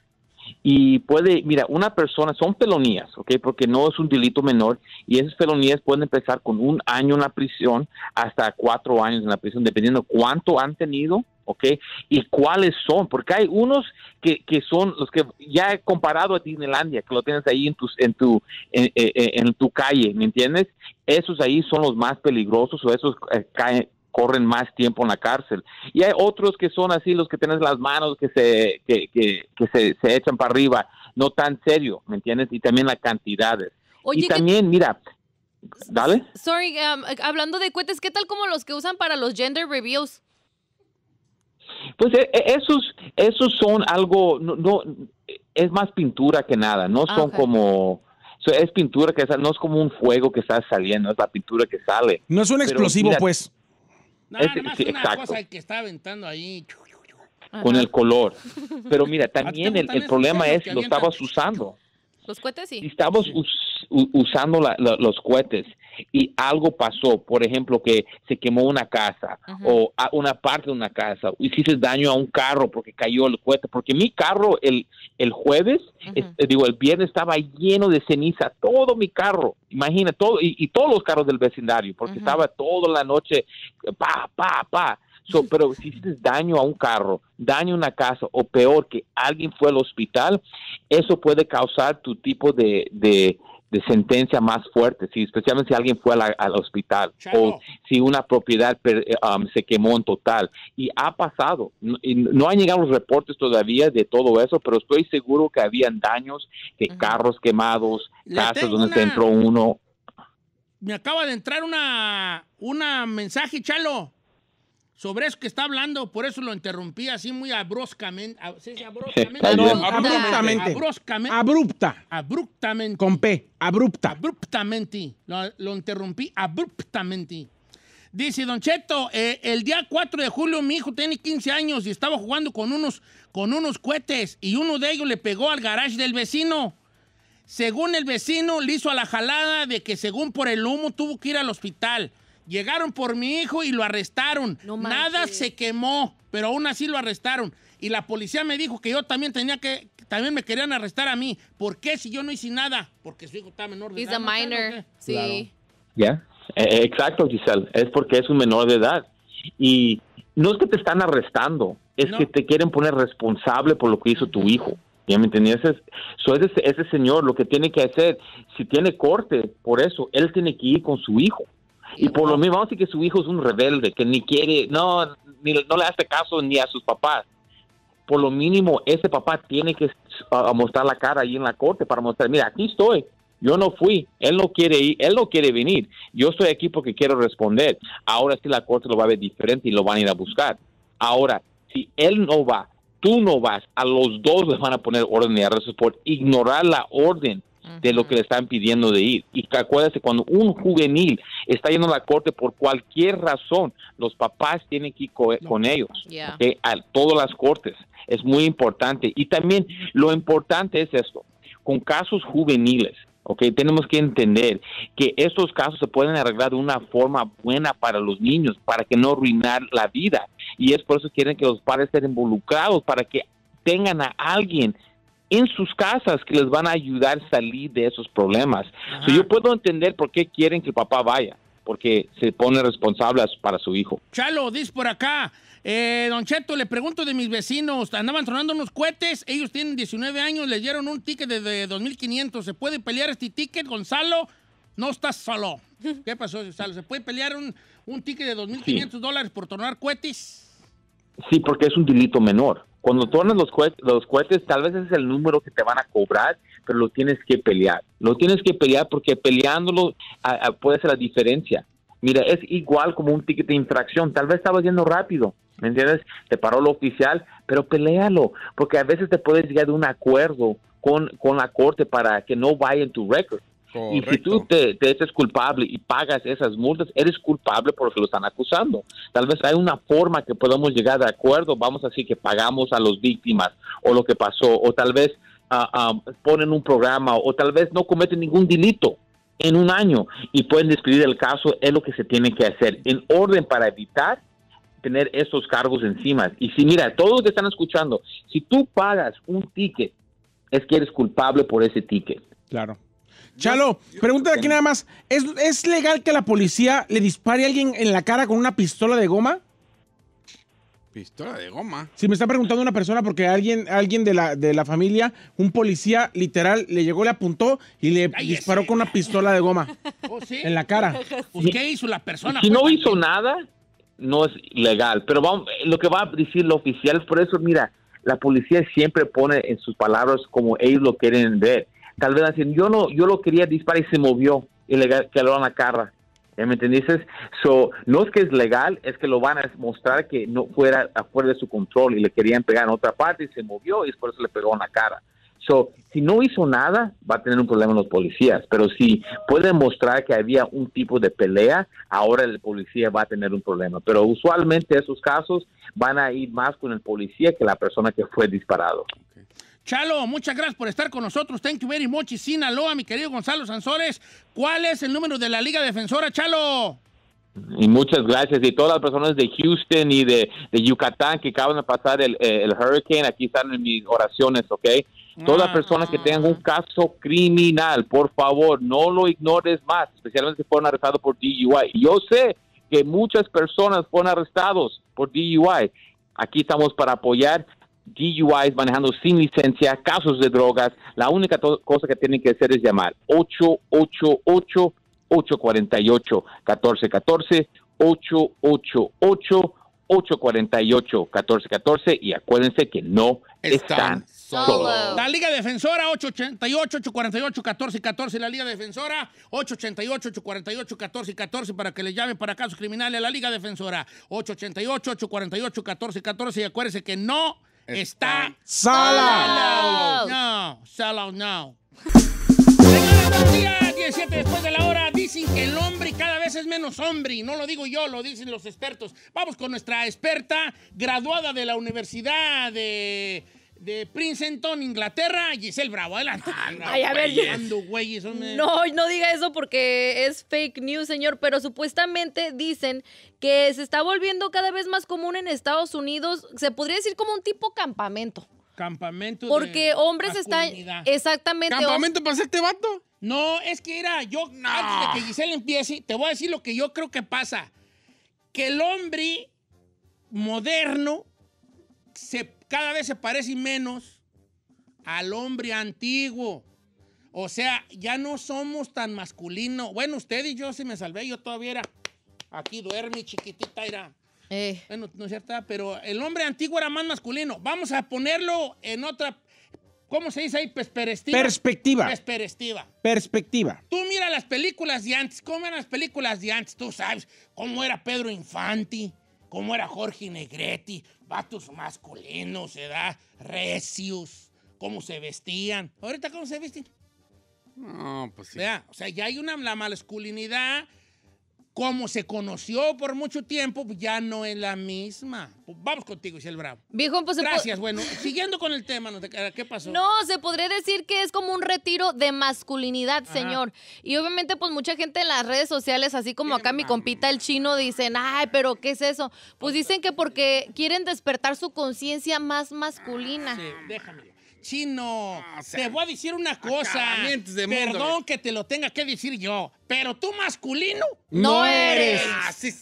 y puede, mira, una persona, son felonías, ¿ok? Porque no es un delito menor y esas felonías pueden empezar con un año en la prisión hasta cuatro años en la prisión, dependiendo cuánto han tenido, ¿ok? Y cuáles son, porque hay unos que, que son los que ya he comparado a Disneylandia, que lo tienes ahí en tu, en tu, eh, eh, en, tu calle, ¿me entiendes? Esos ahí son los más peligrosos o esos eh, caen, corren más tiempo en la cárcel. Y hay otros que son así, los que tienen las manos que se, que, que, se, echan para arriba, no tan serio, ¿me entiendes? Y también las cantidades. y también, mira, dale. Sorry, um, hablando de cohetes, ¿qué tal como los que usan para los gender reviews? Pues eh, eh, esos, esos son algo, no, es más pintura que nada, no ah, son como... Es pintura que no es como un fuego que está saliendo, es la pintura que sale. No es un explosivo, pues. No, es, más una exacto. cosa que está aventando ahí. Con el color. Pero mira, también el, el problema es lo estabas usando. Los cohetes sí. Estamos usando los cohetes y algo pasó, por ejemplo, que se quemó una casa o una parte de una casa, hiciste daño a un carro porque cayó el cohete, porque mi carro el, el jueves, eh, digo, el viernes estaba lleno de ceniza, todo mi carro, imagina, todo, y, todos los carros del vecindario, porque estaba toda la noche, pa, pa, pa pero si hiciste daño a un carro, daño a una casa o peor que alguien fue al hospital, eso puede causar tu tipo de, sentencia más fuerte, especialmente si alguien fue al hospital o si una propiedad um, se quemó en total. Y ha pasado, no, han llegado los reportes todavía de todo eso, pero estoy seguro que habían daños, de carros quemados, casas donde se entró uno. Me acaba de entrar una, una mensaje, Chalo sobre eso que está hablando, por eso lo interrumpí así muy abruptamente. ¿sí, abruptamente? abruptamente. Abrupta. Abruptamente. Con P, abrupta. Abruptamente. Lo, interrumpí abruptamente. Dice, Don Cheto, eh, el día 4 de julio mi hijo tenía 15 años y estaba jugando con unos, con unos cohetes y uno de ellos le pegó al garage del vecino. Según el vecino, le hizo a la jalada de que según por el humo tuvo que ir al hospital. Llegaron por mi hijo y lo arrestaron. Nada se quemó, pero aún así lo arrestaron. Y la policía me dijo que yo también tenía que, también me querían arrestar a mí. ¿Por qué si yo no hice nada? Porque su hijo está menor de edad. a minor, sí. Ya, e, e, exacto, Giselle. Es porque es un menor de edad. Y no es que te están arrestando, es que te quieren poner responsable por lo que hizo tu hijo. ¿Ya me entendí? ese, señor lo que tiene que hacer, si tiene corte, por eso, él tiene que ir con su hijo. Y por lo mismo, vamos a decir que su hijo es un rebelde, que ni quiere, no, ni, no le hace caso ni a sus papás. Por lo mínimo, ese papá tiene que mostrar la cara ahí en la corte para mostrar, mira, aquí estoy, yo no fui, él no quiere ir, él no quiere venir, yo estoy aquí porque quiero responder. Ahora sí la corte lo va a ver diferente y lo van a ir a buscar. Ahora, si él no va, tú no vas, a los dos les van a poner orden de arresto por ignorar la orden de lo que le están pidiendo de ir. Y acuérdese, cuando un juvenil está yendo a la corte por cualquier razón, los papás tienen que ir con ellos, a todas las cortes. Es muy importante. Y también lo importante es esto, con casos juveniles, Okay, tenemos que entender que estos casos se pueden arreglar de una forma buena para los niños, para que no arruinar la vida. Y es por eso que quieren que los padres estén involucrados, para que tengan a alguien en sus casas que les van a ayudar a salir de esos problemas. yo puedo entender por qué quieren que el papá vaya, porque se pone responsable para su hijo. Chalo, dice por acá, eh, don Cheto, le pregunto de mis vecinos, andaban tornando unos cohetes, ellos tienen 19 años, les dieron un ticket de, 2.500, ¿se puede pelear este ticket, Gonzalo? No estás solo. ¿Qué pasó, Gonzalo? ¿Se puede pelear un, ticket de 2.500 dólares por tornar cohetes? Sí, porque es un delito menor. Cuando tú los, los cohetes, tal vez es el número que te van a cobrar, pero lo tienes que pelear. Lo tienes que pelear porque peleándolo puede ser la diferencia. Mira, es igual como un ticket de infracción. Tal vez estabas yendo rápido, ¿me entiendes? Te paró lo oficial, pero pelealo, porque a veces te puedes llegar de un acuerdo con, con la corte para que no vaya en tu récord. Y si tú te, te culpable y pagas esas multas, eres culpable por lo que lo están acusando. Tal vez hay una forma que podamos llegar de acuerdo, vamos a decir que pagamos a las víctimas o lo que pasó, o tal vez ah, ah, ponen un programa, o tal vez no cometen ningún delito en un año y pueden describir el caso, es lo que se tiene que hacer en orden para evitar tener esos cargos encima. Y si mira, todos que están escuchando, si tú pagas un ticket, es que eres culpable por ese ticket. Claro. Chalo, pregúntale aquí nada más. ¿Es, legal que la policía le dispare a alguien en la cara con una pistola de goma? Pistola de goma. Si me está preguntando una persona porque alguien, alguien de la, de la familia, un policía literal, le llegó, le apuntó y le disparó con una pistola de goma. Oh, en la cara. Pues, ¿Qué hizo la persona? Si no hizo nada, no es legal. Pero vamos, lo que va a decir lo oficial, por eso, mira, la policía siempre pone en sus palabras como ellos lo quieren ver Tal vez diciendo, yo no, yo lo quería disparar y se movió y le quedaron la cara. ¿eh? ¿Me entendiste? So, no es que es legal, es que lo van a mostrar que no fuera afuera de su control y le querían pegar en otra parte y se movió y por eso le pegó en la cara. So, si no hizo nada, va a tener un problema los policías. Pero si puede mostrar que había un tipo de pelea, ahora el policía va a tener un problema. Pero usualmente esos casos van a ir más con el policía que la persona que fue disparado. Chalo, muchas gracias por estar con nosotros. Thank you very much. Y Sinaloa, mi querido Gonzalo Sanzores, ¿Cuál es el número de la Liga Defensora, Chalo? Y muchas gracias. Y todas las personas de Houston y de, Yucatán que acaban de pasar el, eh, el, hurricane, aquí están en mis oraciones, ¿ok? Todas las personas que ah. tengan un caso criminal, por favor, no lo ignores más, especialmente si fueron arrestados por DUI. Yo sé que muchas personas fueron arrestados por DUI. Aquí estamos para apoyar DUIs manejando sin licencia, casos de drogas, la única cosa que tienen que hacer es llamar 888 848 1414 888 848-1414 y acuérdense que no están, están solos. La Liga Defensora 888-848-1414, la Liga Defensora 888-848-1414 para que le llamen para casos criminales a la Liga Defensora 888-848-1414 y acuérdense que no está sala. No, sala no. buenos días. 17 después de la hora. Dicen que el hombre cada vez es menos hombre. Y no lo digo yo, lo dicen los expertos. Vamos con nuestra experta, graduada de la Universidad de de Princeton, Inglaterra, Giselle Bravo. Adelante. Ay, a ver, No, no diga eso porque es fake news, señor, pero supuestamente dicen que se está volviendo cada vez más común en Estados Unidos, se podría decir como un tipo campamento. Campamento. Porque hombres están. Exactamente. ¿Campamento para hacerte vato? No, es que era, yo, antes de que Giselle empiece, te voy a decir lo que yo creo que pasa. Que el hombre moderno se cada vez se parece menos al hombre antiguo. O sea, ya no somos tan masculinos. Bueno, usted y yo, si me salvé, yo todavía era aquí duerme, chiquitita era. Eh. Bueno, no es cierto, pero el hombre antiguo era más masculino. Vamos a ponerlo en otra. ¿Cómo se dice ahí? Perspectiva. Perspectiva. Perspectiva. Perspectiva. Tú mira las películas de antes. ¿Cómo eran las películas de antes? Tú sabes cómo era Pedro Infanti, cómo era Jorge Negretti, vatos masculinos, ¿verdad? Recios, cómo se vestían. ¿Ahorita cómo se visten? No, pues sí. o sea, ya hay una la masculinidad como se conoció por mucho tiempo, pues ya no es la misma. Pues vamos contigo, Isel Bravo. Viejo, pues Gracias, bueno, siguiendo con el tema, ¿qué pasó? No, se podría decir que es como un retiro de masculinidad, señor. Y obviamente, pues mucha gente en las redes sociales, así como acá mi compita el chino, dicen, ay, pero ¿qué es eso? Pues dicen que porque quieren despertar su conciencia más masculina. Sí, déjame. Chino, ah, te voy a decir una cosa. Perdón que te lo tenga que decir yo, pero tú masculino no, eres.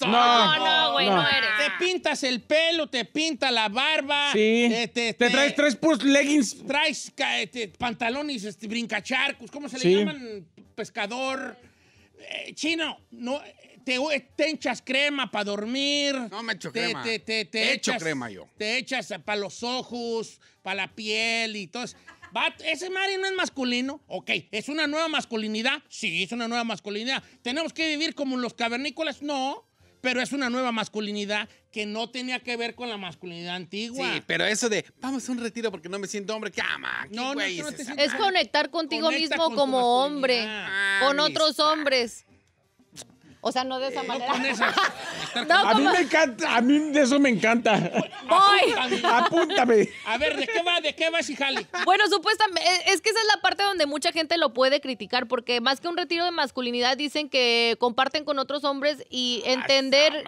no, no, güey, no. eres. Te pintas el pelo, te pinta la barba. Sí. Te, traes tres leggings. Traes este, pantalones, este, brincacharcos, ¿cómo se le llaman? Pescador. Eh, chino, no, te, hinchas echas crema para dormir. No me echo crema. Te, te, te echo echas, crema yo. Te echas para los ojos, para la piel y todo eso. ese Mari no es masculino. Ok, ¿es una nueva masculinidad? Sí, es una nueva masculinidad. ¿Tenemos que vivir como los cavernícolas? No, pero es una nueva masculinidad que no tenía que ver con la masculinidad antigua. Sí, pero eso de vamos a un retiro porque no me siento hombre, ¿qué No, no, no, es, es conectar contigo mismo como hombre, con ah, otros hombres. O sea, no de esa eh, manera. a mí me encanta, a mí de eso me encanta. Voy. Apúntame. A ver, ¿de qué va, de qué Bueno, supuestamente, e, es que esa es la parte donde mucha gente lo puede criticar, porque más que un retiro de masculinidad, dicen que comparten con otros hombres y ah, entender...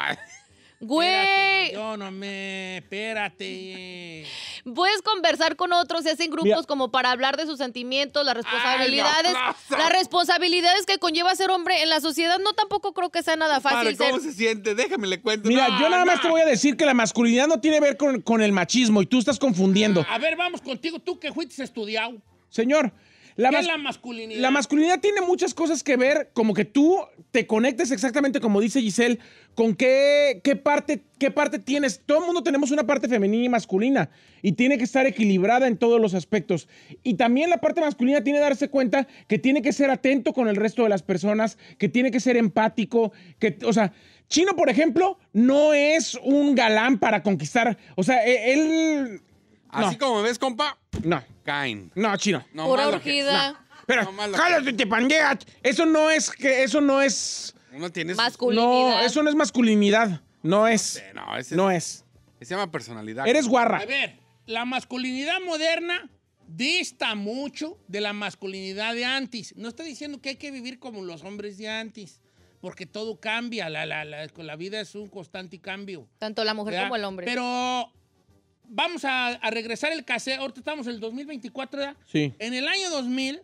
Güey. yo no me. Espérate. Puedes conversar con otros, y hacen grupos como para hablar de sus sentimientos, las responsabilidades. las responsabilidades que conlleva ser hombre en la sociedad no tampoco creo que sea nada fácil. ¿Cómo se siente? Déjame le cuento. Mira, yo nada más te voy a decir que la masculinidad no tiene que ver con, el machismo y tú estás confundiendo. a ver, vamos contigo, tú que fuiste estudiado. Señor, la, la masculinidad? La masculinidad tiene muchas cosas que ver, como que tú te conectes exactamente como dice Giselle, con qué, qué, parte, qué parte tienes. Todo el mundo tenemos una parte femenina y masculina y tiene que estar equilibrada en todos los aspectos. Y también la parte masculina tiene que darse cuenta que tiene que ser atento con el resto de las personas, que tiene que ser empático, que, o sea... Chino, por ejemplo, no es un galán para conquistar. O sea, e-, él Así como me ves, compa, No. caen. no, chino. No Pura Pero, cállate y te pangueas. Eso no es que, eso no es. Masculinidad. No, eso no es masculinidad. No es. No, es. se llama personalidad. Eres guarra. A ver, la masculinidad moderna dista mucho de la masculinidad de antes. No estoy diciendo que hay que vivir como los hombres de antes, porque todo cambia, la, la, vida es un constante cambio. Tanto la mujer como el hombre. Pero vamos a, regresar el cassette. Ahorita estamos en el 2024, ¿verdad? Sí. En el año 2000,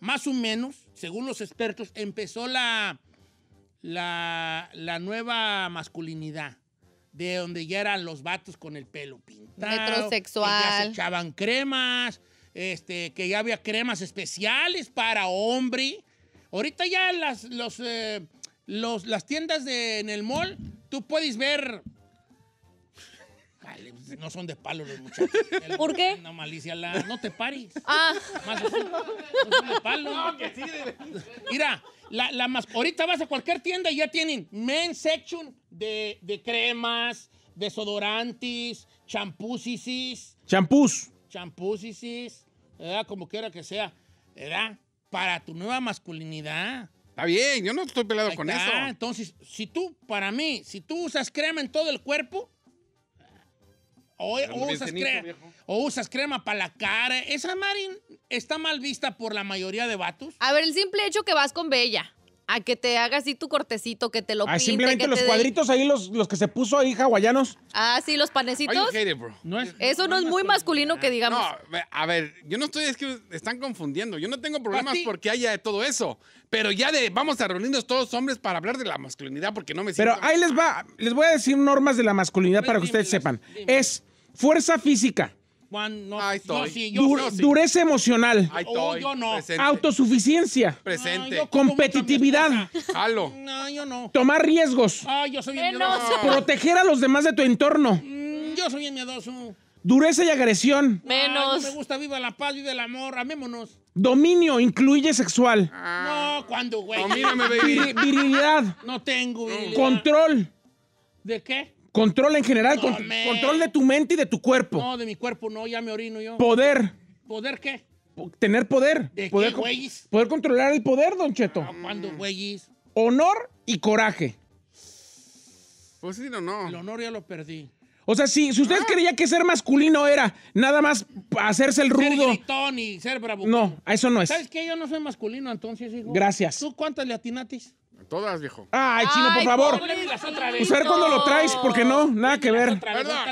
más o menos, según los expertos, empezó la, la, nueva masculinidad. De donde ya eran los vatos con el pelo pintado. Metrosexual. Que ya se echaban cremas. Este, que ya había cremas especiales para hombre. Ahorita ya las, los, eh, las tiendas de, en el mall, tú puedes ver pues, no son de palo los muchachos. ¿Por qué? No, malicia, la, no te pares. Ah. Más no son de palo. Mira, la, la ahorita vas a cualquier tienda y ya tienen men section de, de cremas, desodorantes, sis Champús. sis ¿verdad? Como quiera que sea, ¿verdad? Para tu nueva masculinidad. Está bien, yo no estoy pelado con eso. Entonces, si tú, para mí, si tú usas crema en todo el cuerpo, o, usas, usas, crema para la cara. Esa Marin está mal vista por la mayoría de vatos. A ver, el simple hecho que vas con Bella. A que te hagas así tu cortecito, que te lo ah, simplemente los cuadritos ahí, los, los, que se puso ahí hawaianos. Ah, sí, los panecitos. Eso no, es muy masculino que ah, digamos. No, a ver, yo no estoy, es que están confundiendo. Yo no tengo problemas porque haya de todo eso. Pero ya de vamos a reunirnos todos hombres para hablar de la masculinidad porque no me siento... Pero ahí les va, les voy a decir normas de la masculinidad para que ustedes sepan. Es fuerza física no Ahí estoy. Yo Dureza emocional. Ahí oh, yo no. Autosuficiencia. Presente. competitividad. Halo. No, yo no. Tomar riesgos. Ay, yo soy miedoso. Proteger a los demás de tu entorno. Mm, yo soy miedoso. Dureza y agresión. Menos. no me gusta, viva la paz, viva el amor, amémonos. Dominio incluye sexual. Ah. No, cuando, güey. mírame, baby. Vir virilidad. No tengo virilidad. Control. ¿De qué? Control en general, control de tu mente y de tu cuerpo. No, de mi cuerpo no, ya me orino yo. Poder. ¿Poder qué? tener poder. poder, poder controlar el poder, Don Cheto. Ah, ¿Cuándo, güeyes? Honor y coraje. Pues sí, no, no. El honor ya lo perdí. O sea, si, si usted ah. que ser masculino era nada más hacerse el Ser rudo. gritón y ser bravo. No, eso no es. ¿Sabes qué? Yo no soy masculino, entonces, hijo. Gracias. ¿Tú cuántas le atinatis? Todas, viejo. Ay, chino, por favor. Pues ver cuándo lo traes, porque no, nada que ver.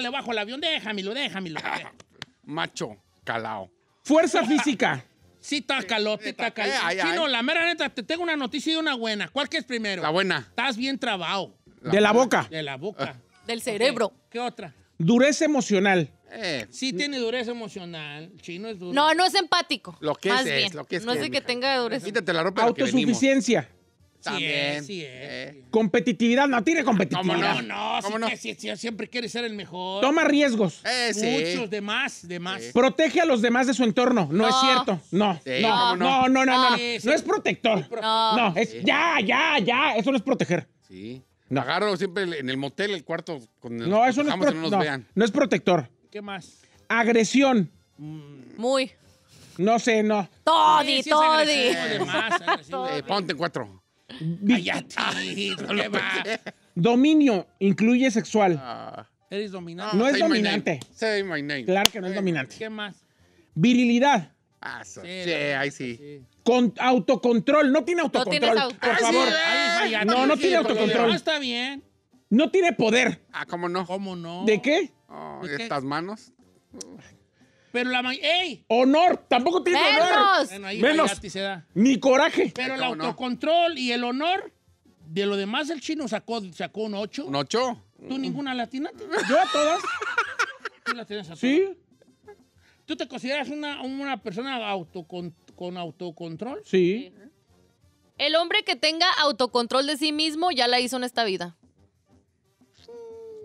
le bajo el avión, déjamelo, déjamelo. Macho, calao. Fuerza física. Sí, tácalo, te tácalo. Chino, la mera neta, te tengo una noticia y una buena. ¿Cuál que es primero? La buena. Estás bien trabado. de la boca. De la boca. Ah. Del cerebro. ¿Qué otra? Dureza emocional. Eh, sí tiene dureza emocional. Chino es duro. No, no es empático. Lo que es, lo que es. No sé que tenga dureza. Quítate la ropa. Autosuficiencia. Eh, eh. Sí, Competitividad, no tiene competitividad. no, no, no? siempre quiere ser el mejor. Toma riesgos. Eh, Muchos de más, de más. Protege a los demás de su entorno. No, es cierto. No, no, no, no, no, no, no. es protector. No, es ya, ya, ya. Eso no es proteger. Sí. No. Agarro siempre en el motel el cuarto con No, eso no es, no, no es protector. ¿Qué más? Agresión. Mm. Muy. No sé, no. Toddy, toddy. todi. ponte cuatro. Dominio incluye sexual. Ah, eres dominante. No, es dominante. Say my name. Claro que no es dominante. ¿Qué más? Virilidad. Ah, sí, ahí sí. Con autocontrol. No tiene autocontrol. por ah, favor. no, no tiene autocontrol. No ah, está bien. No tiene poder. Ah, ¿cómo no? ¿Cómo no? ¿De qué? Oh, ¿De estas manos? Pero la ¡Ey! Honor, tampoco tiene Menos. honor. Bueno, Menos. Se Ni coraje. Pero el autocontrol y el honor, de lo demás el chino sacó, sacó un 8. ¿Un 8? ¿Tú ninguna latina? Yo a todas. ¿Tú las tienes a todas? Sí. ¿Tú te consideras una, persona con autocontrol? sí. El hombre que tenga autocontrol de sí mismo ya la hizo en esta vida.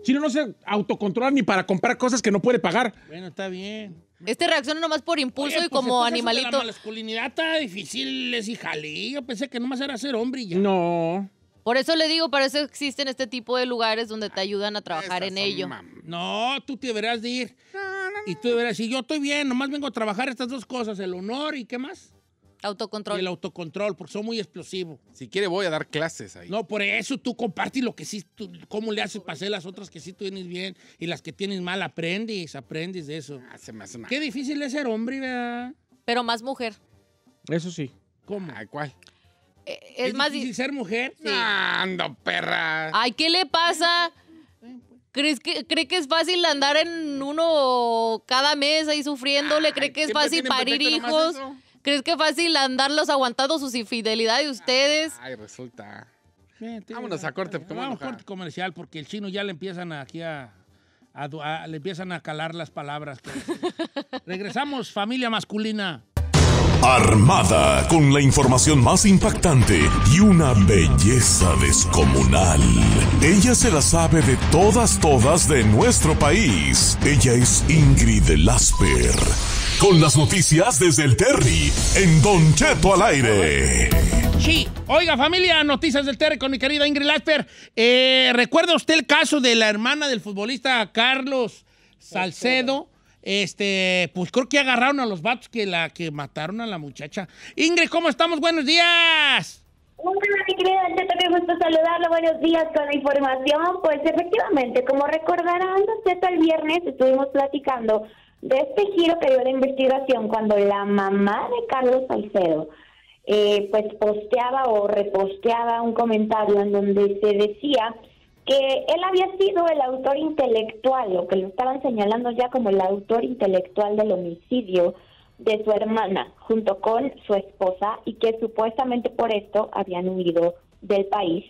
Chino no se autocontrola ni para comprar cosas que no puede pagar. Bueno, está bien. Este reacciona nomás por impulso y pues, como animalito. La masculinidad está difícil, es hijalí. Yo pensé que nomás era ser hombre y ya. No. Por eso le digo, para eso existen este tipo de lugares donde te ah, ayudan a trabajar en ello. No, tú te deberás de ir. Y tú deberás decir, yo estoy bien, nomás vengo a trabajar estas dos cosas, el honor y qué más. Autocontrol. el autocontrol, porque son muy explosivos. Si quiere voy a dar clases ahí. No, por eso tú compartes lo que sí, cómo le haces pasar las otras que sí tienes bien y las que tienes mal, aprendes, aprendes de eso. Ah, Qué difícil es ser hombre, ¿verdad? Pero más mujer. Eso sí. ¿Cómo? Ay, ¿Cuál? Eh, es, más difícil ser mujer? ando, perra. Ay, ¿qué le pasa? ¿Crees que, ¿Cree que es fácil andar en uno cada mes ahí sufriéndole? ¿Cree que es fácil parir hijos? ¿Crees que fácil andarlos aguantando sus infidelidades de ustedes? Ay, resulta. Vámonos a corte, vamos a corte comercial porque el chino ya le empiezan aquí a, le empiezan a calar las palabras. Pues. Regresamos familia masculina. Armada con la información más impactante y una belleza descomunal. Ella se la sabe de todas, todas de nuestro país. Ella es Ingrid Lasper. Con las noticias desde el Terry, en Don Cheto al aire. Sí, oiga familia, noticias del Terry con mi querida Ingrid Lasper. Eh, ¿Recuerda usted el caso de la hermana del futbolista Carlos Salcedo? Este, pues creo que agarraron a los vatos que la que mataron a la muchacha. Ingrid, ¿cómo estamos? Buenos días. Hola, mi querida yo también gusto saludarlo. Buenos días con la información. Pues efectivamente, como recordarán, el viernes estuvimos platicando de este giro que dio la investigación cuando la mamá de Carlos Salcedo eh, pues posteaba o reposteaba un comentario en donde se decía que él había sido el autor intelectual, o que lo estaban señalando ya como el autor intelectual del homicidio de su hermana, junto con su esposa, y que supuestamente por esto habían huido del país.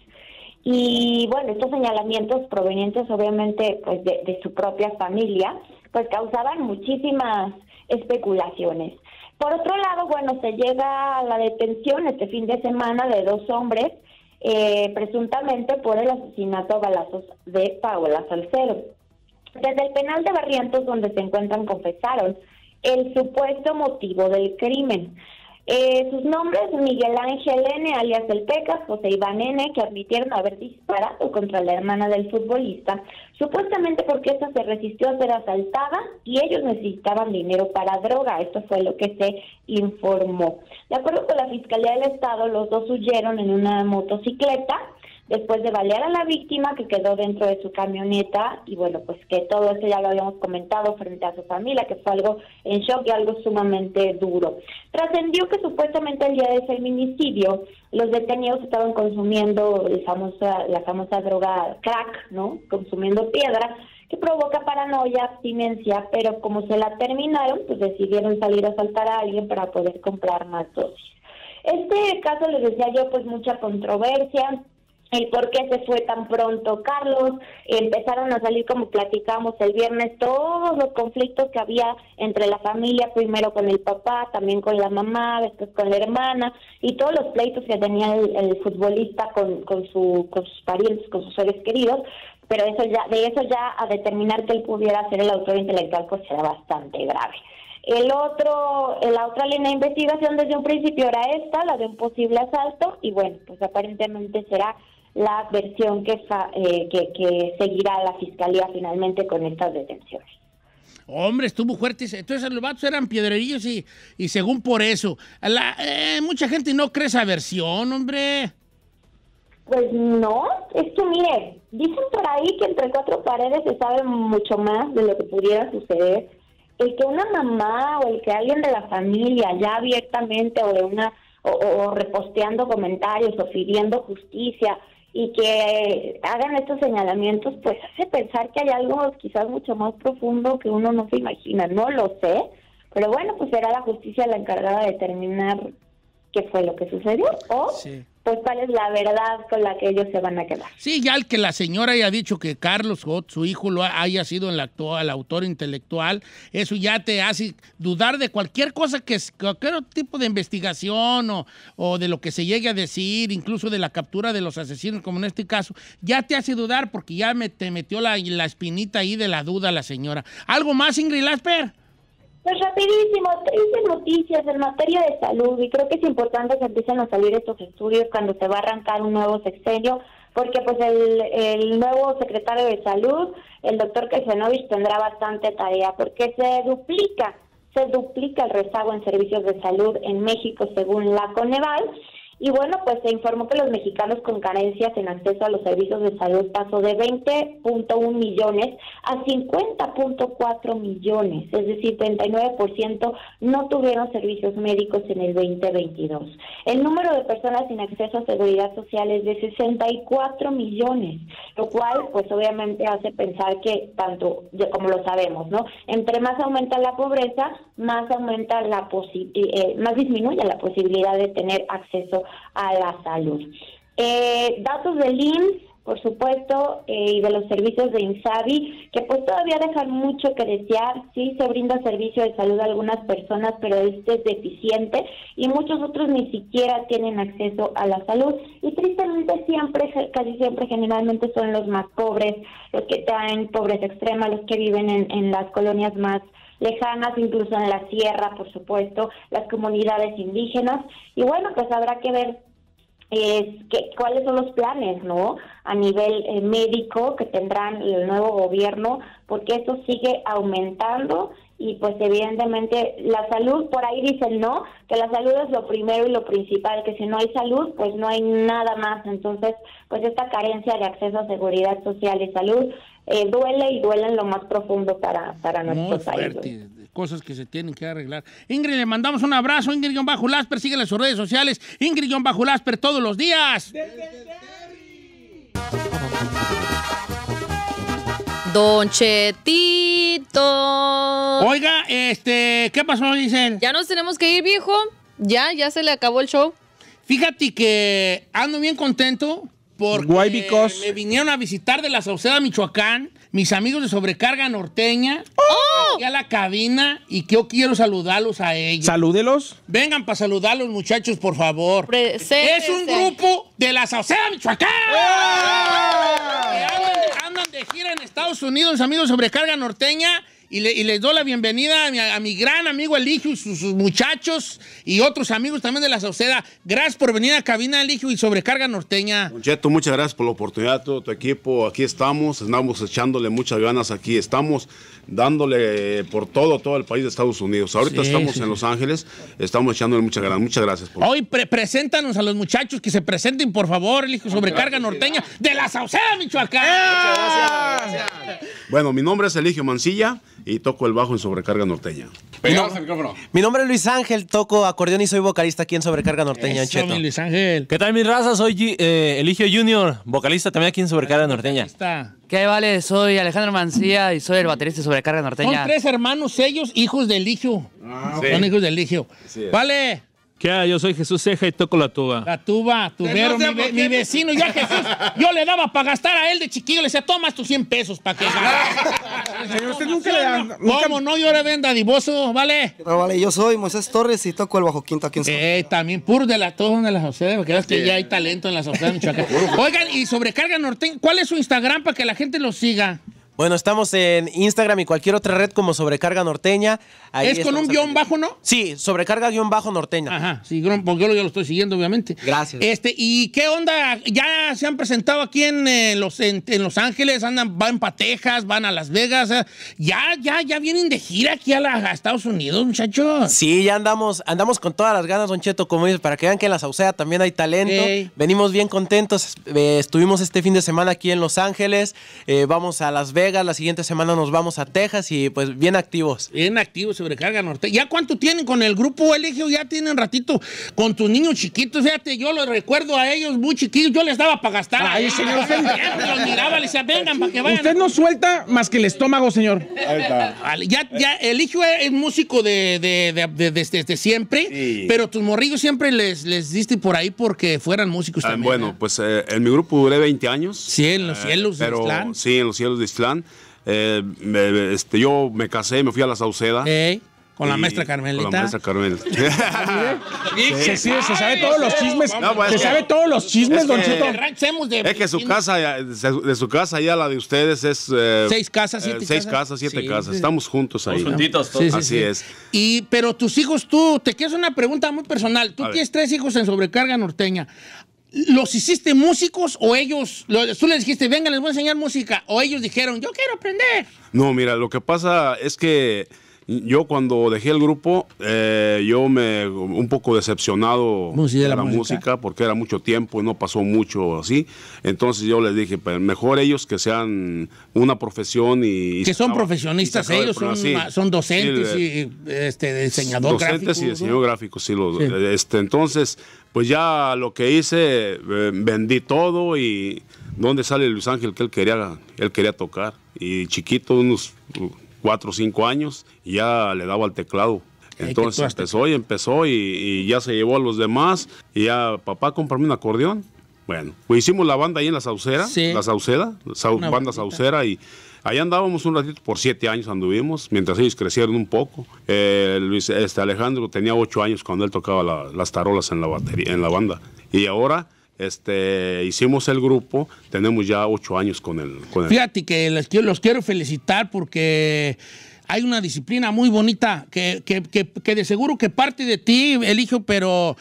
Y bueno, estos señalamientos provenientes obviamente pues de, de su propia familia, pues causaban muchísimas especulaciones. Por otro lado, bueno, se llega a la detención este fin de semana de dos hombres eh, presuntamente por el asesinato a balazos de Paola Salcedo. Desde el penal de Barrientos, donde se encuentran, confesaron el supuesto motivo del crimen. Eh, sus nombres, Miguel Ángel N., alias El Pecas, José Iván N., que admitieron haber disparado contra la hermana del futbolista, supuestamente porque ésta se resistió a ser asaltada y ellos necesitaban dinero para droga. Esto fue lo que se informó. De acuerdo con la Fiscalía del Estado, los dos huyeron en una motocicleta después de balear a la víctima que quedó dentro de su camioneta y bueno, pues que todo eso ya lo habíamos comentado frente a su familia, que fue algo en shock y algo sumamente duro. Trascendió que supuestamente el día de ese feminicidio los detenidos estaban consumiendo la famosa droga crack, ¿no? Consumiendo piedra que provoca paranoia, abstinencia, pero como se la terminaron, pues decidieron salir a asaltar a alguien para poder comprar más dosis. Este caso, les decía yo, pues mucha controversia, el por qué se fue tan pronto Carlos. Empezaron a salir, como platicamos el viernes, todos los conflictos que había entre la familia, primero con el papá, también con la mamá, después con la hermana, y todos los pleitos que tenía el, futbolista con, con, sus parientes, con sus seres queridos. Pero eso ya, de eso ya a determinar que él pudiera ser el autor intelectual, pues era bastante grave. El otro, la otra línea de investigación desde un principio era esta, la de un posible asalto, y bueno, pues aparentemente será la versión eh, que, que, seguirá la fiscalía finalmente con estas detenciones. Hombre, estuvo fuerte. Entonces los vatos eran piedrerillos y, y según por eso. Eh, mucha gente no cree esa versión, hombre. Pues no, es que mire, dicen por ahí que entre cuatro paredes se sabe mucho más de lo que pudiera suceder. El que una mamá o el que alguien de la familia ya abiertamente o de una o, reposteando comentarios o pidiendo justicia y que hagan estos señalamientos, pues hace pensar que hay algo quizás mucho más profundo que uno no se imagina. No lo sé, pero bueno, pues será la justicia la encargada de determinar qué fue lo que sucedió o pues cuál es la verdad con la que ellos se van a quedar. Sí, ya el que la señora haya dicho que Carlos Gott, su hijo, lo haya sido el, actual, autor intelectual, eso ya te hace dudar de cualquier cosa que cualquier tipo de investigación o, de lo que se llegue a decir, incluso de la captura de los asesinos, como en este caso, ya te hace dudar porque ya me, te metió la, espinita ahí de la duda la señora. ¿Algo más, Ingrid Lasper? Pues rapidísimo, triste noticias en materia de salud y creo que es importante que empiecen a salir estos estudios cuando se va a arrancar un nuevo sexenio, porque pues el, el nuevo secretario de salud, el doctor Kelsenovich, tendrá bastante tarea, porque se duplica, se duplica el rezago en servicios de salud en México según la Coneval y bueno, pues se informó que los mexicanos con carencias en acceso a los servicios de salud pasó de 20.1 millones a 50.4 millones, es decir, 39% no tuvieron servicios médicos en el 2022. El número de personas sin acceso a seguridad social es de 64 millones, lo cual pues obviamente hace pensar que tanto como lo sabemos, ¿no? Entre más aumenta la pobreza, más aumenta la eh, más disminuye la posibilidad de tener acceso a a la salud. Eh, datos del IMSS, por supuesto, eh, y de los servicios de INSABI, que pues todavía dejan mucho que desear. Sí, se brinda servicio de salud a algunas personas, pero este es deficiente y muchos otros ni siquiera tienen acceso a la salud. Y tristemente siempre, casi siempre, generalmente son los más pobres, los que están en pobreza extrema, los que viven en, en las colonias más lejanas, incluso en la sierra, por supuesto, las comunidades indígenas. Y bueno, pues habrá que ver eh, que, cuáles son los planes, ¿no? A nivel eh, médico que tendrán el nuevo gobierno, porque esto sigue aumentando y pues evidentemente la salud, por ahí dicen, ¿no? Que la salud es lo primero y lo principal, que si no hay salud, pues no hay nada más. Entonces, pues esta carencia de acceso a seguridad social y salud eh, duele y duele en lo más profundo para, para nuestro Cosas que se tienen que arreglar. Ingrid, le mandamos un abrazo. Ingrid-Lasper, síguele en sus redes sociales. Ingrid-Lasper todos los días. Don Chetito. Oiga, este, ¿qué pasó, dicen? Ya nos tenemos que ir, viejo. Ya, ya se le acabó el show. Fíjate que ando bien contento porque me vinieron a visitar de la Sauceda, Michoacán, mis amigos de Sobrecarga Norteña, oh. a la cabina, y yo quiero saludarlos a ellos. Salúdelos. Vengan para saludarlos, muchachos, por favor. Es un grupo de la Sauceda, Michoacán. andan, andan de gira en Estados Unidos, mis amigos de Sobrecarga Norteña, y, le, les doy la bienvenida a mi, gran amigo Eligio y sus, muchachos y otros amigos también de la sociedad Gracias por venir a Cabina Eligio y Sobrecarga Norteña. Cheto, muchas gracias por la oportunidad, todo tu equipo. Aquí estamos, estamos echándole muchas ganas aquí. Estamos dándole por todo, todo el país de Estados Unidos. Ahorita estamos en Los Ángeles, estamos echándole muchas gracias. Muchas gracias. Por... Hoy preséntanos a los muchachos que se presenten, por favor, el sobrecarga norteña de la Sauceda, Michoacán. Muchas gracias, Bueno, mi nombre es Eligio Mancilla y toco el bajo en sobrecarga norteña. Mi nombre es Luis Ángel, toco acordeón y soy vocalista aquí en Sobrecarga Norteña, ¿Qué tal, mi raza? Soy eh, Eligio Junior, vocalista también aquí en Sobrecarga Norteña. está. ¿Qué vale? Soy Alejandro Mancía y soy el baterista de Sobrecarga Norteña. Son tres hermanos ellos, hijos del Ligio. Ah, Son hijos del Ligio. Vale. ¿Qué Yo soy Jesús Ceja y toco la tuba. La tuba, tubero, mi, vecino Yo vecino. Jesús, yo le daba para gastar a él de chiquillo. Le decía, toma tus 100 pesos para que ¿Cómo no? Yo ahora venda divoso, ¿vale? No, vale, yo soy Moisés Torres y toco el bajo quinto aquí en Eh, también, puro de la tuba de las sociedades, porque ya hay talento en las sociedades de Michoacán. Oigan, y sobrecarga norte, ¿cuál es su Instagram para que la gente lo siga? Bueno, estamos en Instagram y cualquier otra red como Sobrecarga Norteña. es con un guión bajo, ¿no? Sí, Sobrecarga guión bajo norteña. Ajá, sí, porque yo lo estoy siguiendo, obviamente. Gracias. Este, ¿y qué onda? Ya se han presentado aquí en, eh, los, en, Los Ángeles, andan, van para Texas, van a Las Vegas. Eh, ya, ya, ya vienen de gira aquí a, la, Estados Unidos, muchachos. Sí, ya andamos, andamos con todas las ganas, Don Cheto, como dices, para que vean que en la Saucea también hay talento. Venimos bien contentos. Eh, estuvimos este fin de semana aquí en Los Ángeles, vamos a Las Vegas la siguiente semana nos vamos a Texas y pues bien activos. Bien activos, sobrecarga norte. ¿Ya cuánto tienen con el grupo Elegio? Ya tienen ratito con tus niños chiquitos. Fíjate, yo los recuerdo a ellos muy chiquitos. Yo les daba para gastar. ahí señor. Usted... los miraba, les decía, vengan para que vayan. Usted no suelta más que el estómago, señor. ya, ya, Eligio es músico de, siempre, pero tus morrillos siempre les, les diste por ahí porque fueran músicos ah, Bueno, ¿eh? pues eh, en mi grupo duré 20 años. Sí, en los eh, cielos de Islán. Sí, en los cielos de Islán. Eh, este, yo me casé, me fui a la Sauceda. con la maestra Carmelita. Con la maestra Carmela. se, sabe todos los chismes. Pues se sabe todos los chismes, es Es que su casa, de su casa ya la de ustedes es. Eh, seis casas, siete eh, Seis casas, siete casas. Estamos juntos ahí. Juntitos Así es. Y, pero tus hijos, tú, te quiero una pregunta muy personal. Tú tienes tres hijos en sobrecarga norteña. ¿Los hiciste músicos o ellos, tú les dijiste, venga, les voy a enseñar música, o ellos dijeron, yo quiero aprender? No, mira, lo que pasa es que yo cuando dejé el grupo, eh, yo me un poco decepcionado de la, música? porque era mucho tiempo y no pasó mucho así. Entonces yo les dije, pues, mejor ellos que sean una profesión y... Que son profesionistas ellos, son, son, docentes y este, diseñador docentes y diseñador gráfico, sí. Este, entonces, pues ya lo que hice, eh, vendí todo y... ¿Dónde sale Luis Ángel que él quería, él quería tocar? Y chiquito, unos cuatro o cinco años ya le daba al teclado. Entonces empezó y empezó y, ya se llevó a los demás y ya, papá, comprame un acordeón. Bueno, pues hicimos la banda ahí en la Saucera, la Sauceda, banda Saucera y... Ahí andábamos un ratito, por siete años anduvimos, mientras ellos crecieron un poco. Eh, Luis este, Alejandro tenía ocho años cuando él tocaba las tarolas en la, batería, en la banda. Y ahora este, hicimos el grupo, tenemos ya ocho años con el. Fíjate que los quiero felicitar porque hay una disciplina muy bonita que, de seguro que parte de ti, elijo, pero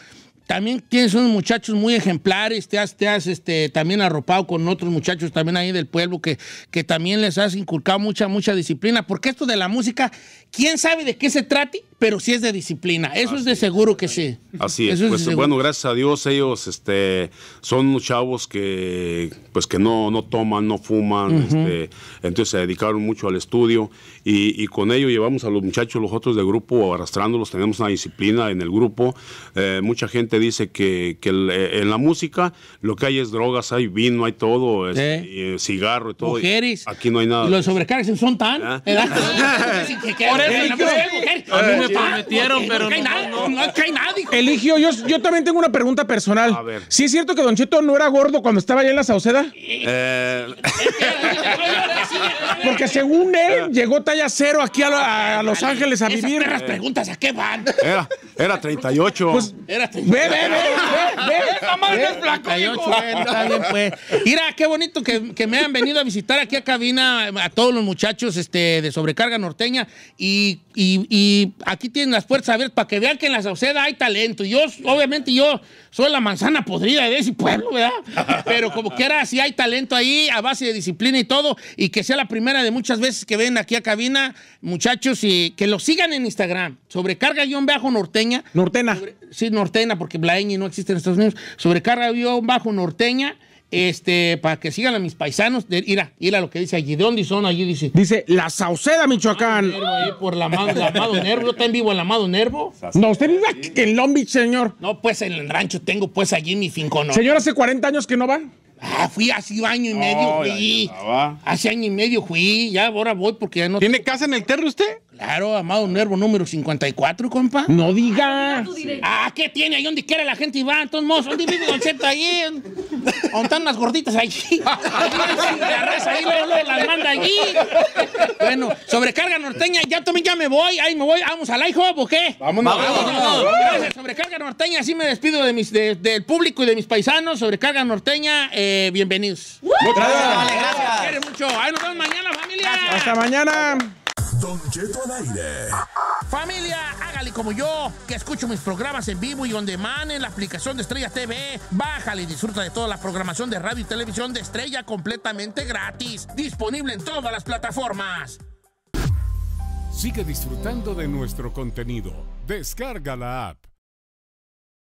también tienes unos muchachos muy ejemplares, te has, este, también arropado con otros muchachos también ahí del pueblo que, que también les has inculcado mucha, mucha disciplina, porque esto de la música ¿Quién sabe de qué se trate? Pero si es de disciplina. Eso es de seguro que sí. Así es. pues, bueno, gracias a Dios ellos este, son chavos que, pues, que no, no toman, no fuman. este, entonces se dedicaron mucho al estudio y, con ello llevamos a los muchachos, los otros del grupo, arrastrándolos. Tenemos una disciplina en el grupo. Eh, mucha gente dice que, eh, en la música lo que hay es drogas, hay vino, hay todo, eh, cigarro y todo. Mujeres. aquí no hay nada. los sobrecargos son tan... ¿Ah? A mí me prometieron, pero no. No, nadie. Eligio, yo, también tengo una pregunta personal. A ver. ¿Sí es cierto que Don Cheto no era gordo cuando estaba allá en la Sauceda? Eh. Porque según él, ah. llegó talla cero aquí a, Los Ángeles a vivir. Esas preguntas, ¿a qué van? Era, 38. Pues, era 38. Ve, ve, ve, ve, Mira, qué bonito que, me han venido a visitar aquí a cabina eh, a todos los muchachos este, de Sobrecarga Norteña. Y, y, aquí tienen las puertas abiertas para que vean que en la Sauceda hay talento. Yo, obviamente, yo soy la manzana podrida de ese pueblo, ¿verdad? Pero como que era si hay talento ahí, a base de disciplina y todo, y que sea la primera de muchas veces que ven aquí a cabina, muchachos, y que lo sigan en Instagram. Sobrecarga-bajo norteña. Nortena. sí, nortena, porque Blaeñi no existe en Estados Unidos. Sobrecarga-bajo norteña. Este, para que sigan a mis paisanos, de, mira, mira lo que dice allí. ¿De dónde son? Allí dice. Dice, la Sauceda, Michoacán. ahí por la, la Amado Nervo. Yo también vivo en la Amado Nervo. No, usted vive en Long Beach, señor. No, pues en el rancho tengo pues allí mi fincón Señor, ¿hace 40 años que no va? Ah, fui hace año y medio, fui. hace año y medio fui, ya ahora voy porque ya no. ¿Tiene casa en el terreno usted? Claro, Amado Nervo número 54, compa. No digas. Ah, ah, ¿qué tiene ahí donde quiera la gente y va? Entonces, mozo, ¿dónde vive Don Cheto ahí? ¿Dónde están las gorditas ahí. la raza ahí las manda allí. Bueno, sobrecarga norteña, ya también ya me voy, ahí me voy, vamos al IHOP o qué? Vámonos. Gracias, sobrecarga norteña, así me despido de mis, de, del público y de mis paisanos. Sobrecarga norteña, eh, bienvenidos. Muchas gracias. Vale, gracias. Quiere mucho. Ahí nos vemos mañana, familia. Hasta mañana. Don Cheto al aire. Familia, hágale como yo, que escucho mis programas en vivo y on demand en la aplicación de Estrella TV. Bájale y disfruta de toda la programación de radio y televisión de Estrella completamente gratis. Disponible en todas las plataformas. Sigue disfrutando de nuestro contenido. Descarga la app.